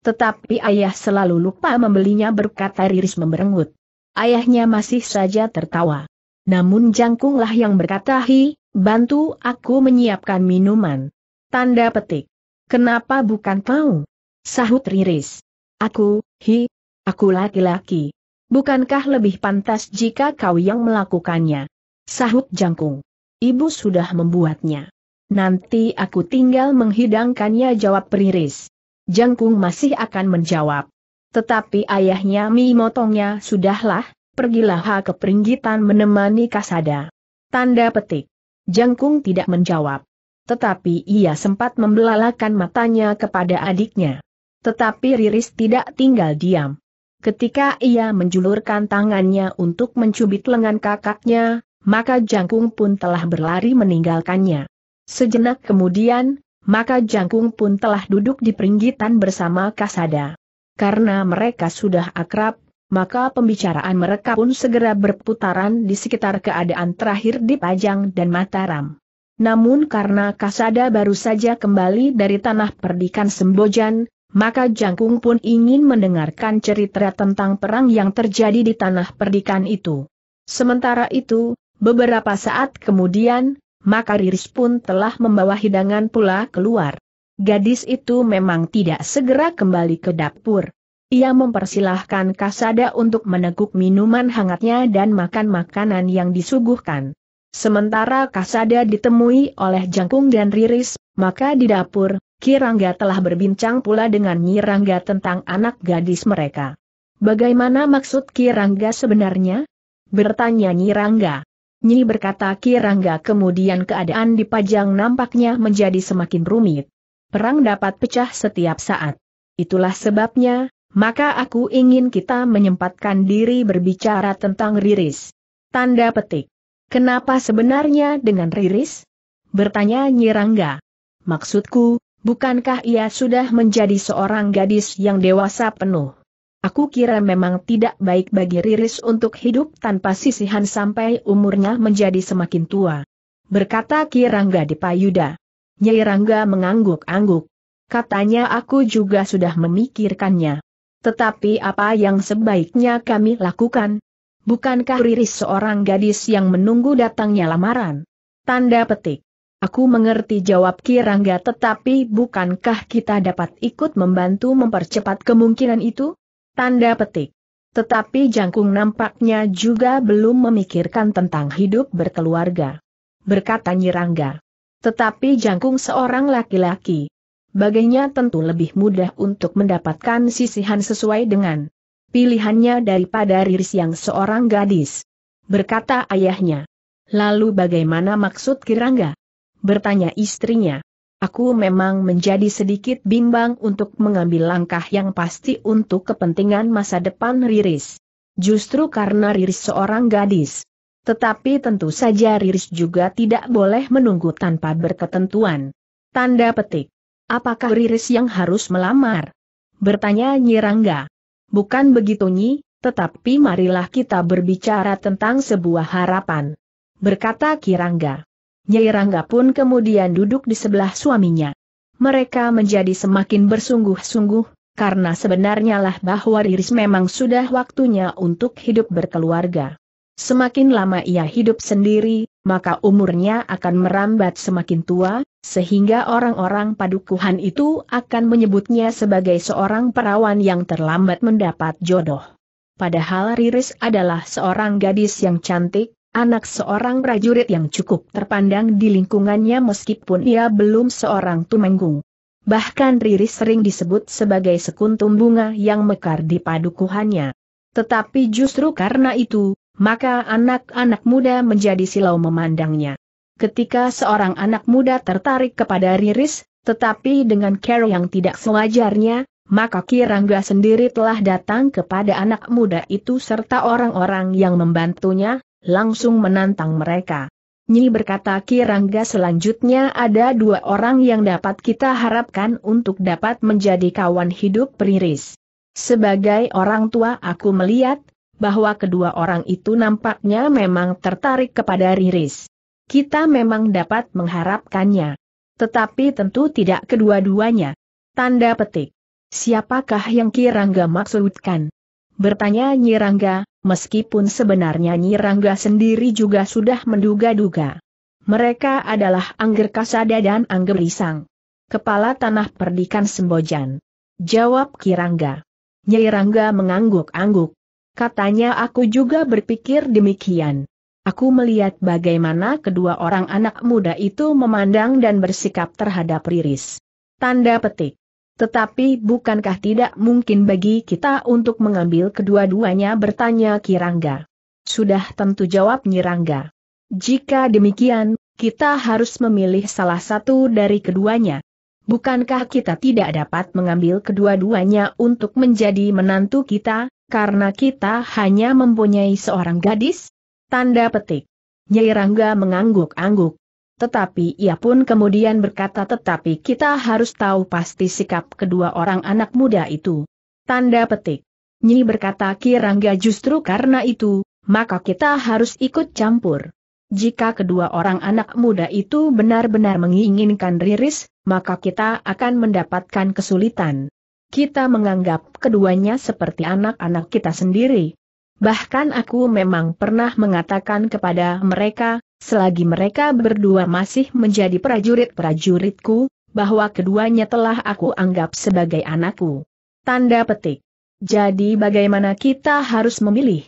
Tetapi ayah selalu lupa membelinya berkata Riris memberengut. Ayahnya masih saja tertawa. Namun jangkunglah yang berkata hi, bantu aku menyiapkan minuman. Tanda petik. Kenapa bukan kau? Sahut Riris. Aku, hi, aku laki-laki. Bukankah lebih pantas jika kau yang melakukannya? Sahut Jangkung. Ibu sudah membuatnya. Nanti aku tinggal menghidangkannya jawab Riris. Jangkung masih akan menjawab. Tetapi ayahnya mi motongnya sudahlah, pergilah ke peringgitan menemani kasada. Tanda petik. Jangkung tidak menjawab. Tetapi ia sempat membelalakan matanya kepada adiknya. Tetapi Riris tidak tinggal diam. Ketika ia menjulurkan tangannya untuk mencubit lengan kakaknya, maka Jangkung pun telah berlari meninggalkannya. Sejenak kemudian, maka Jangkung pun telah duduk di peringgitan bersama Kasada. Karena mereka sudah akrab, maka pembicaraan mereka pun segera berputaran di sekitar keadaan terakhir di Pajang dan Mataram. Namun karena Kasada baru saja kembali dari tanah perdikan Sembojan, maka Jangkung pun ingin mendengarkan cerita tentang perang yang terjadi di tanah perdikan itu. Sementara itu, beberapa saat kemudian, maka Riris pun telah membawa hidangan pula keluar. Gadis itu memang tidak segera kembali ke dapur. Ia mempersilahkan Kasada untuk meneguk minuman hangatnya dan makan makanan yang disuguhkan. Sementara Kasada ditemui oleh Jangkung dan Riris, maka di dapur, Kirangga telah berbincang pula dengan Nyirangga tentang anak gadis mereka. Bagaimana maksud Kirangga sebenarnya? Bertanya Nyirangga. Nyi berkata Kirangga kemudian keadaan di Pajang nampaknya menjadi semakin rumit. Perang dapat pecah setiap saat. Itulah sebabnya, maka aku ingin kita menyempatkan diri berbicara tentang Riris. Tanda petik. Kenapa sebenarnya dengan Riris? Bertanya Nyirangga. Maksudku, Bukankah ia sudah menjadi seorang gadis yang dewasa penuh? Aku kira memang tidak baik bagi Riris untuk hidup tanpa sisihan sampai umurnya menjadi semakin tua. Berkata Kirangga Dipayuda. Nyai Rangga mengangguk-angguk. Katanya aku juga sudah memikirkannya. Tetapi apa yang sebaiknya kami lakukan? Bukankah Riris seorang gadis yang menunggu datangnya lamaran? Tanda petik. Aku mengerti jawab Kirangga tetapi bukankah kita dapat ikut membantu mempercepat kemungkinan itu? Tanda petik. Tetapi Jangkung nampaknya juga belum memikirkan tentang hidup berkeluarga. Berkata Nyirangga. Tetapi Jangkung seorang laki-laki. Baginya tentu lebih mudah untuk mendapatkan sisihan sesuai dengan pilihannya daripada Riris yang seorang gadis. Berkata ayahnya. Lalu bagaimana maksud Kirangga? Bertanya istrinya. Aku memang menjadi sedikit bimbang untuk mengambil langkah yang pasti untuk kepentingan masa depan Riris. Justru karena Riris seorang gadis. Tetapi tentu saja Riris juga tidak boleh menunggu tanpa berketentuan. Tanda petik. Apakah Riris yang harus melamar? Bertanya Nyirangga. Bukan begitu Nyi, tetapi marilah kita berbicara tentang sebuah harapan. Berkata Kirangga. Nyai Rangga pun kemudian duduk di sebelah suaminya. Mereka menjadi semakin bersungguh-sungguh, karena sebenarnya lah bahwa Riris memang sudah waktunya untuk hidup berkeluarga. Semakin lama ia hidup sendiri, maka umurnya akan merambat semakin tua, sehingga orang-orang padukuhan itu akan menyebutnya sebagai seorang perawan yang terlambat mendapat jodoh. Padahal Riris adalah seorang gadis yang cantik, anak seorang prajurit yang cukup terpandang di lingkungannya meskipun ia belum seorang tumenggung. Bahkan Riri sering disebut sebagai sekuntum bunga yang mekar di padukuhannya. Tetapi justru karena itu, maka anak-anak muda menjadi silau memandangnya. Ketika seorang anak muda tertarik kepada Riris, tetapi dengan care yang tidak sewajarnya, maka Kirangga sendiri telah datang kepada anak muda itu serta orang-orang yang membantunya, langsung menantang mereka. Nyi berkata Kirangga selanjutnya ada dua orang yang dapat kita harapkan untuk dapat menjadi kawan hidup periris. Sebagai orang tua aku melihat, bahwa kedua orang itu nampaknya memang tertarik kepada Riris. Kita memang dapat mengharapkannya. Tetapi tentu tidak kedua-duanya. Tanda petik. Siapakah yang Kirangga maksudkan? Bertanya Nyirangga, meskipun sebenarnya Nyi Rangga sendiri juga sudah menduga-duga. Mereka adalah Angger Kasada dan Angger Risang. Kepala Tanah Perdikan Sembojan. Jawab Kirangga. Nyi Rangga mengangguk-angguk. Katanya aku juga berpikir demikian. Aku melihat bagaimana kedua orang anak muda itu memandang dan bersikap terhadap Riris. Tanda petik. Tetapi bukankah tidak mungkin bagi kita untuk mengambil kedua-duanya bertanya Kirangga? Sudah tentu jawab Nyirangga. Jika demikian, kita harus memilih salah satu dari keduanya. Bukankah kita tidak dapat mengambil kedua-duanya untuk menjadi menantu kita, karena kita hanya mempunyai seorang gadis? Tanda petik. Nyai Rangga mengangguk-angguk. Tetapi ia pun kemudian berkata tetapi kita harus tahu pasti sikap kedua orang anak muda itu. Tanda petik. Nyi berkata Kirangga justru karena itu, maka kita harus ikut campur. Jika kedua orang anak muda itu benar-benar menginginkan Riris, maka kita akan mendapatkan kesulitan. Kita menganggap keduanya seperti anak-anak kita sendiri. Bahkan aku memang pernah mengatakan kepada mereka, selagi mereka berdua masih menjadi prajurit-prajuritku, bahwa keduanya telah aku anggap sebagai anakku. Tanda petik. Jadi bagaimana kita harus memilih?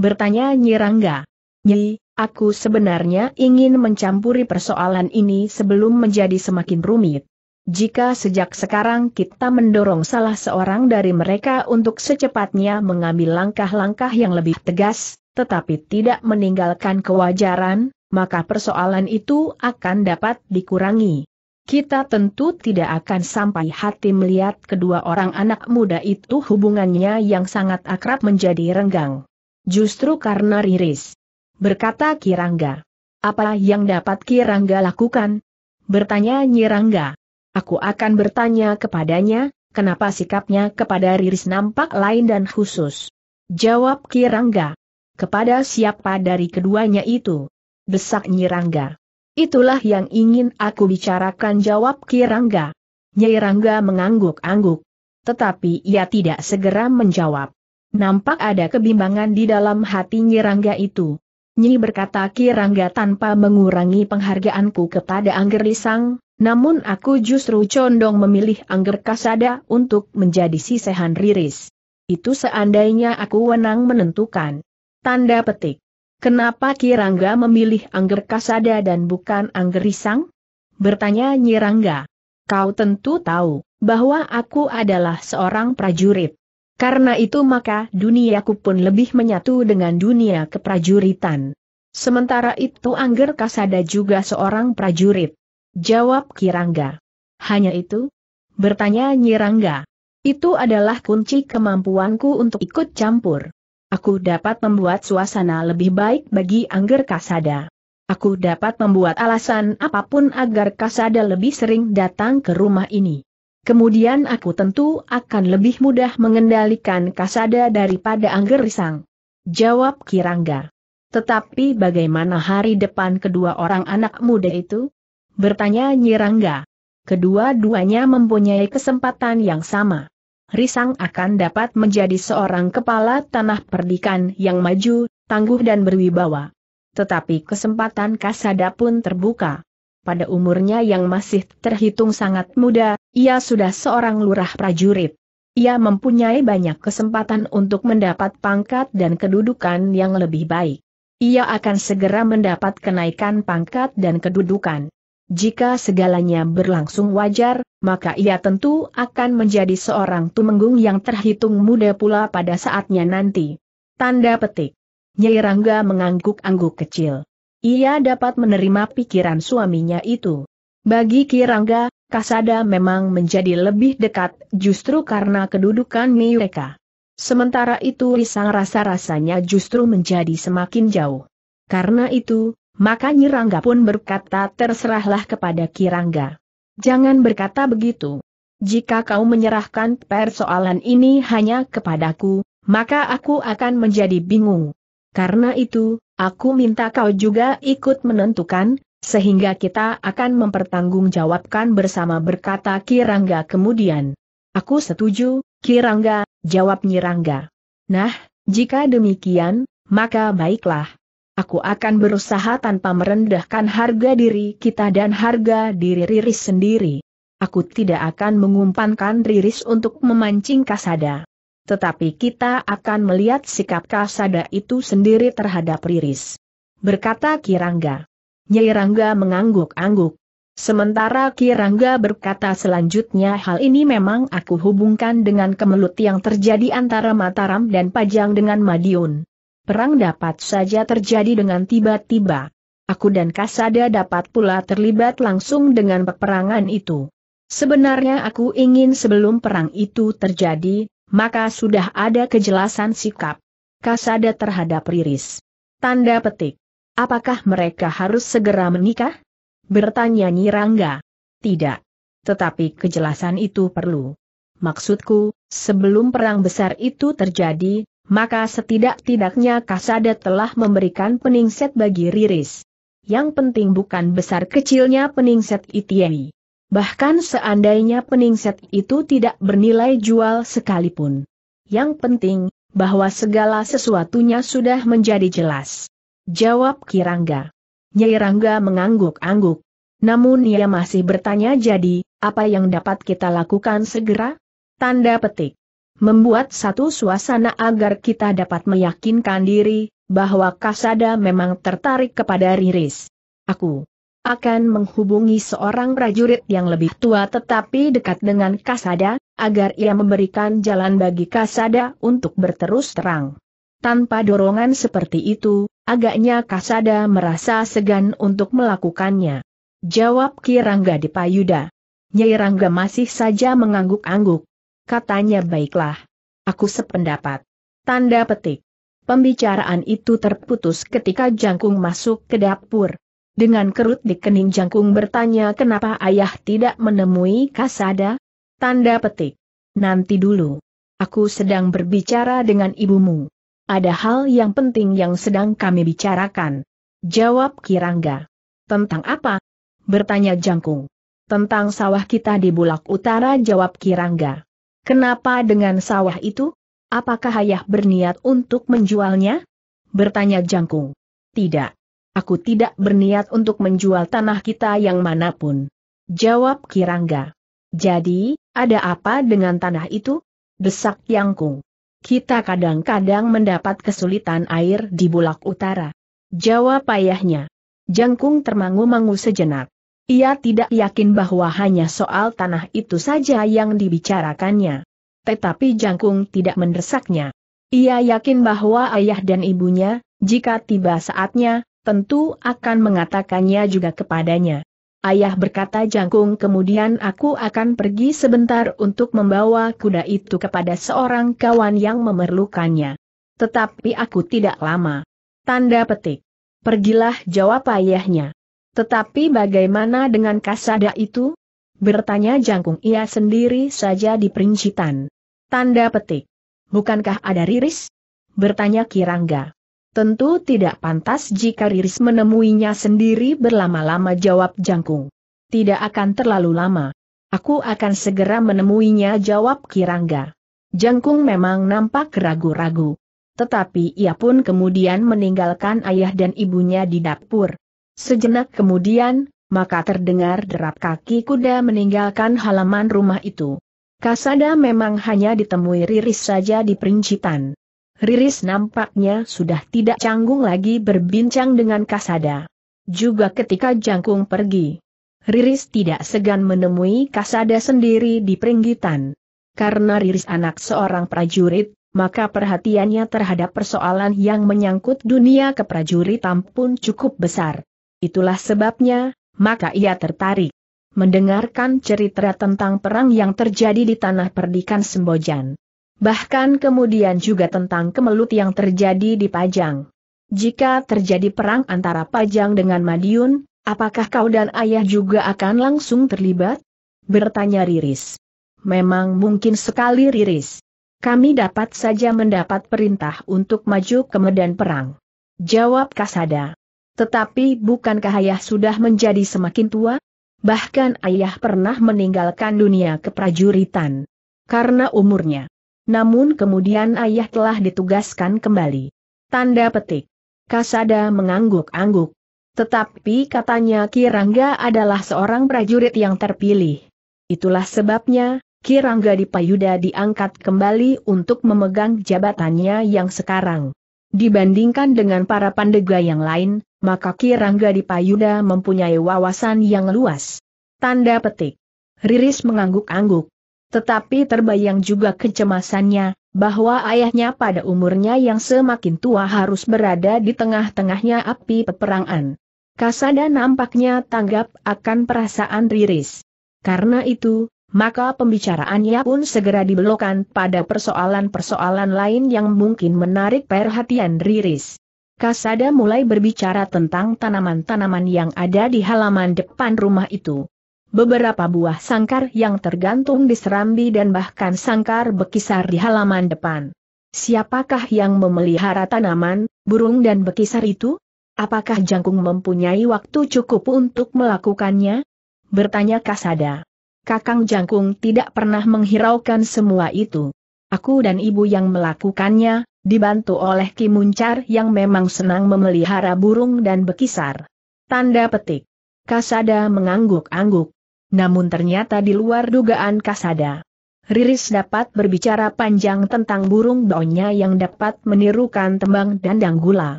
Bertanya Nyirangga. Nyi, aku sebenarnya ingin mencampuri persoalan ini sebelum menjadi semakin rumit. Jika sejak sekarang kita mendorong salah seorang dari mereka untuk secepatnya mengambil langkah-langkah yang lebih tegas, tetapi tidak meninggalkan kewajaran, maka persoalan itu akan dapat dikurangi. Kita tentu tidak akan sampai hati melihat kedua orang anak muda itu hubungannya yang sangat akrab menjadi renggang. Justru karena Riris. Berkata Kirangga. Apa yang dapat Kirangga lakukan? Bertanya Nyirangga. Aku akan bertanya kepadanya, kenapa sikapnya kepada Riris nampak lain dan khusus. Jawab Kirangga. Kepada siapa dari keduanya itu? desak Nyirangga. Itulah yang ingin aku bicarakan jawab Ki Rangga. Kirangga. Rangga mengangguk-angguk. Tetapi ia tidak segera menjawab. Nampak ada kebimbangan di dalam hati Nyirangga itu. Nyi berkata Ki Rangga tanpa mengurangi penghargaanku kepada Angger Lisang, namun aku justru condong memilih Angger Kasada untuk menjadi sisehan Riris. Itu seandainya aku wenang menentukan. Tanda petik. Kenapa Kirangga memilih Angger Kasada dan bukan Angger Risang? Bertanya Nyirangga. Kau tentu tahu, bahwa aku adalah seorang prajurit. Karena itu maka duniaku pun lebih menyatu dengan dunia keprajuritan. Sementara itu Angger Kasada juga seorang prajurit. Jawab Kirangga. Hanya itu? Bertanya Nyirangga. Itu adalah kunci kemampuanku untuk ikut campur. Aku dapat membuat suasana lebih baik bagi Angger Kasada. Aku dapat membuat alasan apapun agar Kasada lebih sering datang ke rumah ini. Kemudian aku tentu akan lebih mudah mengendalikan Kasada daripada Angger Risang. Jawab Kirangga. Tetapi bagaimana hari depan kedua orang anak muda itu? Bertanya Nyirangga. Kedua-duanya mempunyai kesempatan yang sama. Risang akan dapat menjadi seorang kepala tanah perdikan yang maju, tangguh dan berwibawa. Tetapi kesempatan Kasada pun terbuka. Pada umurnya yang masih terhitung sangat muda, ia sudah seorang lurah prajurit. Ia mempunyai banyak kesempatan untuk mendapat pangkat dan kedudukan yang lebih baik. Ia akan segera mendapat kenaikan pangkat dan kedudukan. Jika segalanya berlangsung wajar, maka ia tentu akan menjadi seorang tumenggung yang terhitung muda pula pada saatnya nanti. Tanda petik. Nyai Rangga mengangguk-angguk kecil. Ia dapat menerima pikiran suaminya itu. Bagi Ki Rangga, Kasada memang menjadi lebih dekat justru karena kedudukan mereka. Sementara itu Risang rasa-rasanya justru menjadi semakin jauh. Karena itu, maka Nyirangga pun berkata terserahlah kepada Kirangga. Jangan berkata begitu. Jika kau menyerahkan persoalan ini hanya kepadaku, maka aku akan menjadi bingung. Karena itu, aku minta kau juga ikut menentukan, sehingga kita akan mempertanggungjawabkan bersama berkata Kirangga kemudian. Aku setuju, Kirangga, jawab Nyirangga. Nah, jika demikian, maka baiklah aku akan berusaha tanpa merendahkan harga diri kita dan harga diri Riris sendiri. Aku tidak akan mengumpankan Riris untuk memancing Kasada. Tetapi kita akan melihat sikap Kasada itu sendiri terhadap Riris. Berkata Kirangga. Nyai Rangga mengangguk-angguk. Sementara Kirangga berkata selanjutnya hal ini memang aku hubungkan dengan kemelut yang terjadi antara Mataram dan Pajang dengan Madiun. Perang dapat saja terjadi dengan tiba-tiba. Aku dan Kasada dapat pula terlibat langsung dengan peperangan itu. Sebenarnya aku ingin sebelum perang itu terjadi, maka sudah ada kejelasan sikap Kasada terhadap Riris. Tanda petik. Apakah mereka harus segera menikah? Bertanya Rangga. Tidak. Tetapi kejelasan itu perlu. Maksudku, sebelum perang besar itu terjadi, maka setidak-tidaknya Kasada telah memberikan peningset bagi Riris. Yang penting bukan besar kecilnya peningset Itiei. Bahkan seandainya peningset itu tidak bernilai jual sekalipun. Yang penting, bahwa segala sesuatunya sudah menjadi jelas. Jawab Kirangga. Nyai Rangga mengangguk-angguk. Namun ia masih bertanya jadi, apa yang dapat kita lakukan segera? Tanda petik membuat satu suasana agar kita dapat meyakinkan diri, bahwa Kasada memang tertarik kepada Riris. Aku akan menghubungi seorang prajurit yang lebih tua tetapi dekat dengan Kasada, agar ia memberikan jalan bagi Kasada untuk berterus terang. Tanpa dorongan seperti itu, agaknya Kasada merasa segan untuk melakukannya. Jawab Kirangga di Dipayuda. Nyai Rangga masih saja mengangguk-angguk katanya baiklah. Aku sependapat. Tanda petik. Pembicaraan itu terputus ketika Jangkung masuk ke dapur. Dengan kerut di kening Jangkung bertanya kenapa ayah tidak menemui Kasada? Tanda petik. Nanti dulu. Aku sedang berbicara dengan ibumu. Ada hal yang penting yang sedang kami bicarakan. Jawab Kirangga. Tentang apa? Bertanya Jangkung. Tentang sawah kita di Bulak Utara jawab Kirangga. Kenapa dengan sawah itu? Apakah ayah berniat untuk menjualnya? Bertanya Jangkung. Tidak. Aku tidak berniat untuk menjual tanah kita yang manapun. Jawab Kirangga. Jadi, ada apa dengan tanah itu? Desak Jangkung. Kita kadang-kadang mendapat kesulitan air di Bulak Utara. Jawab ayahnya. Jangkung termangu-mangu sejenak. Ia tidak yakin bahwa hanya soal tanah itu saja yang dibicarakannya. Tetapi Jangkung tidak mendesaknya. Ia yakin bahwa ayah dan ibunya, jika tiba saatnya, tentu akan mengatakannya juga kepadanya. Ayah berkata Jangkung kemudian aku akan pergi sebentar untuk membawa kuda itu kepada seorang kawan yang memerlukannya. Tetapi aku tidak lama. Tanda petik. Pergilah jawab ayahnya. Tetapi bagaimana dengan kasada itu? Bertanya jangkung ia sendiri saja di perincitan. Tanda petik. Bukankah ada riris? Bertanya Kirangga. Tentu tidak pantas jika riris menemuinya sendiri berlama-lama jawab jangkung. Tidak akan terlalu lama. Aku akan segera menemuinya jawab Kirangga. Jangkung memang nampak ragu-ragu. Tetapi ia pun kemudian meninggalkan ayah dan ibunya di dapur. Sejenak kemudian, maka terdengar derap kaki kuda meninggalkan halaman rumah itu. Kasada memang hanya ditemui Riris saja di perincitan. Riris nampaknya sudah tidak canggung lagi berbincang dengan Kasada. Juga ketika Jangkung pergi, Riris tidak segan menemui Kasada sendiri di peringgitan. Karena Riris anak seorang prajurit, maka perhatiannya terhadap persoalan yang menyangkut dunia keprajuritan pun cukup besar. Itulah sebabnya, maka ia tertarik. Mendengarkan cerita tentang perang yang terjadi di tanah perdikan Sembojan. Bahkan kemudian juga tentang kemelut yang terjadi di Pajang. Jika terjadi perang antara Pajang dengan Madiun, apakah kau dan ayah juga akan langsung terlibat? Bertanya Riris. Memang mungkin sekali Riris. Kami dapat saja mendapat perintah untuk maju ke medan perang. Jawab Kasada. Tetapi bukankah ayah sudah menjadi semakin tua? Bahkan ayah pernah meninggalkan dunia keprajuritan. Karena umurnya. Namun kemudian ayah telah ditugaskan kembali. Tanda petik. Kasada mengangguk-angguk. Tetapi katanya Kirangga adalah seorang prajurit yang terpilih. Itulah sebabnya, Kirangga di Payuda diangkat kembali untuk memegang jabatannya yang sekarang. Dibandingkan dengan para pandega yang lain, maka Kirangga di Dipayuda mempunyai wawasan yang luas. Tanda petik. Riris mengangguk-angguk. Tetapi terbayang juga kecemasannya, bahwa ayahnya pada umurnya yang semakin tua harus berada di tengah-tengahnya api peperangan. Kasada nampaknya tanggap akan perasaan Riris. Karena itu, maka pembicaraannya pun segera dibelokkan pada persoalan-persoalan lain yang mungkin menarik perhatian Riris. Kasada mulai berbicara tentang tanaman-tanaman yang ada di halaman depan rumah itu. Beberapa buah sangkar yang tergantung di serambi dan bahkan sangkar bekisar di halaman depan. Siapakah yang memelihara tanaman, burung dan bekisar itu? Apakah jangkung mempunyai waktu cukup untuk melakukannya? Bertanya Kasada. Kakang Jangkung tidak pernah menghiraukan semua itu. Aku dan ibu yang melakukannya, dibantu oleh Kimuncar yang memang senang memelihara burung dan bekisar. Tanda petik. Kasada mengangguk-angguk. Namun ternyata di luar dugaan Kasada. Riris dapat berbicara panjang tentang burung baunya yang dapat menirukan tembang dan danggula.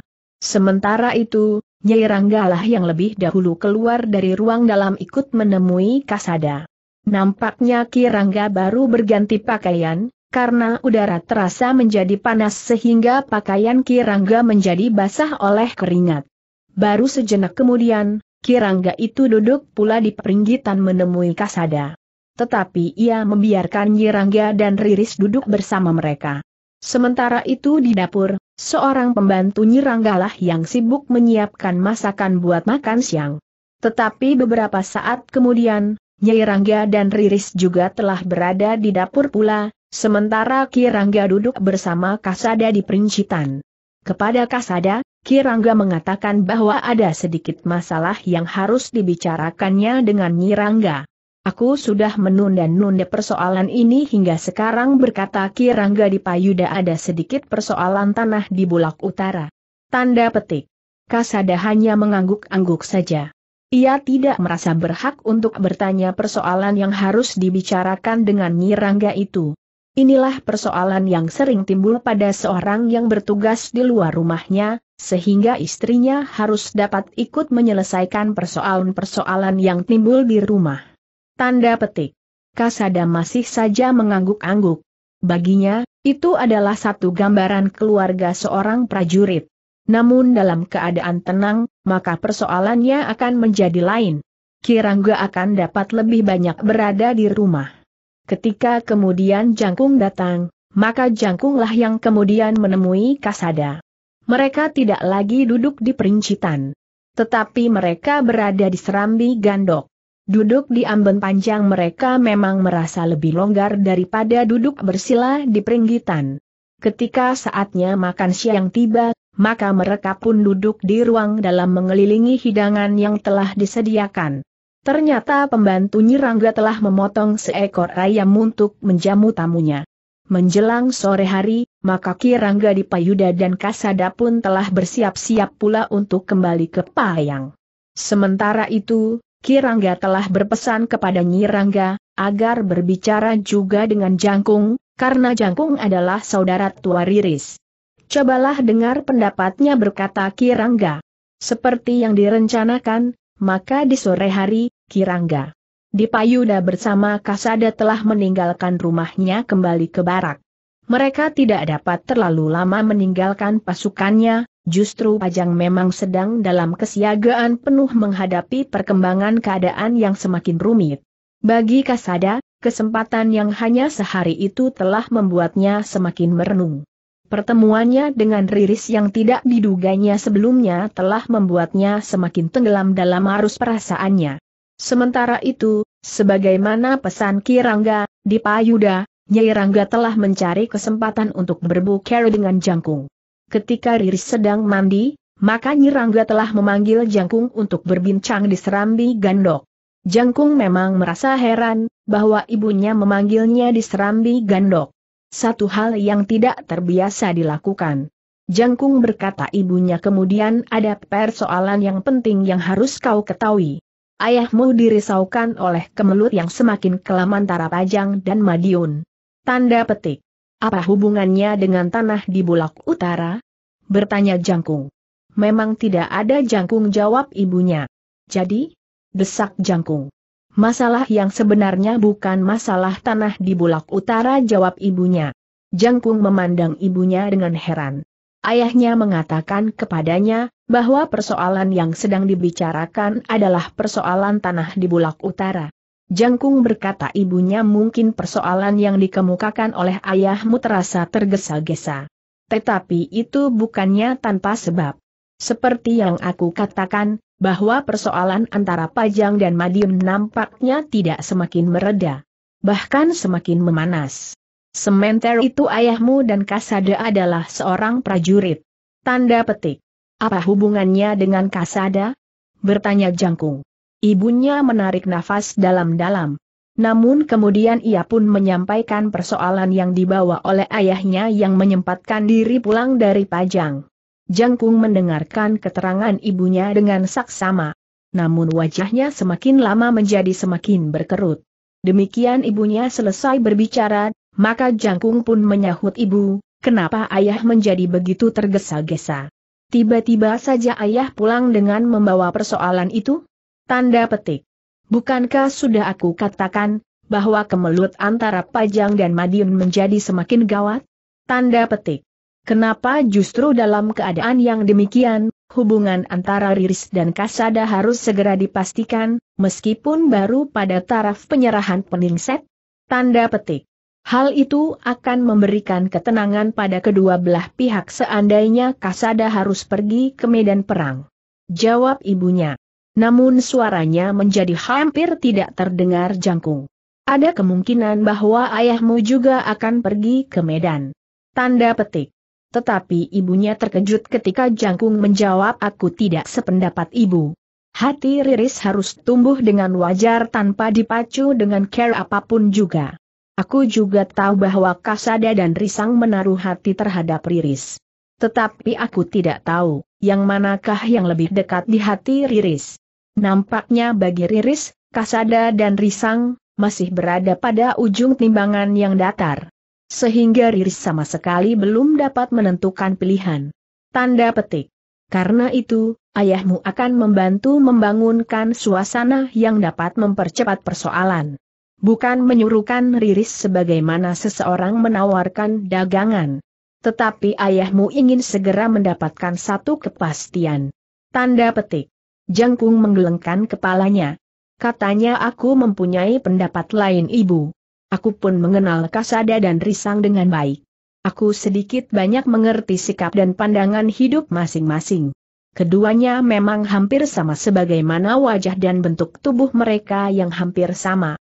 Sementara itu, Nyai Ranggalah yang lebih dahulu keluar dari ruang dalam ikut menemui Kasada. Nampaknya Ki Rangga baru berganti pakaian, karena udara terasa menjadi panas sehingga pakaian Kirangga menjadi basah oleh keringat. Baru sejenak kemudian, Kirangga itu duduk pula di peringgitan menemui Kasada. Tetapi ia membiarkan Kirangga dan Riris duduk bersama mereka. Sementara itu di dapur, seorang pembantu Nyiranggalah yang sibuk menyiapkan masakan buat makan siang. Tetapi beberapa saat kemudian, Nyai dan Riris juga telah berada di dapur pula, Sementara Kirangga duduk bersama Kasada di perincitan. Kepada Kasada, Kirangga mengatakan bahwa ada sedikit masalah yang harus dibicarakannya dengan Nyirangga. Aku sudah menunda-nunda persoalan ini hingga sekarang berkata Kirangga di Payuda ada sedikit persoalan tanah di Bulak Utara. Tanda petik. Kasada hanya mengangguk-angguk saja. Ia tidak merasa berhak untuk bertanya persoalan yang harus dibicarakan dengan Nyirangga itu. Inilah persoalan yang sering timbul pada seorang yang bertugas di luar rumahnya, sehingga istrinya harus dapat ikut menyelesaikan persoalan-persoalan yang timbul di rumah. Tanda petik. Kasada masih saja mengangguk-angguk. Baginya, itu adalah satu gambaran keluarga seorang prajurit. Namun dalam keadaan tenang, maka persoalannya akan menjadi lain. Kirangga akan dapat lebih banyak berada di rumah. Ketika kemudian Jangkung datang, maka Jangkunglah yang kemudian menemui Kasada. Mereka tidak lagi duduk di perincitan. Tetapi mereka berada di serambi gandok. Duduk di amben panjang mereka memang merasa lebih longgar daripada duduk bersila di peringgitan. Ketika saatnya makan siang tiba, maka mereka pun duduk di ruang dalam mengelilingi hidangan yang telah disediakan. Ternyata pembantu Nyirangga telah memotong seekor ayam untuk menjamu tamunya. Menjelang sore hari, maka Kirangga di Payuda dan Kasada pun telah bersiap-siap pula untuk kembali ke Payang. Sementara itu, Kirangga telah berpesan kepada Nyirangga, agar berbicara juga dengan Jangkung, karena Jangkung adalah saudara tua Riris. Cobalah dengar pendapatnya berkata Kirangga. Seperti yang direncanakan, maka di sore hari, Kirangga. Di bersama Kasada telah meninggalkan rumahnya kembali ke barak. Mereka tidak dapat terlalu lama meninggalkan pasukannya, justru Pajang memang sedang dalam kesiagaan penuh menghadapi perkembangan keadaan yang semakin rumit. Bagi Kasada, kesempatan yang hanya sehari itu telah membuatnya semakin merenung. Pertemuannya dengan Riris yang tidak diduganya sebelumnya telah membuatnya semakin tenggelam dalam arus perasaannya. Sementara itu, sebagaimana pesan Kirangga, di Payuda, Nyai Rangga telah mencari kesempatan untuk berbuker dengan Jangkung. Ketika Riris sedang mandi, maka Nyi Rangga telah memanggil Jangkung untuk berbincang di Serambi Gandok. Jangkung memang merasa heran, bahwa ibunya memanggilnya di Serambi Gandok. Satu hal yang tidak terbiasa dilakukan. Jangkung berkata ibunya kemudian ada persoalan yang penting yang harus kau ketahui. Ayahmu dirisaukan oleh kemelut yang semakin kelam antara Pajang dan Madiun. Tanda petik. Apa hubungannya dengan tanah di Bulak Utara? Bertanya Jangkung. Memang tidak ada Jangkung jawab ibunya. Jadi? Desak Jangkung. Masalah yang sebenarnya bukan masalah tanah di Bulak Utara jawab ibunya. Jangkung memandang ibunya dengan heran ayahnya mengatakan kepadanya, bahwa persoalan yang sedang dibicarakan adalah persoalan tanah di Bulak Utara. Jangkung berkata ibunya mungkin persoalan yang dikemukakan oleh ayahmu terasa tergesa-gesa. Tetapi itu bukannya tanpa sebab. Seperti yang aku katakan, bahwa persoalan antara Pajang dan Madiun nampaknya tidak semakin mereda. Bahkan semakin memanas. Sementara itu ayahmu dan Kasada adalah seorang prajurit. Tanda petik. Apa hubungannya dengan Kasada? Bertanya Jangkung. Ibunya menarik nafas dalam-dalam. Namun kemudian ia pun menyampaikan persoalan yang dibawa oleh ayahnya yang menyempatkan diri pulang dari Pajang. Jangkung mendengarkan keterangan ibunya dengan saksama. Namun wajahnya semakin lama menjadi semakin berkerut. Demikian ibunya selesai berbicara, maka Jangkung pun menyahut ibu, kenapa ayah menjadi begitu tergesa-gesa? Tiba-tiba saja ayah pulang dengan membawa persoalan itu? Tanda petik. Bukankah sudah aku katakan, bahwa kemelut antara Pajang dan Madiun menjadi semakin gawat? Tanda petik. Kenapa justru dalam keadaan yang demikian, hubungan antara Riris dan Kasada harus segera dipastikan, meskipun baru pada taraf penyerahan peningset? Tanda petik. Hal itu akan memberikan ketenangan pada kedua belah pihak seandainya Kasada harus pergi ke medan perang. Jawab ibunya. Namun suaranya menjadi hampir tidak terdengar jangkung. Ada kemungkinan bahwa ayahmu juga akan pergi ke medan. Tanda petik. Tetapi ibunya terkejut ketika jangkung menjawab aku tidak sependapat ibu. Hati Riris harus tumbuh dengan wajar tanpa dipacu dengan care apapun juga. Aku juga tahu bahwa Kasada dan Risang menaruh hati terhadap Riris. Tetapi aku tidak tahu, yang manakah yang lebih dekat di hati Riris. Nampaknya bagi Riris, Kasada dan Risang, masih berada pada ujung timbangan yang datar. Sehingga Riris sama sekali belum dapat menentukan pilihan. Tanda petik. Karena itu, ayahmu akan membantu membangunkan suasana yang dapat mempercepat persoalan bukan menyuruhkan riris sebagaimana seseorang menawarkan dagangan. Tetapi ayahmu ingin segera mendapatkan satu kepastian. Tanda petik. Jangkung menggelengkan kepalanya. Katanya aku mempunyai pendapat lain ibu. Aku pun mengenal Kasada dan Risang dengan baik. Aku sedikit banyak mengerti sikap dan pandangan hidup masing-masing. Keduanya memang hampir sama sebagaimana wajah dan bentuk tubuh mereka yang hampir sama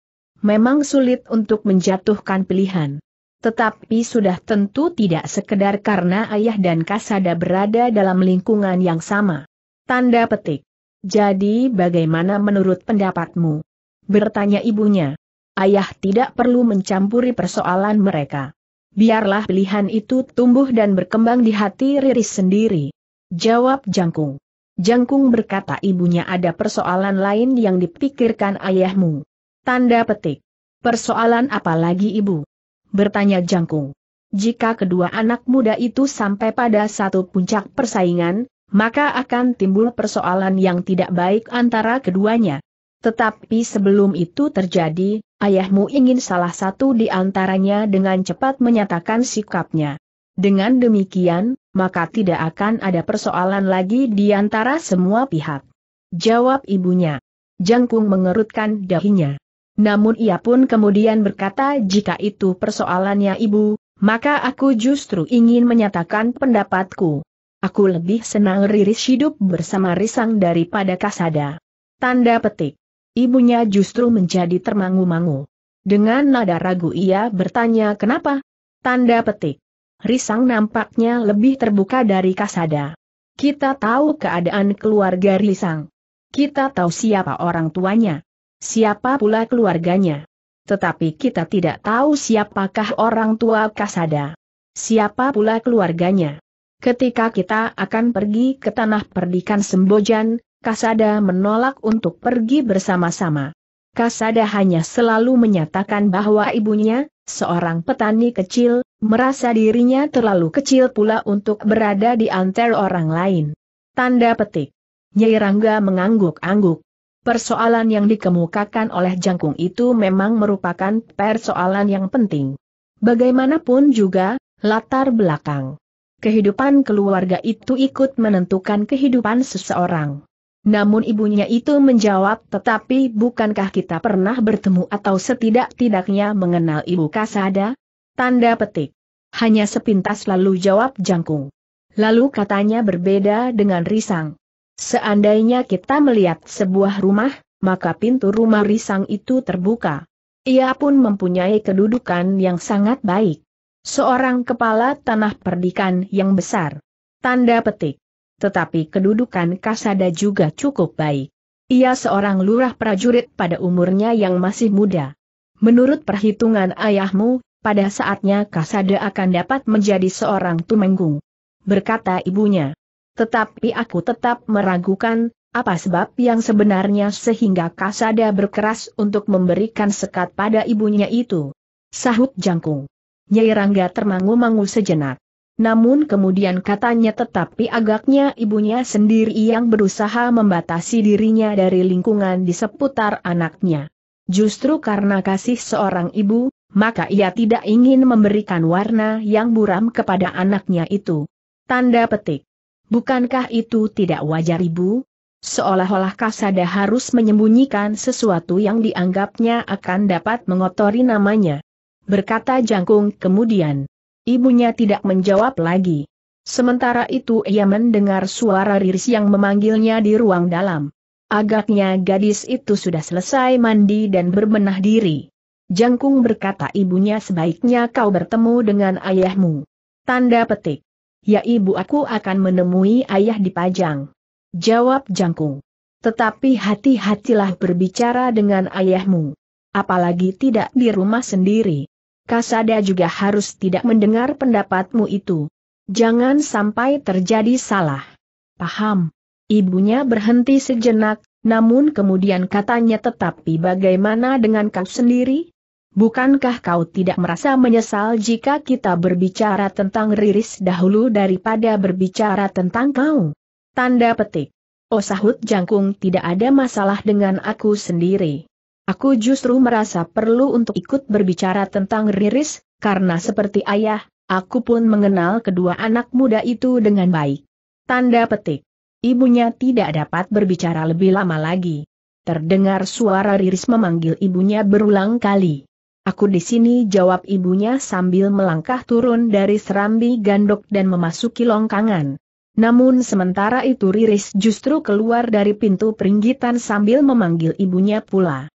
memang sulit untuk menjatuhkan pilihan. Tetapi sudah tentu tidak sekedar karena ayah dan kasada berada dalam lingkungan yang sama. Tanda petik. Jadi bagaimana menurut pendapatmu? Bertanya ibunya. Ayah tidak perlu mencampuri persoalan mereka. Biarlah pilihan itu tumbuh dan berkembang di hati Riris sendiri. Jawab Jangkung. Jangkung berkata ibunya ada persoalan lain yang dipikirkan ayahmu. Tanda petik. Persoalan apa lagi ibu? Bertanya Jangkung. Jika kedua anak muda itu sampai pada satu puncak persaingan, maka akan timbul persoalan yang tidak baik antara keduanya. Tetapi sebelum itu terjadi, ayahmu ingin salah satu di antaranya dengan cepat menyatakan sikapnya. Dengan demikian, maka tidak akan ada persoalan lagi di antara semua pihak. Jawab ibunya. Jangkung mengerutkan dahinya. Namun ia pun kemudian berkata jika itu persoalannya ibu, maka aku justru ingin menyatakan pendapatku. Aku lebih senang riris hidup bersama risang daripada kasada. Tanda petik. Ibunya justru menjadi termangu-mangu. Dengan nada ragu ia bertanya kenapa? Tanda petik. Risang nampaknya lebih terbuka dari kasada. Kita tahu keadaan keluarga Risang. Kita tahu siapa orang tuanya siapa pula keluarganya. Tetapi kita tidak tahu siapakah orang tua Kasada. Siapa pula keluarganya. Ketika kita akan pergi ke tanah perdikan Sembojan, Kasada menolak untuk pergi bersama-sama. Kasada hanya selalu menyatakan bahwa ibunya, seorang petani kecil, merasa dirinya terlalu kecil pula untuk berada di antara orang lain. Tanda petik. Nyai Rangga mengangguk-angguk. Persoalan yang dikemukakan oleh Jangkung itu memang merupakan persoalan yang penting. Bagaimanapun juga, latar belakang kehidupan keluarga itu ikut menentukan kehidupan seseorang. Namun ibunya itu menjawab tetapi bukankah kita pernah bertemu atau setidak-tidaknya mengenal ibu Kasada? Tanda petik. Hanya sepintas lalu jawab Jangkung. Lalu katanya berbeda dengan Risang. Seandainya kita melihat sebuah rumah, maka pintu rumah risang itu terbuka. Ia pun mempunyai kedudukan yang sangat baik. Seorang kepala tanah perdikan yang besar. Tanda petik. Tetapi kedudukan Kasada juga cukup baik. Ia seorang lurah prajurit pada umurnya yang masih muda. Menurut perhitungan ayahmu, pada saatnya Kasada akan dapat menjadi seorang tumenggung. Berkata ibunya. Tetapi aku tetap meragukan, apa sebab yang sebenarnya sehingga Kasada berkeras untuk memberikan sekat pada ibunya itu? Sahut jangkung. Nyai Rangga termangu-mangu sejenak. Namun kemudian katanya tetapi agaknya ibunya sendiri yang berusaha membatasi dirinya dari lingkungan di seputar anaknya. Justru karena kasih seorang ibu, maka ia tidak ingin memberikan warna yang buram kepada anaknya itu. Tanda petik. Bukankah itu tidak wajar ibu? Seolah-olah Kasada harus menyembunyikan sesuatu yang dianggapnya akan dapat mengotori namanya. Berkata Jangkung kemudian. Ibunya tidak menjawab lagi. Sementara itu ia mendengar suara Riris yang memanggilnya di ruang dalam. Agaknya gadis itu sudah selesai mandi dan berbenah diri. Jangkung berkata ibunya sebaiknya kau bertemu dengan ayahmu. Tanda petik ya ibu aku akan menemui ayah di Pajang. Jawab Jangkung. Tetapi hati-hatilah berbicara dengan ayahmu. Apalagi tidak di rumah sendiri. Kasada juga harus tidak mendengar pendapatmu itu. Jangan sampai terjadi salah. Paham? Ibunya berhenti sejenak, namun kemudian katanya tetapi bagaimana dengan kau sendiri? Bukankah kau tidak merasa menyesal jika kita berbicara tentang Riris dahulu daripada berbicara tentang kau? Tanda petik. Oh sahut jangkung tidak ada masalah dengan aku sendiri. Aku justru merasa perlu untuk ikut berbicara tentang Riris, karena seperti ayah, aku pun mengenal kedua anak muda itu dengan baik. Tanda petik. Ibunya tidak dapat berbicara lebih lama lagi. Terdengar suara Riris memanggil ibunya berulang kali. Aku di sini jawab ibunya sambil melangkah turun dari serambi gandok dan memasuki longkangan. Namun sementara itu Riris justru keluar dari pintu peringgitan sambil memanggil ibunya pula.